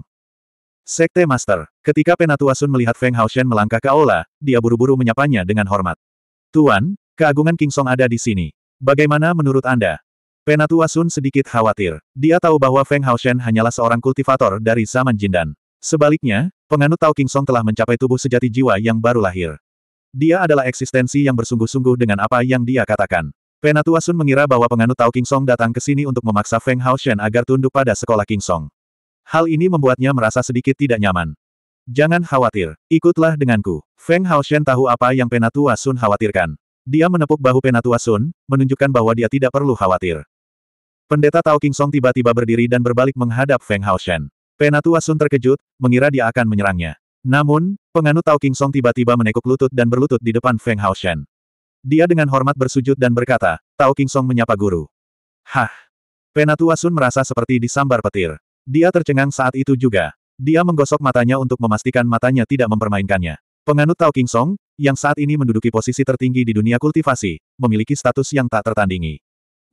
Sekte Master, ketika Penatua Sun melihat Feng Haoshen melangkah ke aula, dia buru-buru menyapanya dengan hormat. Tuan, keagungan King Song ada di sini. Bagaimana menurut Anda? Penatua Sun sedikit khawatir. Dia tahu bahwa Feng Hao Shen hanyalah seorang kultivator dari zaman Jindan. Sebaliknya, penganut Tao King Song telah mencapai tubuh sejati jiwa yang baru lahir. Dia adalah eksistensi yang bersungguh-sungguh dengan apa yang dia katakan. Penatua Sun mengira bahwa penganut Tao King Song datang ke sini untuk memaksa Feng Hao Shen agar tunduk pada sekolah King Song. Hal ini membuatnya merasa sedikit tidak nyaman. Jangan khawatir, ikutlah denganku. Feng Hao Shen tahu apa yang Penatua Sun khawatirkan. Dia menepuk bahu Penatua Sun, menunjukkan bahwa dia tidak perlu khawatir. Pendeta Tao King Song tiba-tiba berdiri dan berbalik menghadap Feng Shen. Penatua Sun terkejut, mengira dia akan menyerangnya. Namun, penganut Tao King Song tiba-tiba menekuk lutut dan berlutut di depan Feng Shen. Dia dengan hormat bersujud dan berkata, Tao King Song menyapa guru. Hah! Penatua Sun merasa seperti disambar petir. Dia tercengang saat itu juga. Dia menggosok matanya untuk memastikan matanya tidak mempermainkannya. Penganut Tao King Song, yang saat ini menduduki posisi tertinggi di dunia kultivasi, memiliki status yang tak tertandingi.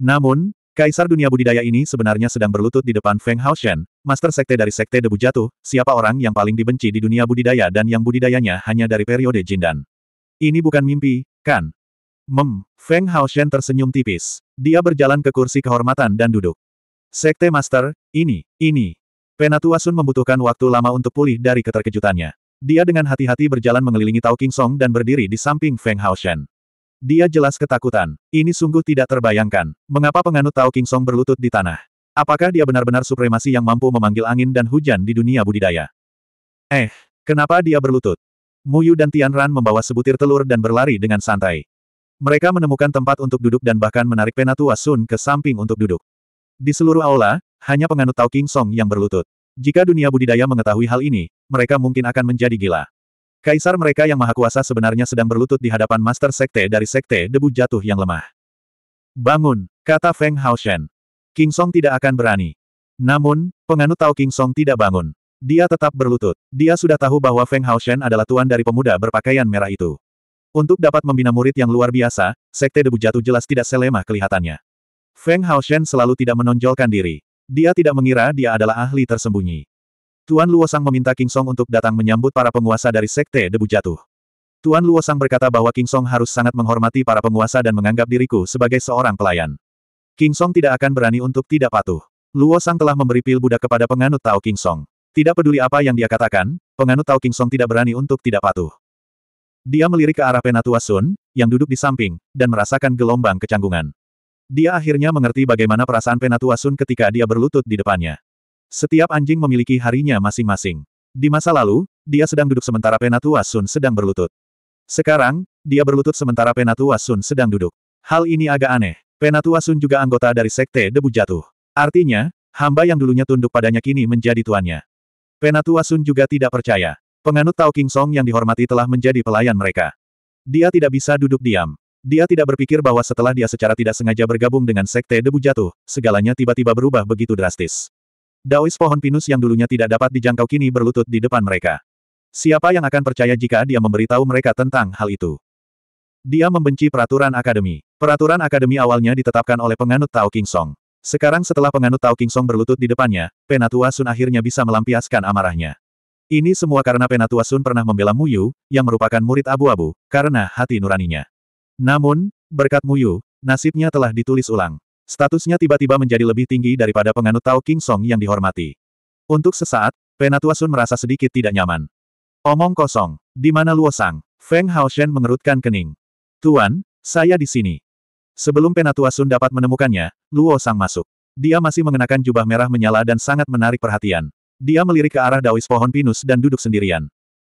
Namun, Kaisar dunia budidaya ini sebenarnya sedang berlutut di depan Feng Haoshen, master sekte dari sekte debu jatuh, siapa orang yang paling dibenci di dunia budidaya dan yang budidayanya hanya dari periode Jindan. Ini bukan mimpi, kan? Mem, Feng Haoshen tersenyum tipis. Dia berjalan ke kursi kehormatan dan duduk. Sekte master, ini, ini. Penatua Sun membutuhkan waktu lama untuk pulih dari keterkejutannya. Dia dengan hati-hati berjalan mengelilingi Tao King Song dan berdiri di samping Feng Haoshen. Dia jelas ketakutan. Ini sungguh tidak terbayangkan. Mengapa penganut Tao King Song berlutut di tanah? Apakah dia benar-benar supremasi yang mampu memanggil angin dan hujan di dunia budidaya? Eh, kenapa dia berlutut? Muyu dan Tianran membawa sebutir telur dan berlari dengan santai. Mereka menemukan tempat untuk duduk dan bahkan menarik Penatua Sun ke samping untuk duduk. Di seluruh aula, hanya penganut Tao King Song yang berlutut. Jika dunia budidaya mengetahui hal ini, mereka mungkin akan menjadi gila. Kaisar mereka yang maha kuasa sebenarnya sedang berlutut di hadapan master sekte dari sekte debu jatuh yang lemah. Bangun, kata Feng Haoshen. King Song tidak akan berani. Namun, penganut Tao King Song tidak bangun. Dia tetap berlutut. Dia sudah tahu bahwa Feng Haoshen adalah tuan dari pemuda berpakaian merah itu. Untuk dapat membina murid yang luar biasa, sekte debu jatuh jelas tidak selemah kelihatannya. Feng Haoshen selalu tidak menonjolkan diri. Dia tidak mengira dia adalah ahli tersembunyi. Tuan Luosang meminta King Song untuk datang menyambut para penguasa dari Sekte Debu Jatuh. Tuan Luosang berkata bahwa King Song harus sangat menghormati para penguasa dan menganggap diriku sebagai seorang pelayan. King Song tidak akan berani untuk tidak patuh. Luosang telah memberi pil budak kepada penganut Tao King Song. Tidak peduli apa yang dia katakan, penganut Tao King Song tidak berani untuk tidak patuh. Dia melirik ke arah Penatua Sun, yang duduk di samping, dan merasakan gelombang kecanggungan. Dia akhirnya mengerti bagaimana perasaan Penatua Sun ketika dia berlutut di depannya. Setiap anjing memiliki harinya masing-masing. Di masa lalu, dia sedang duduk sementara Penatua Sun sedang berlutut. Sekarang, dia berlutut sementara Penatua Sun sedang duduk. Hal ini agak aneh. Penatua Sun juga anggota dari Sekte Debu Jatuh. Artinya, hamba yang dulunya tunduk padanya kini menjadi tuannya. Penatua Sun juga tidak percaya. Penganut Tao King Song yang dihormati telah menjadi pelayan mereka. Dia tidak bisa duduk diam. Dia tidak berpikir bahwa setelah dia secara tidak sengaja bergabung dengan sekte debu jatuh, segalanya tiba-tiba berubah begitu drastis. Daois pohon pinus yang dulunya tidak dapat dijangkau kini berlutut di depan mereka. Siapa yang akan percaya jika dia memberitahu mereka tentang hal itu? Dia membenci peraturan akademi. Peraturan akademi awalnya ditetapkan oleh penganut Tao King Song. Sekarang setelah penganut Tao King Song berlutut di depannya, Penatua Sun akhirnya bisa melampiaskan amarahnya. Ini semua karena Penatua Sun pernah membela Muyu, yang merupakan murid abu-abu, karena hati nuraninya. Namun, berkat Muyu, nasibnya telah ditulis ulang. Statusnya tiba-tiba menjadi lebih tinggi daripada penganut Tao King Song yang dihormati. Untuk sesaat, Penatua Sun merasa sedikit tidak nyaman. Omong kosong, di mana Luo Sang? Feng Hao Shen mengerutkan kening. Tuan, saya di sini. Sebelum Penatua Sun dapat menemukannya, Luo Sang masuk. Dia masih mengenakan jubah merah menyala dan sangat menarik perhatian. Dia melirik ke arah dawis pohon pinus dan duduk sendirian.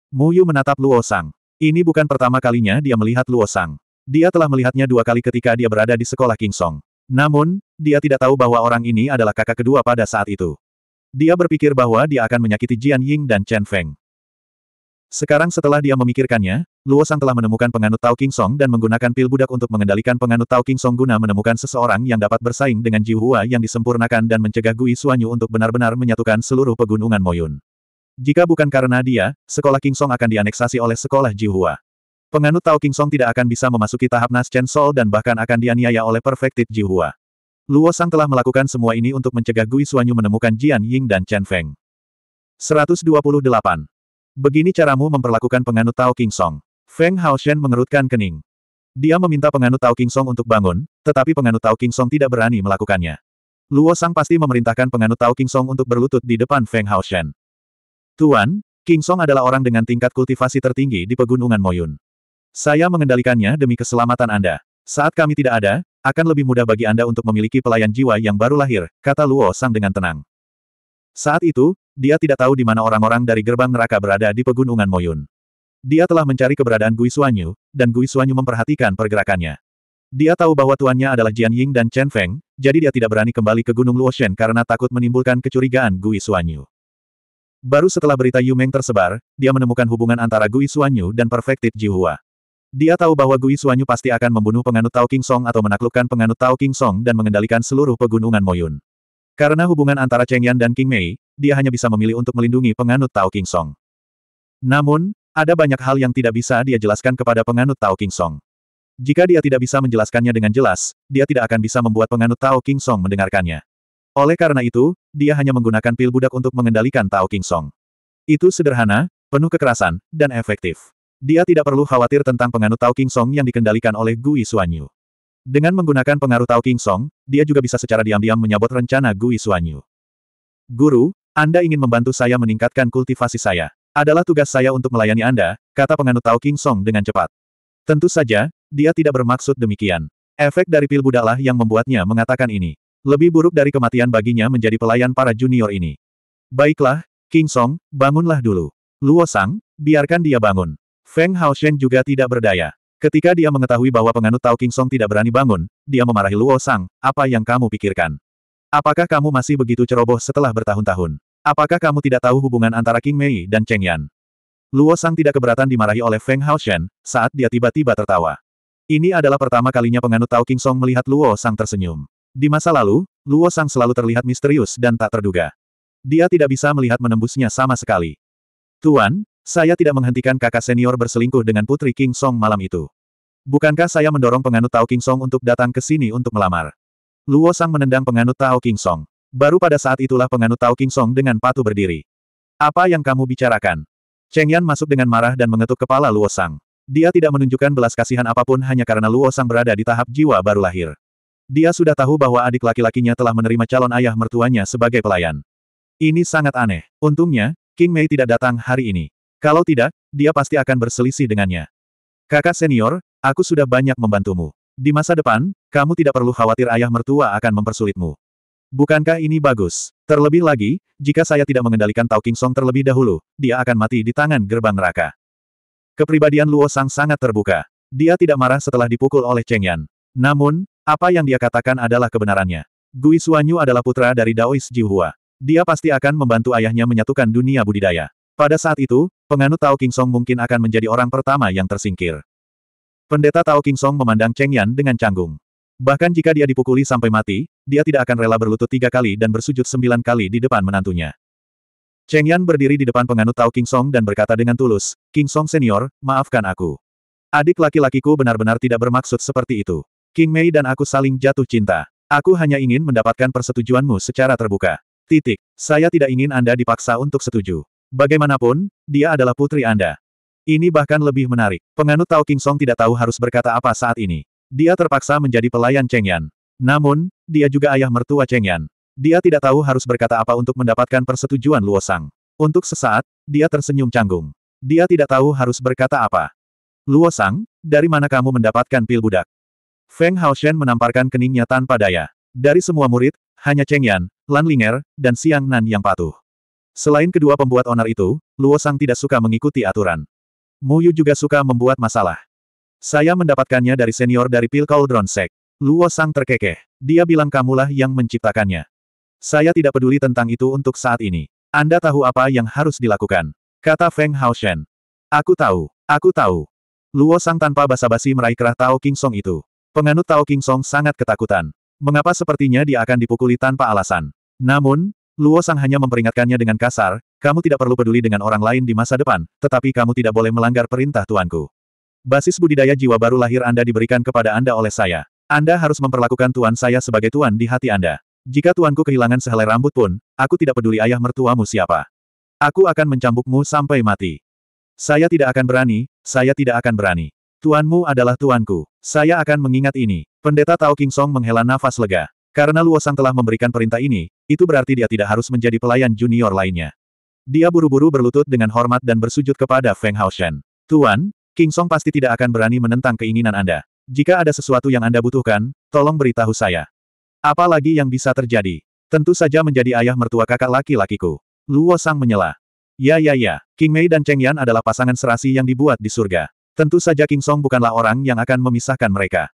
Muyu menatap Luo Sang. Ini bukan pertama kalinya dia melihat Luo Sang. Dia telah melihatnya dua kali ketika dia berada di sekolah King Song. Namun, dia tidak tahu bahwa orang ini adalah kakak kedua pada saat itu. Dia berpikir bahwa dia akan menyakiti Jian Ying dan Chen Feng. Sekarang setelah dia memikirkannya, Luo Sang telah menemukan penganut Tao King Song dan menggunakan pil budak untuk mengendalikan penganut Tao King Song guna menemukan seseorang yang dapat bersaing dengan Ji Hua yang disempurnakan dan mencegah Gui Suanyu untuk benar-benar menyatukan seluruh pegunungan Moyun. Jika bukan karena dia, sekolah King Song akan dianeksasi oleh sekolah Ji Hua. Penganut Tao King Song tidak akan bisa memasuki tahap Naschen Soul dan bahkan akan dianiaya oleh Perfected Jihua. Luo Sang telah melakukan semua ini untuk mencegah Gui Suanyu menemukan Jian Ying dan Chen Feng. 128. Begini caramu memperlakukan penganut Tao King Song. Feng Haoshen mengerutkan kening. Dia meminta penganut Tao King Song untuk bangun, tetapi penganut Tao King Song tidak berani melakukannya. Luo Sang pasti memerintahkan penganut Tao King Song untuk berlutut di depan Feng Haoshen. Tuan, King Song adalah orang dengan tingkat kultivasi tertinggi di pegunungan Moyun. Saya mengendalikannya demi keselamatan Anda. Saat kami tidak ada, akan lebih mudah bagi Anda untuk memiliki pelayan jiwa yang baru lahir, kata Luo Sang dengan tenang. Saat itu, dia tidak tahu di mana orang-orang dari gerbang neraka berada di pegunungan Moyun. Dia telah mencari keberadaan Gui Suanyu, dan Gui Suanyu memperhatikan pergerakannya. Dia tahu bahwa tuannya adalah Jian Ying dan Chen Feng, jadi dia tidak berani kembali ke Gunung Luoshen karena takut menimbulkan kecurigaan Gui Suanyu. Baru setelah berita Yu Meng tersebar, dia menemukan hubungan antara Gui Suanyu dan Perfected Jihua. Dia tahu bahwa Gui Suanyu pasti akan membunuh penganut Tao King Song atau menaklukkan penganut Tao King Song dan mengendalikan seluruh pegunungan Moyun. Karena hubungan antara Cheng Yan dan King Mei, dia hanya bisa memilih untuk melindungi penganut Tao King Song. Namun, ada banyak hal yang tidak bisa dia jelaskan kepada penganut Tao King Song. Jika dia tidak bisa menjelaskannya dengan jelas, dia tidak akan bisa membuat penganut Tao King Song mendengarkannya. Oleh karena itu, dia hanya menggunakan pil budak untuk mengendalikan Tao King Song. Itu sederhana, penuh kekerasan, dan efektif. Dia tidak perlu khawatir tentang penganut Tao King Song yang dikendalikan oleh Gui Suanyu. Dengan menggunakan pengaruh Tao King Song, dia juga bisa secara diam-diam menyabot rencana Gui Suanyu. Guru, Anda ingin membantu saya meningkatkan kultivasi saya. Adalah tugas saya untuk melayani Anda, kata penganut Tao King Song dengan cepat. Tentu saja, dia tidak bermaksud demikian. Efek dari pil budalah yang membuatnya mengatakan ini. Lebih buruk dari kematian baginya menjadi pelayan para junior ini. Baiklah, King Song, bangunlah dulu. Luo Sang, biarkan dia bangun. Feng Haoshen juga tidak berdaya. Ketika dia mengetahui bahwa penganut Tao King Song tidak berani bangun, dia memarahi Luo Sang, apa yang kamu pikirkan? Apakah kamu masih begitu ceroboh setelah bertahun-tahun? Apakah kamu tidak tahu hubungan antara King Mei dan Cheng Yan? Luo Sang tidak keberatan dimarahi oleh Feng Haoshen, saat dia tiba-tiba tertawa. Ini adalah pertama kalinya penganut Tao King Song melihat Luo Sang tersenyum. Di masa lalu, Luo Sang selalu terlihat misterius dan tak terduga. Dia tidak bisa melihat menembusnya sama sekali. Tuan, saya tidak menghentikan kakak senior berselingkuh dengan putri King Song malam itu. Bukankah saya mendorong penganut Tao King Song untuk datang ke sini untuk melamar? Luo Sang menendang penganut Tao King Song. Baru pada saat itulah penganut Tao King Song dengan patuh berdiri. Apa yang kamu bicarakan? Cheng Yan masuk dengan marah dan mengetuk kepala Luo Sang. Dia tidak menunjukkan belas kasihan apapun hanya karena Luo Sang berada di tahap jiwa baru lahir. Dia sudah tahu bahwa adik laki-lakinya telah menerima calon ayah mertuanya sebagai pelayan. Ini sangat aneh. Untungnya, King Mei tidak datang hari ini. Kalau tidak, dia pasti akan berselisih dengannya. Kakak senior, aku sudah banyak membantumu. Di masa depan, kamu tidak perlu khawatir ayah mertua akan mempersulitmu. Bukankah ini bagus? Terlebih lagi, jika saya tidak mengendalikan Tao King Song terlebih dahulu, dia akan mati di tangan gerbang neraka. Kepribadian Luo Sang sangat terbuka. Dia tidak marah setelah dipukul oleh Cheng Yan. Namun, apa yang dia katakan adalah kebenarannya. Gui Xuanyu adalah putra dari Daois Jihua. Dia pasti akan membantu ayahnya menyatukan dunia budidaya. Pada saat itu, penganut Tao King Song mungkin akan menjadi orang pertama yang tersingkir. Pendeta Tao King Song memandang Cheng Yan dengan canggung. Bahkan jika dia dipukuli sampai mati, dia tidak akan rela berlutut tiga kali dan bersujud sembilan kali di depan menantunya. Cheng Yan berdiri di depan penganut Tao King Song dan berkata dengan tulus, King Song senior, maafkan aku. Adik laki-lakiku benar-benar tidak bermaksud seperti itu. King Mei dan aku saling jatuh cinta. Aku hanya ingin mendapatkan persetujuanmu secara terbuka. Titik. Saya tidak ingin Anda dipaksa untuk setuju. Bagaimanapun, dia adalah putri Anda. Ini bahkan lebih menarik. Penganut Tao King Song tidak tahu harus berkata apa saat ini. Dia terpaksa menjadi pelayan Cheng Yan. Namun, dia juga ayah mertua Cheng Yan. Dia tidak tahu harus berkata apa untuk mendapatkan persetujuan Luo Sang. Untuk sesaat, dia tersenyum canggung. Dia tidak tahu harus berkata apa. Luo Sang, dari mana kamu mendapatkan pil budak? Feng Haoshen menamparkan keningnya tanpa daya. Dari semua murid, hanya Cheng Yan, Lan Linger, dan Siang Nan yang patuh. Selain kedua pembuat onar itu, Luo Sang tidak suka mengikuti aturan. Mu Yu juga suka membuat masalah. Saya mendapatkannya dari senior dari Pil Cauldron Sek. Luo Sang terkekeh. Dia bilang kamulah yang menciptakannya. Saya tidak peduli tentang itu untuk saat ini. Anda tahu apa yang harus dilakukan. Kata Feng Haoshen. Aku tahu. Aku tahu. Luo Sang tanpa basa-basi meraih kerah Tao King Song itu. Penganut Tao King Song sangat ketakutan. Mengapa sepertinya dia akan dipukuli tanpa alasan. Namun, Luo Sang hanya memperingatkannya dengan kasar, kamu tidak perlu peduli dengan orang lain di masa depan, tetapi kamu tidak boleh melanggar perintah tuanku. Basis budidaya jiwa baru lahir Anda diberikan kepada Anda oleh saya. Anda harus memperlakukan tuan saya sebagai tuan di hati Anda. Jika tuanku kehilangan sehelai rambut pun, aku tidak peduli ayah mertuamu siapa. Aku akan mencambukmu sampai mati. Saya tidak akan berani, saya tidak akan berani. Tuanmu adalah tuanku. Saya akan mengingat ini. Pendeta Tao King Song menghela nafas lega. Karena Luo Sang telah memberikan perintah ini, itu berarti dia tidak harus menjadi pelayan junior lainnya. Dia buru-buru berlutut dengan hormat dan bersujud kepada Feng Haoshan. Tuan, King Song pasti tidak akan berani menentang keinginan Anda. Jika ada sesuatu yang Anda butuhkan, tolong beritahu saya. Apa lagi yang bisa terjadi? Tentu saja menjadi ayah mertua kakak laki-lakiku. Luo Sang menyela. Ya ya ya, King Mei dan Cheng Yan adalah pasangan serasi yang dibuat di surga. Tentu saja King Song bukanlah orang yang akan memisahkan mereka.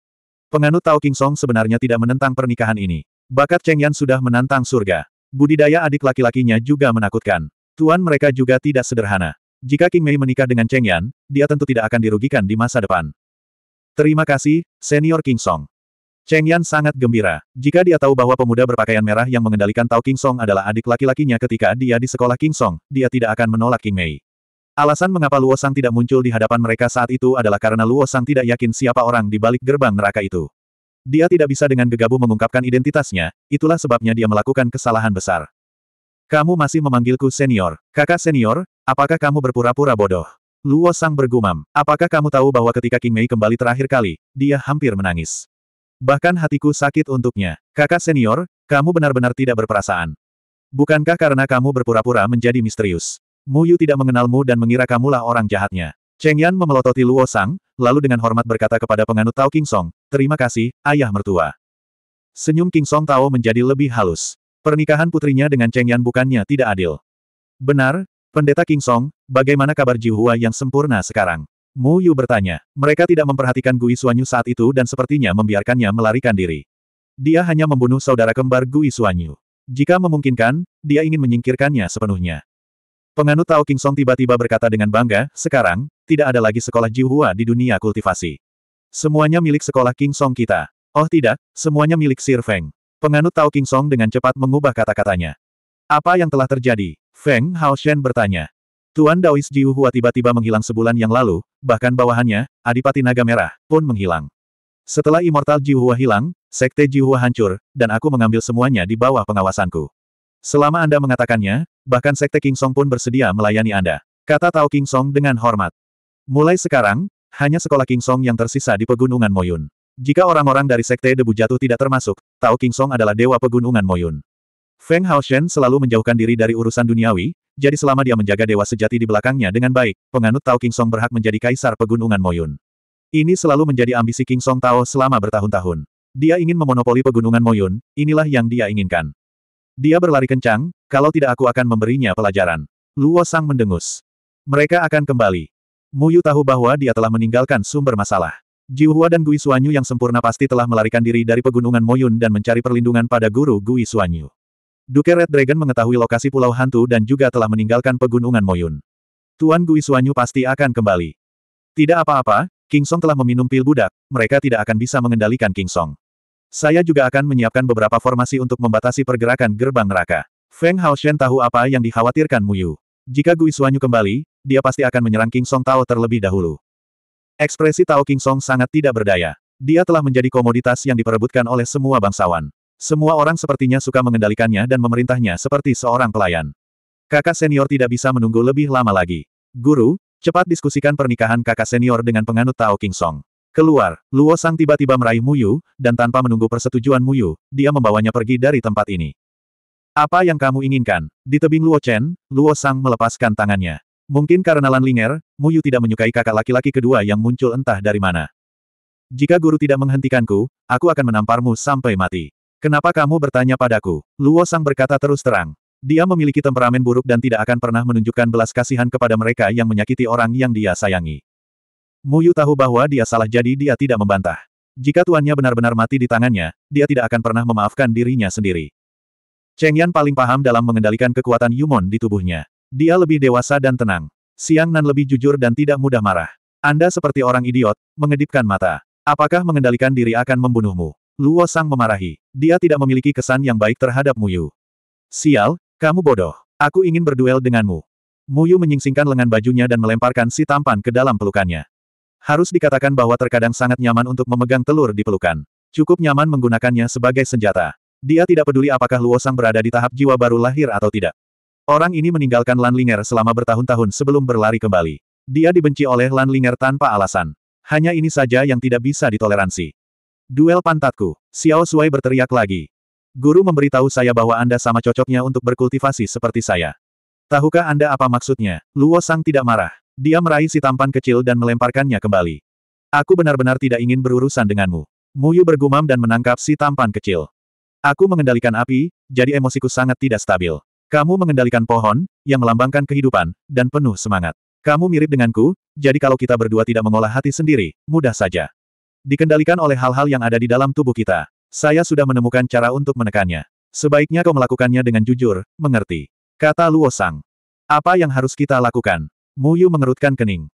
Penganut Tao King Song sebenarnya tidak menentang pernikahan ini. Bakat Cheng Yan sudah menantang surga. Budidaya adik laki-lakinya juga menakutkan. Tuan mereka juga tidak sederhana. Jika King Mei menikah dengan Cheng Yan, dia tentu tidak akan dirugikan di masa depan. Terima kasih, Senior King Song. Cheng Yan sangat gembira. Jika dia tahu bahwa pemuda berpakaian merah yang mengendalikan Tao King Song adalah adik laki-lakinya ketika dia di sekolah King Song, dia tidak akan menolak King Mei. Alasan mengapa Luo Sang tidak muncul di hadapan mereka saat itu adalah karena Luo Sang tidak yakin siapa orang di balik gerbang neraka itu. Dia tidak bisa dengan gegabah mengungkapkan identitasnya, itulah sebabnya dia melakukan kesalahan besar. Kamu masih memanggilku senior. Kakak senior, apakah kamu berpura-pura bodoh? Luo Sang bergumam, apakah kamu tahu bahwa ketika King Mei kembali terakhir kali, dia hampir menangis. Bahkan hatiku sakit untuknya. Kakak senior, kamu benar-benar tidak berperasaan. Bukankah karena kamu berpura-pura menjadi misterius? Mu Yu tidak mengenalmu dan mengira kamulah orang jahatnya. Cheng Yan memelototi Luo Sang, lalu dengan hormat berkata kepada penganut Tao King Song, terima kasih, ayah mertua. Senyum King Song Tao menjadi lebih halus. Pernikahan putrinya dengan Cheng Yan bukannya tidak adil. Benar, Pendeta King Song, bagaimana kabar Jihua yang sempurna sekarang? Mu Yu bertanya. Mereka tidak memperhatikan Gui Suanyu saat itu dan sepertinya membiarkannya melarikan diri. Dia hanya membunuh saudara kembar Gui Suanyu. Jika memungkinkan, dia ingin menyingkirkannya sepenuhnya. Penganut Tao King Song tiba-tiba berkata dengan bangga, sekarang, tidak ada lagi sekolah Jiuhua di dunia kultivasi. Semuanya milik sekolah King Song kita. Oh tidak, semuanya milik Sir Feng. Penganut Tao King Song dengan cepat mengubah kata-katanya. Apa yang telah terjadi? Feng Hao Shen bertanya. Tuan Daois Jiuhua tiba-tiba menghilang sebulan yang lalu, bahkan bawahannya, Adipati Naga Merah, pun menghilang. Setelah Immortal Jiuhua hilang, Sekte Jiuhua hancur, dan aku mengambil semuanya di bawah pengawasanku. Selama Anda mengatakannya, bahkan Sekte King Song pun bersedia melayani Anda. Kata Tao King Song dengan hormat. Mulai sekarang, hanya sekolah King Song yang tersisa di pegunungan Moyun. Jika orang-orang dari Sekte Debu Jatuh tidak termasuk, Tao King Song adalah dewa pegunungan Moyun. Feng Haoshen selalu menjauhkan diri dari urusan duniawi, jadi selama dia menjaga dewa sejati di belakangnya dengan baik, penganut Tao King Song berhak menjadi kaisar pegunungan Moyun. Ini selalu menjadi ambisi King Song Tao selama bertahun-tahun. Dia ingin memonopoli pegunungan Moyun, inilah yang dia inginkan. Dia berlari kencang, kalau tidak aku akan memberinya pelajaran. Luo Sang mendengus. Mereka akan kembali. Muyu tahu bahwa dia telah meninggalkan sumber masalah. Ji Hua dan Gui Suanyu yang sempurna pasti telah melarikan diri dari pegunungan Moyun dan mencari perlindungan pada guru Gui Suanyu. Duke Red Dragon mengetahui lokasi Pulau Hantu dan juga telah meninggalkan pegunungan Moyun. Tuan Gui Suanyu pasti akan kembali. Tidak apa-apa, King Song telah meminum pil budak, mereka tidak akan bisa mengendalikan King Song. Saya juga akan menyiapkan beberapa formasi untuk membatasi pergerakan gerbang neraka. Feng Haoshen tahu apa yang dikhawatirkan Muyu. Jika Gui Suanyu kembali, dia pasti akan menyerang King Song Tao terlebih dahulu. Ekspresi Tao King Song sangat tidak berdaya. Dia telah menjadi komoditas yang diperebutkan oleh semua bangsawan. Semua orang sepertinya suka mengendalikannya dan memerintahnya seperti seorang pelayan. Kakak senior tidak bisa menunggu lebih lama lagi. Guru, cepat diskusikan pernikahan kakak senior dengan penganut Tao King Song. Keluar, Luo Sang tiba-tiba meraih Muyu, dan tanpa menunggu persetujuan Muyu, dia membawanya pergi dari tempat ini. Apa yang kamu inginkan? Di tebing Luo Chen, Luo Sang melepaskan tangannya. Mungkin karena Lan Linger, Muyu tidak menyukai kakak laki-laki kedua yang muncul entah dari mana. Jika guru tidak menghentikanku, aku akan menamparmu sampai mati. Kenapa kamu bertanya padaku? Luo Sang berkata terus terang. Dia memiliki temperamen buruk dan tidak akan pernah menunjukkan belas kasihan kepada mereka yang menyakiti orang yang dia sayangi. Muyu tahu bahwa dia salah jadi dia tidak membantah. Jika tuannya benar-benar mati di tangannya, dia tidak akan pernah memaafkan dirinya sendiri. Cheng Yan paling paham dalam mengendalikan kekuatan Yumon di tubuhnya. Dia lebih dewasa dan tenang. Siang Nan lebih jujur dan tidak mudah marah. Anda seperti orang idiot, mengedipkan mata. Apakah mengendalikan diri akan membunuhmu? Luo Sang memarahi. Dia tidak memiliki kesan yang baik terhadap Yu. Sial, kamu bodoh. Aku ingin berduel denganmu. Muyu menyingsingkan lengan bajunya dan melemparkan si tampan ke dalam pelukannya. Harus dikatakan bahwa terkadang sangat nyaman untuk memegang telur di pelukan. Cukup nyaman menggunakannya sebagai senjata. Dia tidak peduli apakah Luosang berada di tahap jiwa baru lahir atau tidak. Orang ini meninggalkan Lanlinger selama bertahun-tahun sebelum berlari kembali. Dia dibenci oleh Lanlinger tanpa alasan. Hanya ini saja yang tidak bisa ditoleransi. Duel pantatku. Xiao Sui berteriak lagi. Guru memberitahu saya bahwa Anda sama cocoknya untuk berkultivasi seperti saya. Tahukah Anda apa maksudnya? Luo Sang tidak marah. Dia meraih si tampan kecil dan melemparkannya kembali. Aku benar-benar tidak ingin berurusan denganmu. Muyu bergumam dan menangkap si tampan kecil. Aku mengendalikan api, jadi emosiku sangat tidak stabil. Kamu mengendalikan pohon, yang melambangkan kehidupan, dan penuh semangat. Kamu mirip denganku, jadi kalau kita berdua tidak mengolah hati sendiri, mudah saja. Dikendalikan oleh hal-hal yang ada di dalam tubuh kita. Saya sudah menemukan cara untuk menekannya. Sebaiknya kau melakukannya dengan jujur, mengerti. Kata Luo Sang. Apa yang harus kita lakukan? Mu Yu mengerutkan kening.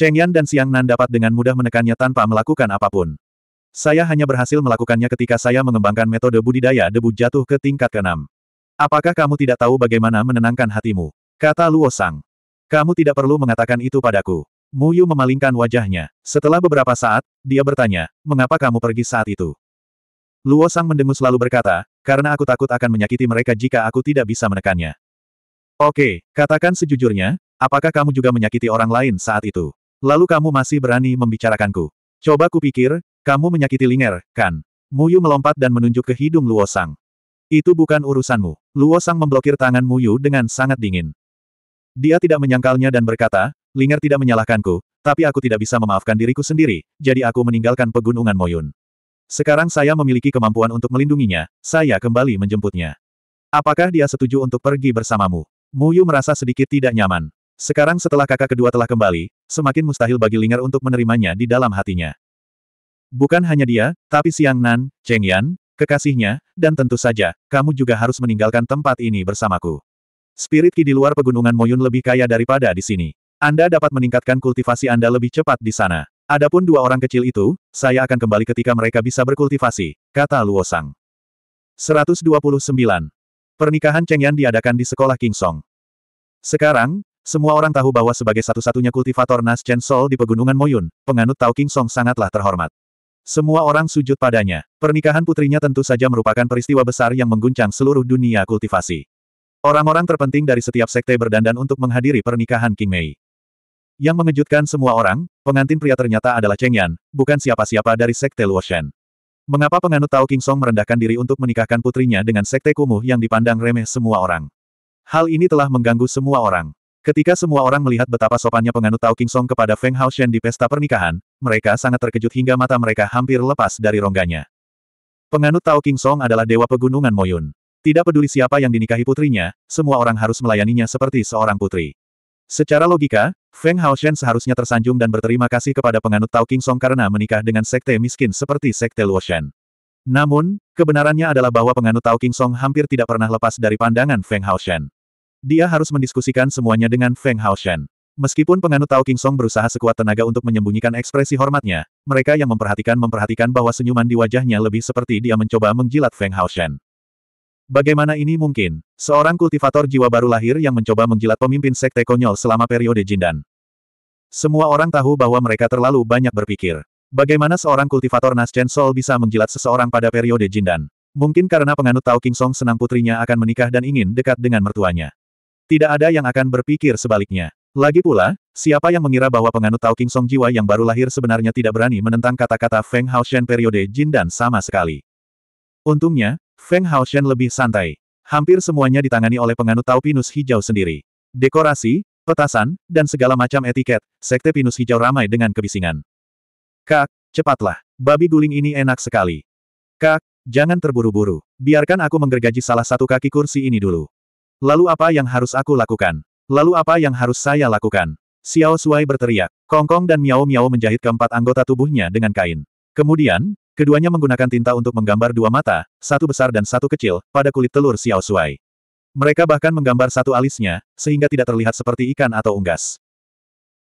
Cheng Yan dan Siang Nan dapat dengan mudah menekannya tanpa melakukan apapun. Saya hanya berhasil melakukannya ketika saya mengembangkan metode budidaya debu jatuh ke tingkat keenam. Apakah kamu tidak tahu bagaimana menenangkan hatimu? Kata Luo Sang. Kamu tidak perlu mengatakan itu padaku. Mu Yu memalingkan wajahnya. Setelah beberapa saat, dia bertanya, mengapa kamu pergi saat itu? Luo Sang mendengus lalu berkata, karena aku takut akan menyakiti mereka jika aku tidak bisa menekannya. Oke, katakan sejujurnya, apakah kamu juga menyakiti orang lain saat itu? Lalu kamu masih berani membicarakanku. Coba kupikir, kamu menyakiti Linger, kan? Mu Yu melompat dan menunjuk ke hidung Luo Sang. Itu bukan urusanmu. Luo Sang memblokir tangan Mu Yu dengan sangat dingin. Dia tidak menyangkalnya dan berkata, Linger tidak menyalahkanku, tapi aku tidak bisa memaafkan diriku sendiri, jadi aku meninggalkan pegunungan Moyun. Sekarang saya memiliki kemampuan untuk melindunginya, saya kembali menjemputnya. Apakah dia setuju untuk pergi bersamamu? Mu Yu merasa sedikit tidak nyaman. Sekarang setelah kakak kedua telah kembali, semakin mustahil bagi Linger untuk menerimanya di dalam hatinya. Bukan hanya dia, tapi Siang Nan, Cheng Yan, kekasihnya, dan tentu saja, kamu juga harus meninggalkan tempat ini bersamaku. Spirit Ki di luar pegunungan Moyun lebih kaya daripada di sini. Anda dapat meningkatkan kultivasi Anda lebih cepat di sana. Adapun dua orang kecil itu, saya akan kembali ketika mereka bisa berkultivasi, kata Luosang. 129. Pernikahan Cheng Yan diadakan di sekolah King Song. Sekarang, semua orang tahu bahwa sebagai satu-satunya kultivator Nas Chen Sol di pegunungan Moyun, penganut Tao King Song sangatlah terhormat. Semua orang sujud padanya. Pernikahan putrinya tentu saja merupakan peristiwa besar yang mengguncang seluruh dunia kultivasi. Orang-orang terpenting dari setiap sekte berdandan untuk menghadiri pernikahan King Mei. Yang mengejutkan semua orang, pengantin pria ternyata adalah Cheng Yan, bukan siapa-siapa dari sekte Shen. Mengapa penganut Tao King Song merendahkan diri untuk menikahkan putrinya dengan sekte kumuh yang dipandang remeh semua orang? Hal ini telah mengganggu semua orang. Ketika semua orang melihat betapa sopannya penganut Tao King Song kepada Feng Haoshen di pesta pernikahan, mereka sangat terkejut hingga mata mereka hampir lepas dari rongganya. Penganut Tao King Song adalah dewa pegunungan Moyun. Tidak peduli siapa yang dinikahi putrinya, semua orang harus melayaninya seperti seorang putri. Secara logika, Feng Haoshen seharusnya tersanjung dan berterima kasih kepada penganut Tao King Song karena menikah dengan sekte miskin seperti sekte Luoshen. Namun, kebenarannya adalah bahwa penganut Tao King Song hampir tidak pernah lepas dari pandangan Feng Haoshen. Dia harus mendiskusikan semuanya dengan Feng Hao Shen. Meskipun penganut Tao King Song berusaha sekuat tenaga untuk menyembunyikan ekspresi hormatnya, mereka yang memperhatikan memperhatikan bahwa senyuman di wajahnya lebih seperti dia mencoba menjilat Feng Hao Shen. Bagaimana ini mungkin? Seorang kultivator jiwa baru lahir yang mencoba menjilat pemimpin sekte konyol selama periode Jindan. Semua orang tahu bahwa mereka terlalu banyak berpikir. Bagaimana seorang kultivator naschen Sol bisa menjilat seseorang pada periode Jindan? Mungkin karena penganut Tao King Song senang putrinya akan menikah dan ingin dekat dengan mertuanya. Tidak ada yang akan berpikir sebaliknya. Lagi pula, siapa yang mengira bahwa penganut Tao King Song Jiwa yang baru lahir sebenarnya tidak berani menentang kata-kata Feng Hao Shen periode Jin dan sama sekali. Untungnya, Feng Hao Shen lebih santai. Hampir semuanya ditangani oleh penganut Tao Pinus Hijau sendiri. Dekorasi, petasan, dan segala macam etiket, sekte Pinus Hijau ramai dengan kebisingan. Kak, cepatlah. Babi guling ini enak sekali. Kak, jangan terburu-buru. Biarkan aku menggergaji salah satu kaki kursi ini dulu. Lalu apa yang harus aku lakukan? Lalu apa yang harus saya lakukan? Xiao Shuai berteriak. Kongkong dan Miao Miao menjahit keempat anggota tubuhnya dengan kain. Kemudian, keduanya menggunakan tinta untuk menggambar dua mata, satu besar dan satu kecil, pada kulit telur Xiao Shuai. Mereka bahkan menggambar satu alisnya, sehingga tidak terlihat seperti ikan atau unggas.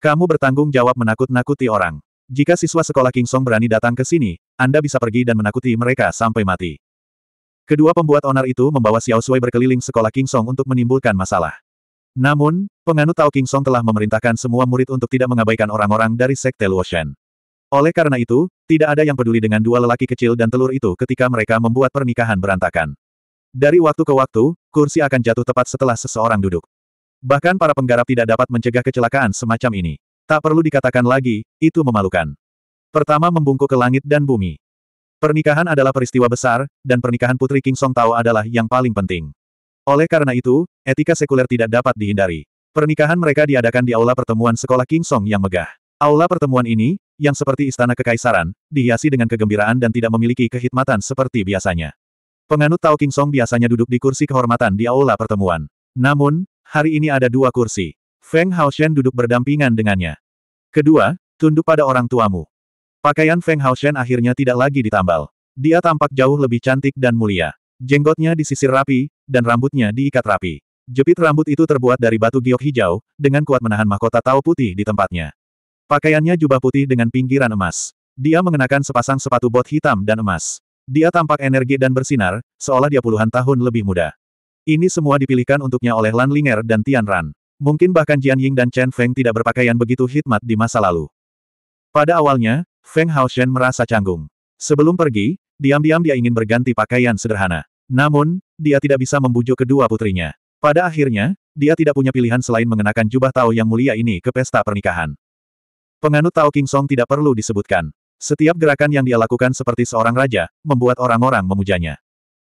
Kamu bertanggung jawab menakut-nakuti orang. Jika siswa sekolah King Song berani datang ke sini, Anda bisa pergi dan menakuti mereka sampai mati. Kedua pembuat onar itu membawa Xiao Sui berkeliling sekolah King Song untuk menimbulkan masalah. Namun, penganut Tao King Song telah memerintahkan semua murid untuk tidak mengabaikan orang-orang dari Sekte Luoshan. Oleh karena itu, tidak ada yang peduli dengan dua lelaki kecil dan telur itu ketika mereka membuat pernikahan berantakan. Dari waktu ke waktu, kursi akan jatuh tepat setelah seseorang duduk. Bahkan para penggarap tidak dapat mencegah kecelakaan semacam ini. Tak perlu dikatakan lagi, itu memalukan. Pertama membungkuk ke langit dan bumi. Pernikahan adalah peristiwa besar, dan pernikahan Putri King Song Tao adalah yang paling penting. Oleh karena itu, etika sekuler tidak dapat dihindari. Pernikahan mereka diadakan di aula pertemuan sekolah King Song yang megah. Aula pertemuan ini, yang seperti istana kekaisaran, dihiasi dengan kegembiraan dan tidak memiliki kehidmatan seperti biasanya. Penganut Tao King Song biasanya duduk di kursi kehormatan di aula pertemuan. Namun, hari ini ada dua kursi. Feng Haoshen duduk berdampingan dengannya. Kedua, tunduk pada orang tuamu. Pakaian Feng Haoshen akhirnya tidak lagi ditambal. Dia tampak jauh lebih cantik dan mulia. Jenggotnya disisir rapi, dan rambutnya diikat rapi. Jepit rambut itu terbuat dari batu giok hijau, dengan kuat menahan mahkota tau putih di tempatnya. Pakaiannya jubah putih dengan pinggiran emas. Dia mengenakan sepasang sepatu bot hitam dan emas. Dia tampak energi dan bersinar, seolah dia puluhan tahun lebih muda. Ini semua dipilihkan untuknya oleh Lan Linger dan Tian Ran. Mungkin bahkan Jian Ying dan Chen Feng tidak berpakaian begitu hikmat di masa lalu. Pada awalnya, Feng Haoshen merasa canggung. Sebelum pergi, diam-diam dia ingin berganti pakaian sederhana. Namun, dia tidak bisa membujuk kedua putrinya. Pada akhirnya, dia tidak punya pilihan selain mengenakan jubah Tao yang mulia ini ke pesta pernikahan. Penganut Tao King Song tidak perlu disebutkan. Setiap gerakan yang dia lakukan seperti seorang raja, membuat orang-orang memujanya.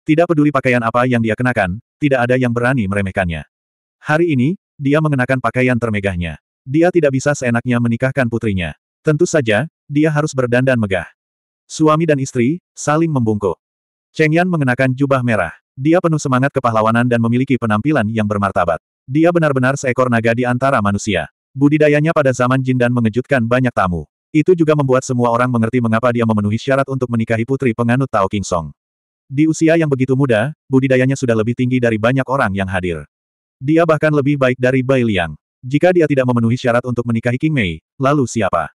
Tidak peduli pakaian apa yang dia kenakan, tidak ada yang berani meremehkannya. Hari ini, dia mengenakan pakaian termegahnya. Dia tidak bisa seenaknya menikahkan putrinya. Tentu saja, dia harus berdandan megah. Suami dan istri, saling membungkuk. Cheng Yan mengenakan jubah merah. Dia penuh semangat kepahlawanan dan memiliki penampilan yang bermartabat. Dia benar-benar seekor naga di antara manusia. Budidayanya pada zaman Jin dan mengejutkan banyak tamu. Itu juga membuat semua orang mengerti mengapa dia memenuhi syarat untuk menikahi putri penganut Tao King Song. Di usia yang begitu muda, budidayanya sudah lebih tinggi dari banyak orang yang hadir. Dia bahkan lebih baik dari Bai Liang. Jika dia tidak memenuhi syarat untuk menikahi King Mei, lalu siapa?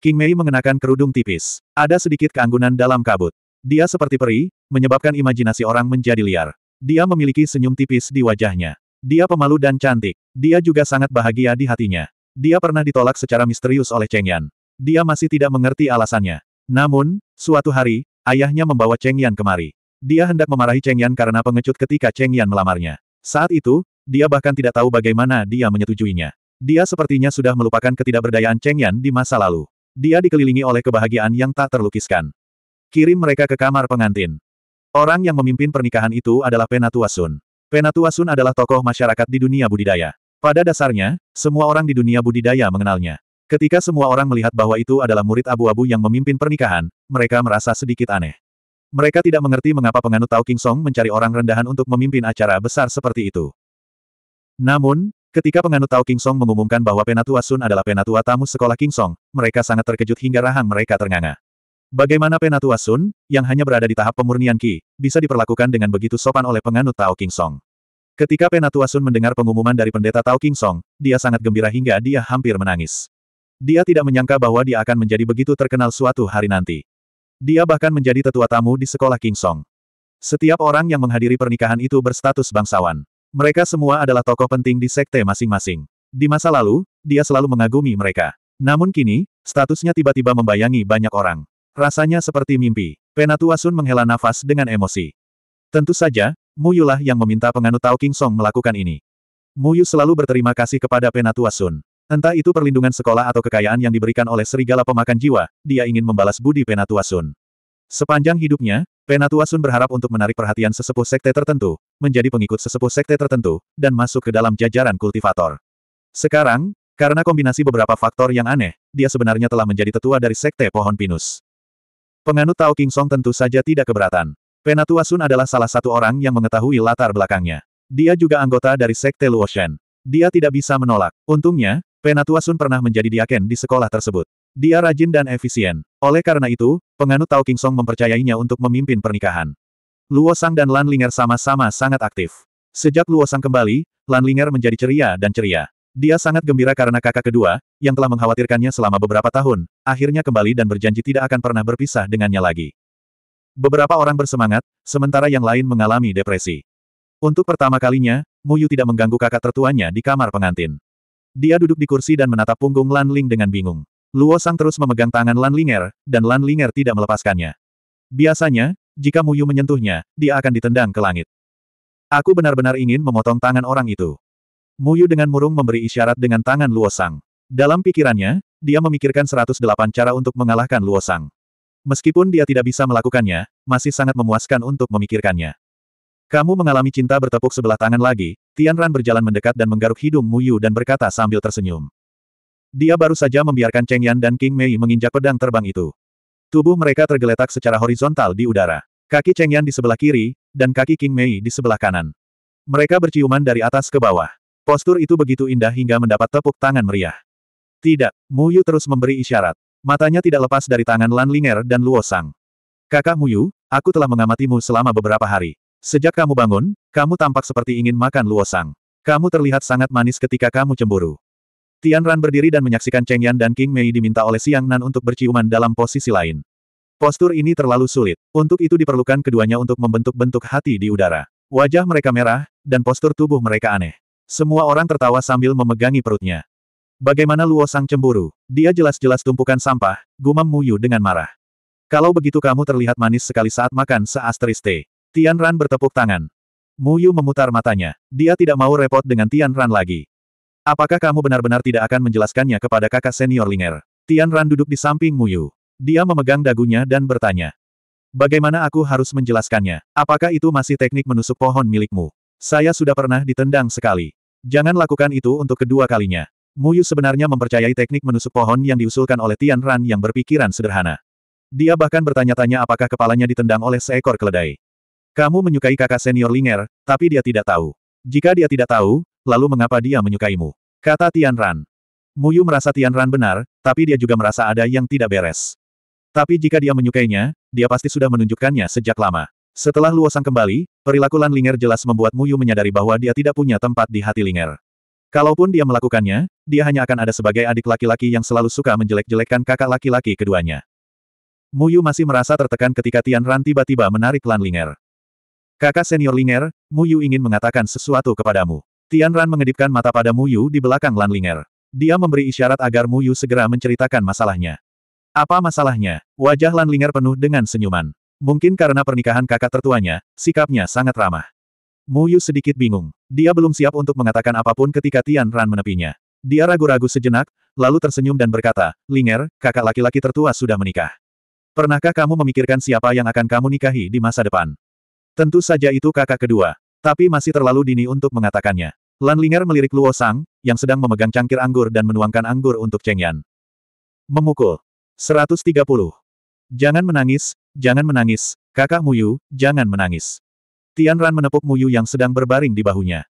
King Mei mengenakan kerudung tipis. Ada sedikit keanggunan dalam kabut. Dia seperti peri, menyebabkan imajinasi orang menjadi liar. Dia memiliki senyum tipis di wajahnya. Dia pemalu dan cantik. Dia juga sangat bahagia di hatinya. Dia pernah ditolak secara misterius oleh Cheng Yan. Dia masih tidak mengerti alasannya. Namun, suatu hari, ayahnya membawa Cheng Yan kemari. Dia hendak memarahi Cheng Yan karena pengecut ketika Cheng Yan melamarnya. Saat itu, dia bahkan tidak tahu bagaimana dia menyetujuinya. Dia sepertinya sudah melupakan ketidakberdayaan Cheng Yan di masa lalu dia dikelilingi oleh kebahagiaan yang tak terlukiskan. Kirim mereka ke kamar pengantin. Orang yang memimpin pernikahan itu adalah Penatua Sun. Penatua Sun adalah tokoh masyarakat di dunia budidaya. Pada dasarnya, semua orang di dunia budidaya mengenalnya. Ketika semua orang melihat bahwa itu adalah murid abu-abu yang memimpin pernikahan, mereka merasa sedikit aneh. Mereka tidak mengerti mengapa penganut Tao King Song mencari orang rendahan untuk memimpin acara besar seperti itu. Namun, Ketika penganut Tao King Song mengumumkan bahwa penatua Sun adalah penatua tamu sekolah King Song, mereka sangat terkejut hingga rahang mereka ternganga. Bagaimana penatua Sun, yang hanya berada di tahap pemurnian Ki, bisa diperlakukan dengan begitu sopan oleh penganut Tao King Song? Ketika penatua Sun mendengar pengumuman dari pendeta Tao King Song, dia sangat gembira hingga dia hampir menangis. Dia tidak menyangka bahwa dia akan menjadi begitu terkenal suatu hari nanti. Dia bahkan menjadi tetua tamu di sekolah King Song. Setiap orang yang menghadiri pernikahan itu berstatus bangsawan. Mereka semua adalah tokoh penting di sekte masing-masing. Di masa lalu, dia selalu mengagumi mereka. Namun kini, statusnya tiba-tiba membayangi banyak orang. Rasanya seperti mimpi. Penatua Sun menghela nafas dengan emosi. Tentu saja, Muyulah yang meminta penganut Tao King Song melakukan ini. Muyu selalu berterima kasih kepada Penatua Sun. Entah itu perlindungan sekolah atau kekayaan yang diberikan oleh serigala pemakan jiwa, dia ingin membalas budi Penatua Sun. Sepanjang hidupnya, Penatua Sun berharap untuk menarik perhatian sesepuh sekte tertentu, menjadi pengikut sesepuh sekte tertentu, dan masuk ke dalam jajaran kultivator. Sekarang, karena kombinasi beberapa faktor yang aneh, dia sebenarnya telah menjadi tetua dari sekte pohon pinus. Penganut Tao King Song tentu saja tidak keberatan. Penatua Sun adalah salah satu orang yang mengetahui latar belakangnya. Dia juga anggota dari sekte Luoshen. Dia tidak bisa menolak. Untungnya, Penatua Sun pernah menjadi diaken di sekolah tersebut. Dia rajin dan efisien. Oleh karena itu, penganut Tao King Song mempercayainya untuk memimpin pernikahan. Luo Sang dan Lan Linger sama-sama sangat aktif. Sejak Luo Sang kembali, Lan Linger menjadi ceria dan ceria. Dia sangat gembira karena kakak kedua, yang telah mengkhawatirkannya selama beberapa tahun, akhirnya kembali dan berjanji tidak akan pernah berpisah dengannya lagi. Beberapa orang bersemangat, sementara yang lain mengalami depresi. Untuk pertama kalinya, Muyu tidak mengganggu kakak tertuanya di kamar pengantin. Dia duduk di kursi dan menatap punggung Lan Ling dengan bingung. Luo Sang terus memegang tangan Lan Linger, dan Lan Linger tidak melepaskannya. Biasanya, jika Muyu menyentuhnya, dia akan ditendang ke langit. Aku benar-benar ingin memotong tangan orang itu. Muyu dengan murung memberi isyarat dengan tangan Luosang. Dalam pikirannya, dia memikirkan 108 cara untuk mengalahkan Luosang. Meskipun dia tidak bisa melakukannya, masih sangat memuaskan untuk memikirkannya. Kamu mengalami cinta bertepuk sebelah tangan lagi, Tianran berjalan mendekat dan menggaruk hidung Muyu dan berkata sambil tersenyum. Dia baru saja membiarkan Cheng Yan dan King Mei menginjak pedang terbang itu. Tubuh mereka tergeletak secara horizontal di udara. Kaki Cheng Yan di sebelah kiri, dan kaki King Mei di sebelah kanan. Mereka berciuman dari atas ke bawah. Postur itu begitu indah hingga mendapat tepuk tangan meriah. Tidak, Mu Yu terus memberi isyarat. Matanya tidak lepas dari tangan Lan Linger dan Luo Sang. Kakak Yu, aku telah mengamatimu selama beberapa hari. Sejak kamu bangun, kamu tampak seperti ingin makan Luo Sang. Kamu terlihat sangat manis ketika kamu cemburu. Tian Ran berdiri dan menyaksikan Cheng Yan dan King Mei diminta oleh Siang Nan untuk berciuman dalam posisi lain. Postur ini terlalu sulit. Untuk itu diperlukan keduanya untuk membentuk bentuk hati di udara. Wajah mereka merah, dan postur tubuh mereka aneh. Semua orang tertawa sambil memegangi perutnya. Bagaimana Luo Sang cemburu? Dia jelas-jelas tumpukan sampah, gumam Muyu dengan marah. Kalau begitu kamu terlihat manis sekali saat makan seastris teh. Tian Ran bertepuk tangan. Muyu memutar matanya. Dia tidak mau repot dengan Tian Ran lagi. Apakah kamu benar-benar tidak akan menjelaskannya kepada kakak senior Linger? Tian Ran duduk di samping Muyu. Dia memegang dagunya dan bertanya. Bagaimana aku harus menjelaskannya? Apakah itu masih teknik menusuk pohon milikmu? Saya sudah pernah ditendang sekali. Jangan lakukan itu untuk kedua kalinya. Muyu sebenarnya mempercayai teknik menusuk pohon yang diusulkan oleh Tian Ran yang berpikiran sederhana. Dia bahkan bertanya-tanya apakah kepalanya ditendang oleh seekor keledai. Kamu menyukai kakak senior Linger, tapi dia tidak tahu. Jika dia tidak tahu, lalu mengapa dia menyukaimu? Kata Tian Ran. Muyu merasa Tian Ran benar, tapi dia juga merasa ada yang tidak beres. Tapi jika dia menyukainya, dia pasti sudah menunjukkannya sejak lama. Setelah luasang kembali, perilaku Lan Linger jelas membuat Muyu menyadari bahwa dia tidak punya tempat di hati Linger. Kalaupun dia melakukannya, dia hanya akan ada sebagai adik laki-laki yang selalu suka menjelek-jelekkan kakak laki-laki keduanya. Muyu masih merasa tertekan ketika Tian Ran tiba-tiba menarik Lan Linger. Kakak senior Linger, Muyu ingin mengatakan sesuatu kepadamu. Tian Ran mengedipkan mata pada Muyu di belakang Lan Linger. Dia memberi isyarat agar Muyu segera menceritakan masalahnya. Apa masalahnya? Wajah Ling'er penuh dengan senyuman. Mungkin karena pernikahan kakak tertuanya, sikapnya sangat ramah. Mu Yu sedikit bingung. Dia belum siap untuk mengatakan apapun ketika Tian Ran menepinya. Dia ragu-ragu sejenak, lalu tersenyum dan berkata, Linger, kakak laki-laki tertua sudah menikah. Pernahkah kamu memikirkan siapa yang akan kamu nikahi di masa depan? Tentu saja itu kakak kedua, tapi masih terlalu dini untuk mengatakannya. Lan Ling'er melirik Luo Sang, yang sedang memegang cangkir anggur dan menuangkan anggur untuk Cheng Yan. Memukul. 130. Jangan menangis, jangan menangis, kakak Muyu, jangan menangis. Tian Ran menepuk Muyu yang sedang berbaring di bahunya.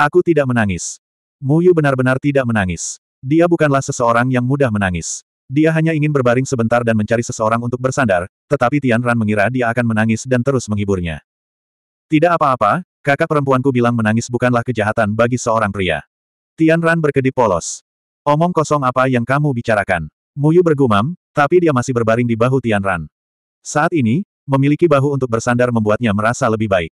Aku tidak menangis. Muyu benar-benar tidak menangis. Dia bukanlah seseorang yang mudah menangis. Dia hanya ingin berbaring sebentar dan mencari seseorang untuk bersandar, tetapi Tian Ran mengira dia akan menangis dan terus menghiburnya. Tidak apa-apa, kakak perempuanku bilang menangis bukanlah kejahatan bagi seorang pria. Tian Ran berkedip polos. Omong kosong apa yang kamu bicarakan? Muyu bergumam, tapi dia masih berbaring di bahu Tianran. Saat ini, memiliki bahu untuk bersandar membuatnya merasa lebih baik.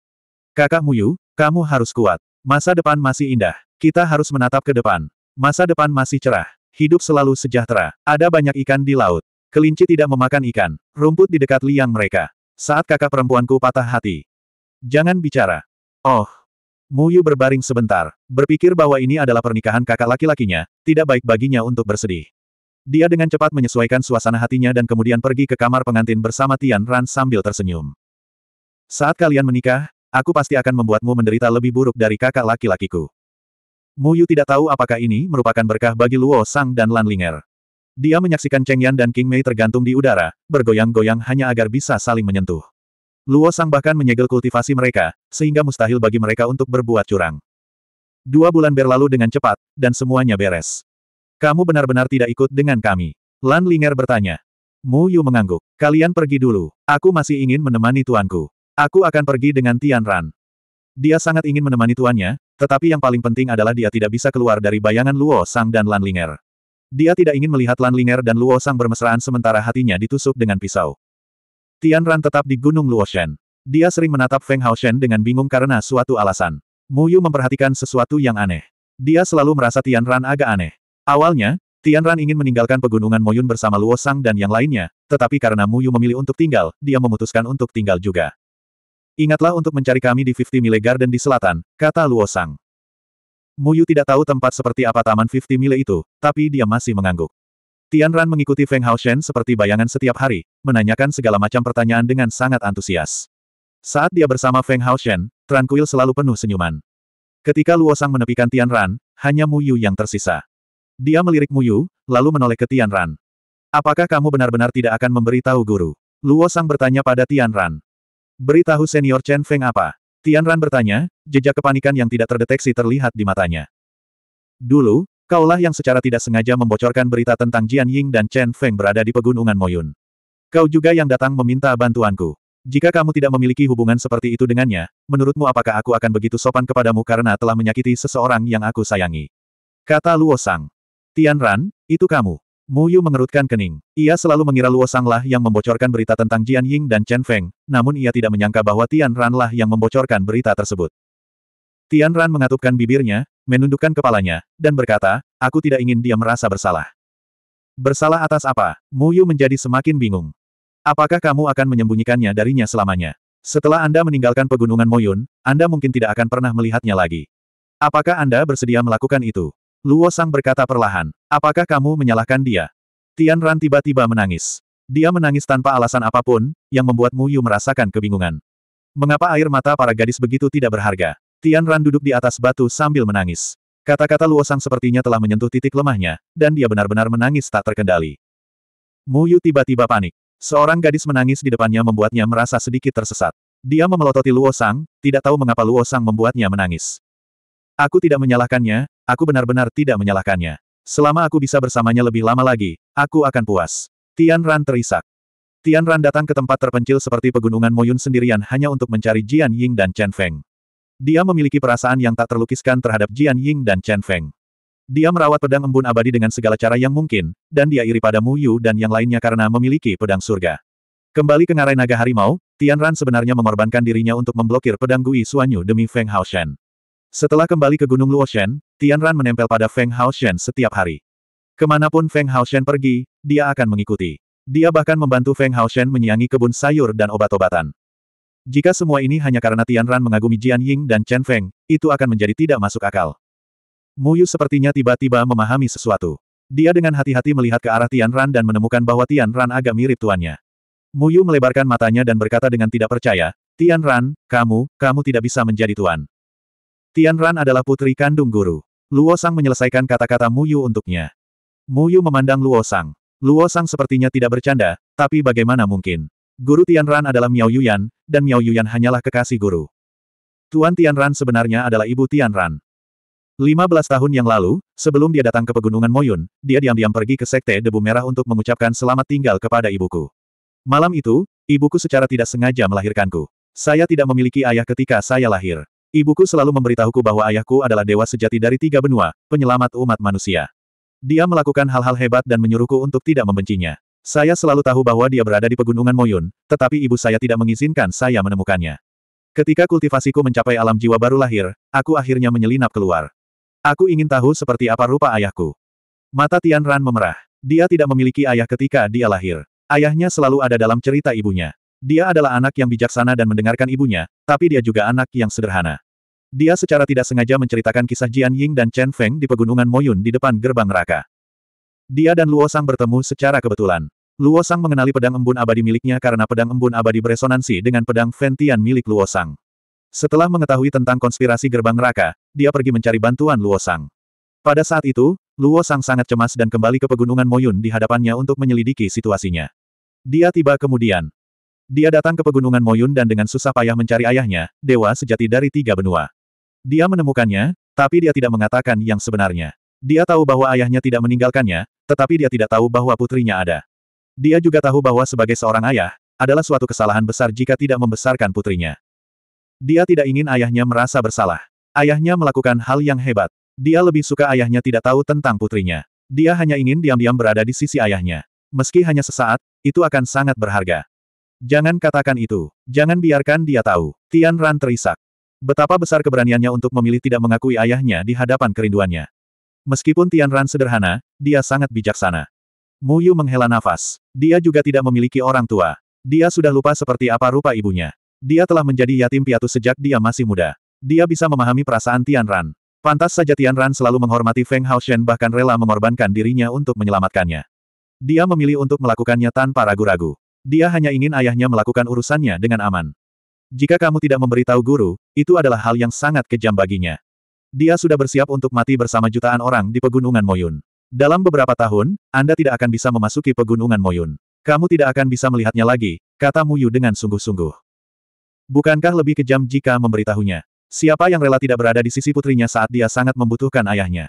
Kakak Muyu, kamu harus kuat. Masa depan masih indah. Kita harus menatap ke depan. Masa depan masih cerah. Hidup selalu sejahtera. Ada banyak ikan di laut. Kelinci tidak memakan ikan. Rumput di dekat liang mereka. Saat kakak perempuanku patah hati. Jangan bicara. Oh. Muyu berbaring sebentar, berpikir bahwa ini adalah pernikahan kakak laki-lakinya, tidak baik baginya untuk bersedih. Dia dengan cepat menyesuaikan suasana hatinya dan kemudian pergi ke kamar pengantin bersama Tian Ran sambil tersenyum. Saat kalian menikah, aku pasti akan membuatmu menderita lebih buruk dari kakak laki-lakiku. Mu Yu tidak tahu apakah ini merupakan berkah bagi Luo Sang dan Lan Linger. Dia menyaksikan Cheng Yan dan King Mei tergantung di udara, bergoyang-goyang hanya agar bisa saling menyentuh. Luo Sang bahkan menyegel kultivasi mereka, sehingga mustahil bagi mereka untuk berbuat curang. Dua bulan berlalu dengan cepat, dan semuanya beres. Kamu benar-benar tidak ikut dengan kami. Lan Linger bertanya. Mu Yu mengangguk. Kalian pergi dulu. Aku masih ingin menemani tuanku. Aku akan pergi dengan Tian Ran. Dia sangat ingin menemani tuannya, tetapi yang paling penting adalah dia tidak bisa keluar dari bayangan Luo Sang dan Lan Linger. Dia tidak ingin melihat Lan Linger dan Luo Sang bermesraan sementara hatinya ditusuk dengan pisau. Tian Ran tetap di Gunung Luo Shen. Dia sering menatap Feng Hao Shen dengan bingung karena suatu alasan. Mu Yu memperhatikan sesuatu yang aneh. Dia selalu merasa Tian Ran agak aneh. Awalnya, Tian Ran ingin meninggalkan pegunungan Moyun bersama Luo Sang dan yang lainnya, tetapi karena Mu Yu memilih untuk tinggal, dia memutuskan untuk tinggal juga. Ingatlah untuk mencari kami di 50 Mile Garden di selatan, kata Luo Sang. Mu Yu tidak tahu tempat seperti apa taman 50 Mile itu, tapi dia masih mengangguk. Tian Ran mengikuti Feng Haoshen seperti bayangan setiap hari, menanyakan segala macam pertanyaan dengan sangat antusias. Saat dia bersama Feng Haoshen, Kuil selalu penuh senyuman. Ketika Luo Sang menepikan Tian Ran, hanya Mu Yu yang tersisa. Dia melirik Muyu, lalu menoleh ke Tian Ran. Apakah kamu benar-benar tidak akan memberitahu guru? Luo Sang bertanya pada Tian Ran. Beritahu senior Chen Feng apa? Tian Ran bertanya, jejak kepanikan yang tidak terdeteksi terlihat di matanya. Dulu, kaulah yang secara tidak sengaja membocorkan berita tentang Jian Ying dan Chen Feng berada di pegunungan Moyun. Kau juga yang datang meminta bantuanku. Jika kamu tidak memiliki hubungan seperti itu dengannya, menurutmu apakah aku akan begitu sopan kepadamu karena telah menyakiti seseorang yang aku sayangi? Kata Luo Sang. Tian Ran, itu kamu. Mu Yu mengerutkan kening. Ia selalu mengira Luo Sanglah yang membocorkan berita tentang Jian Ying dan Chen Feng, namun ia tidak menyangka bahwa Tian Ranlah yang membocorkan berita tersebut. Tian Ran mengatupkan bibirnya, menundukkan kepalanya, dan berkata, aku tidak ingin dia merasa bersalah. Bersalah atas apa? Mu Yu menjadi semakin bingung. Apakah kamu akan menyembunyikannya darinya selamanya? Setelah Anda meninggalkan pegunungan Moyun, Anda mungkin tidak akan pernah melihatnya lagi. Apakah Anda bersedia melakukan itu? Luo Sang berkata perlahan, apakah kamu menyalahkan dia? Tian Ran tiba-tiba menangis. Dia menangis tanpa alasan apapun, yang membuat Mu Yu merasakan kebingungan. Mengapa air mata para gadis begitu tidak berharga? Tian Ran duduk di atas batu sambil menangis. Kata-kata Luo Sang sepertinya telah menyentuh titik lemahnya, dan dia benar-benar menangis tak terkendali. Mu Yu tiba-tiba panik. Seorang gadis menangis di depannya membuatnya merasa sedikit tersesat. Dia memelototi Luo Sang, tidak tahu mengapa Luo Sang membuatnya menangis. Aku tidak menyalahkannya, aku benar-benar tidak menyalahkannya. Selama aku bisa bersamanya lebih lama lagi, aku akan puas. Tian Ran terisak. Tian Ran datang ke tempat terpencil seperti pegunungan Moyun sendirian hanya untuk mencari Jian Ying dan Chen Feng. Dia memiliki perasaan yang tak terlukiskan terhadap Jian Ying dan Chen Feng. Dia merawat pedang embun abadi dengan segala cara yang mungkin, dan dia iri pada Mu Yu dan yang lainnya karena memiliki pedang surga. Kembali ke ngarai naga harimau, Tian Ran sebenarnya mengorbankan dirinya untuk memblokir pedang Gui Suanyu demi Feng Shen. Setelah kembali ke Gunung Tian Ran menempel pada Feng Haoshan setiap hari. Kemanapun Feng Haoshan pergi, dia akan mengikuti. Dia bahkan membantu Feng Haoshan menyiangi kebun sayur dan obat-obatan. Jika semua ini hanya karena Tian Ran mengagumi Jian Ying dan Chen Feng, itu akan menjadi tidak masuk akal. Mu Yu sepertinya tiba-tiba memahami sesuatu. Dia dengan hati-hati melihat ke arah Tian Ran dan menemukan bahwa Tian Ran agak mirip tuannya. Mu Yu melebarkan matanya dan berkata dengan tidak percaya, Tian Ran, kamu, kamu tidak bisa menjadi tuan. Tian Ran adalah putri kandung guru. Luo Sang menyelesaikan kata-kata Mu Yu untuknya. Mu Yu memandang Luo Sang. Luo Sang sepertinya tidak bercanda, tapi bagaimana mungkin? Guru Tian Ran adalah Miao Yuyan, dan Miao Yuyan hanyalah kekasih guru. Tuan Tian Ran sebenarnya adalah ibu Tian Ran. 15 tahun yang lalu, sebelum dia datang ke pegunungan Moyun, dia diam-diam pergi ke Sekte Debu Merah untuk mengucapkan selamat tinggal kepada ibuku. Malam itu, ibuku secara tidak sengaja melahirkanku. Saya tidak memiliki ayah ketika saya lahir. Ibuku selalu memberitahuku bahwa ayahku adalah dewa sejati dari tiga benua, penyelamat umat manusia. Dia melakukan hal-hal hebat dan menyuruhku untuk tidak membencinya. Saya selalu tahu bahwa dia berada di pegunungan Moyun, tetapi ibu saya tidak mengizinkan saya menemukannya. Ketika kultivasiku mencapai alam jiwa baru lahir, aku akhirnya menyelinap keluar. Aku ingin tahu seperti apa rupa ayahku. Mata Tian Ran memerah. Dia tidak memiliki ayah ketika dia lahir. Ayahnya selalu ada dalam cerita ibunya. Dia adalah anak yang bijaksana dan mendengarkan ibunya, tapi dia juga anak yang sederhana. Dia secara tidak sengaja menceritakan kisah Jian Ying dan Chen Feng di pegunungan Moyun di depan gerbang neraka. Dia dan Luo Sang bertemu secara kebetulan. Luo Sang mengenali pedang embun abadi miliknya karena pedang embun abadi beresonansi dengan pedang Fentian milik Luo Sang. Setelah mengetahui tentang konspirasi gerbang neraka, dia pergi mencari bantuan Luo Sang. Pada saat itu, Luo Sang sangat cemas dan kembali ke pegunungan Moyun di hadapannya untuk menyelidiki situasinya. Dia tiba kemudian, dia datang ke pegunungan Moyun dan dengan susah payah mencari ayahnya, dewa sejati dari tiga benua. Dia menemukannya, tapi dia tidak mengatakan yang sebenarnya. Dia tahu bahwa ayahnya tidak meninggalkannya, tetapi dia tidak tahu bahwa putrinya ada. Dia juga tahu bahwa sebagai seorang ayah, adalah suatu kesalahan besar jika tidak membesarkan putrinya. Dia tidak ingin ayahnya merasa bersalah. Ayahnya melakukan hal yang hebat. Dia lebih suka ayahnya tidak tahu tentang putrinya. Dia hanya ingin diam-diam berada di sisi ayahnya. Meski hanya sesaat, itu akan sangat berharga. Jangan katakan itu. Jangan biarkan dia tahu. Tian Ran terisak. Betapa besar keberaniannya untuk memilih tidak mengakui ayahnya di hadapan kerinduannya. Meskipun Tian Ran sederhana, dia sangat bijaksana. Mu Yu menghela nafas. Dia juga tidak memiliki orang tua. Dia sudah lupa seperti apa rupa ibunya. Dia telah menjadi yatim piatu sejak dia masih muda. Dia bisa memahami perasaan Tian Ran. Pantas saja Tian Ran selalu menghormati Feng Hao Shen bahkan rela mengorbankan dirinya untuk menyelamatkannya. Dia memilih untuk melakukannya tanpa ragu-ragu. Dia hanya ingin ayahnya melakukan urusannya dengan aman. Jika kamu tidak memberitahu guru, itu adalah hal yang sangat kejam baginya. Dia sudah bersiap untuk mati bersama jutaan orang di pegunungan Moyun. Dalam beberapa tahun, Anda tidak akan bisa memasuki pegunungan Moyun. Kamu tidak akan bisa melihatnya lagi, kata Muyu dengan sungguh-sungguh. Bukankah lebih kejam jika memberitahunya? Siapa yang rela tidak berada di sisi putrinya saat dia sangat membutuhkan ayahnya?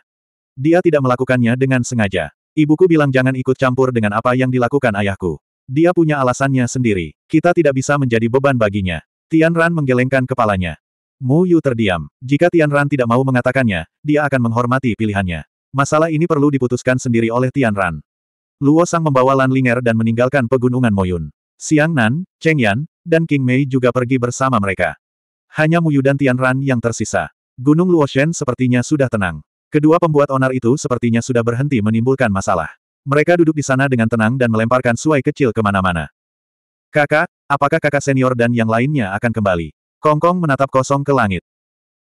Dia tidak melakukannya dengan sengaja. Ibuku bilang jangan ikut campur dengan apa yang dilakukan ayahku. Dia punya alasannya sendiri. Kita tidak bisa menjadi beban baginya. Tian Ran menggelengkan kepalanya. Mu Yu terdiam. Jika Tian Ran tidak mau mengatakannya, dia akan menghormati pilihannya. Masalah ini perlu diputuskan sendiri oleh Tian Ran. Luo Sang membawa Lan Linger dan meninggalkan pegunungan Moyun. Siang Nan, Cheng Yan, dan King Mei juga pergi bersama mereka. Hanya Mu Yu dan Tian Ran yang tersisa. Gunung Luo Shen sepertinya sudah tenang. Kedua pembuat onar itu sepertinya sudah berhenti menimbulkan masalah. Mereka duduk di sana dengan tenang dan melemparkan suai kecil kemana-mana. Kakak, apakah kakak senior dan yang lainnya akan kembali? Kongkong menatap kosong ke langit.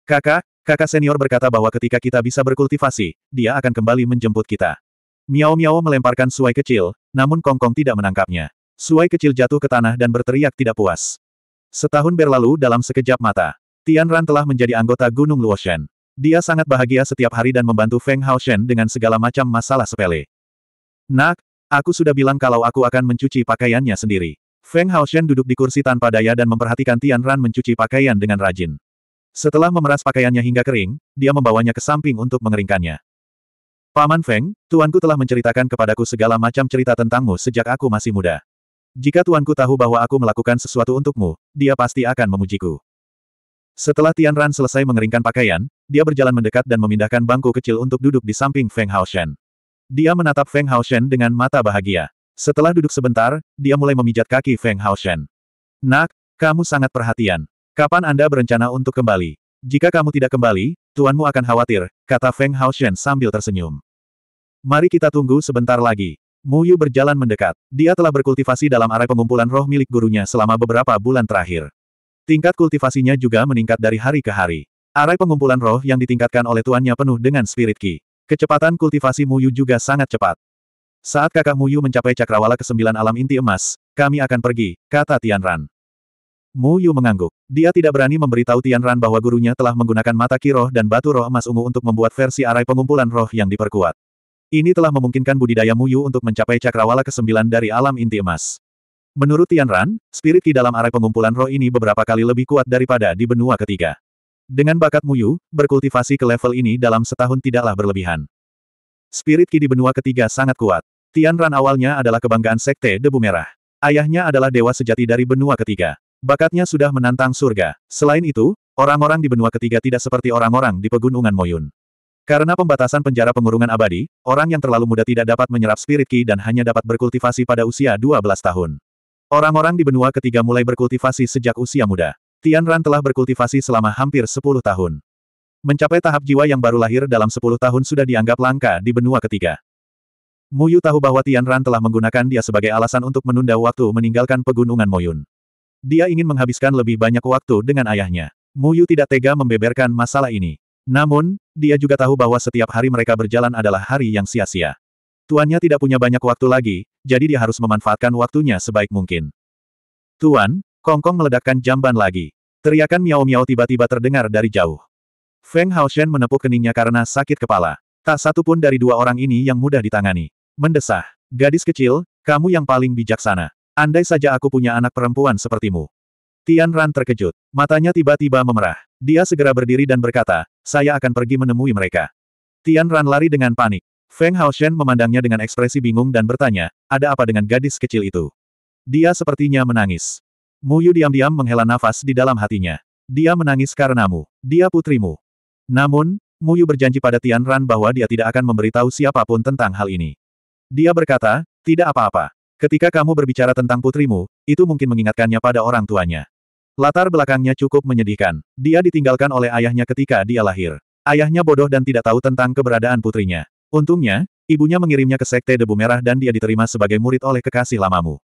Kakak, kakak senior berkata bahwa ketika kita bisa berkultivasi, dia akan kembali menjemput kita. Miao Miao melemparkan suai kecil, namun Kongkong tidak menangkapnya. Suai kecil jatuh ke tanah dan berteriak tidak puas. Setahun berlalu dalam sekejap mata. Tian Ran telah menjadi anggota Gunung Luoshen. Dia sangat bahagia setiap hari dan membantu Feng Haoshen dengan segala macam masalah sepele. Nak, aku sudah bilang kalau aku akan mencuci pakaiannya sendiri. Feng Haoshen duduk di kursi tanpa daya dan memperhatikan Tian Ran mencuci pakaian dengan rajin. Setelah memeras pakaiannya hingga kering, dia membawanya ke samping untuk mengeringkannya. Paman Feng, tuanku telah menceritakan kepadaku segala macam cerita tentangmu sejak aku masih muda. Jika tuanku tahu bahwa aku melakukan sesuatu untukmu, dia pasti akan memujiku. Setelah Tian Ran selesai mengeringkan pakaian, dia berjalan mendekat dan memindahkan bangku kecil untuk duduk di samping Feng Haoshen. Dia menatap Feng Haoshen dengan mata bahagia. Setelah duduk sebentar, dia mulai memijat kaki Feng Haoshen. Nak, kamu sangat perhatian. Kapan Anda berencana untuk kembali? Jika kamu tidak kembali, tuanmu akan khawatir, kata Feng Haoshen sambil tersenyum. Mari kita tunggu sebentar lagi. Mu Yu berjalan mendekat. Dia telah berkultivasi dalam area pengumpulan roh milik gurunya selama beberapa bulan terakhir. Tingkat kultivasinya juga meningkat dari hari ke hari. Arai pengumpulan roh yang ditingkatkan oleh tuannya penuh dengan spirit ki. Kecepatan kultivasi Muyu juga sangat cepat. Saat kakak Muyu mencapai cakrawala ke-9 alam inti emas, kami akan pergi, kata Tianran. Muyu mengangguk. Dia tidak berani memberitahu Tianran bahwa gurunya telah menggunakan mata kiroh dan batu roh emas ungu untuk membuat versi arai pengumpulan roh yang diperkuat. Ini telah memungkinkan budidaya Muyu untuk mencapai cakrawala ke-9 dari alam inti emas. Menurut Tianran, spirit di dalam arai pengumpulan roh ini beberapa kali lebih kuat daripada di benua ketiga. Dengan bakat Muyu, berkultivasi ke level ini dalam setahun tidaklah berlebihan. Spirit Ki di benua ketiga sangat kuat. Tian Ran awalnya adalah kebanggaan Sekte Debu Merah. Ayahnya adalah dewa sejati dari benua ketiga. Bakatnya sudah menantang surga. Selain itu, orang-orang di benua ketiga tidak seperti orang-orang di pegunungan Moyun. Karena pembatasan penjara pengurungan abadi, orang yang terlalu muda tidak dapat menyerap spirit ki dan hanya dapat berkultivasi pada usia 12 tahun. Orang-orang di benua ketiga mulai berkultivasi sejak usia muda. Tian Ran telah berkultivasi selama hampir 10 tahun. Mencapai tahap jiwa yang baru lahir dalam 10 tahun sudah dianggap langka di benua ketiga. Muyu tahu bahwa Tian Ran telah menggunakan dia sebagai alasan untuk menunda waktu meninggalkan pegunungan Moyun. Dia ingin menghabiskan lebih banyak waktu dengan ayahnya. Muyu tidak tega membeberkan masalah ini. Namun, dia juga tahu bahwa setiap hari mereka berjalan adalah hari yang sia-sia. Tuannya tidak punya banyak waktu lagi, jadi dia harus memanfaatkan waktunya sebaik mungkin. Tuan, Kongkong meledakkan jamban lagi. Teriakan miau-miau tiba-tiba terdengar dari jauh. Feng Hao Shen menepuk keningnya karena sakit kepala. Tak satu pun dari dua orang ini yang mudah ditangani. Mendesah. Gadis kecil, kamu yang paling bijaksana. Andai saja aku punya anak perempuan sepertimu. Tian Ran terkejut. Matanya tiba-tiba memerah. Dia segera berdiri dan berkata, saya akan pergi menemui mereka. Tian Ran lari dengan panik. Feng Hao Shen memandangnya dengan ekspresi bingung dan bertanya, ada apa dengan gadis kecil itu? Dia sepertinya menangis. Mu Yu diam-diam menghela nafas di dalam hatinya. Dia menangis karenamu. Dia putrimu. Namun, Mu Yu berjanji pada Tian Ran bahwa dia tidak akan memberitahu siapapun tentang hal ini. Dia berkata, tidak apa-apa. Ketika kamu berbicara tentang putrimu, itu mungkin mengingatkannya pada orang tuanya. Latar belakangnya cukup menyedihkan. Dia ditinggalkan oleh ayahnya ketika dia lahir. Ayahnya bodoh dan tidak tahu tentang keberadaan putrinya. Untungnya, ibunya mengirimnya ke Sekte Debu Merah dan dia diterima sebagai murid oleh kekasih lamamu.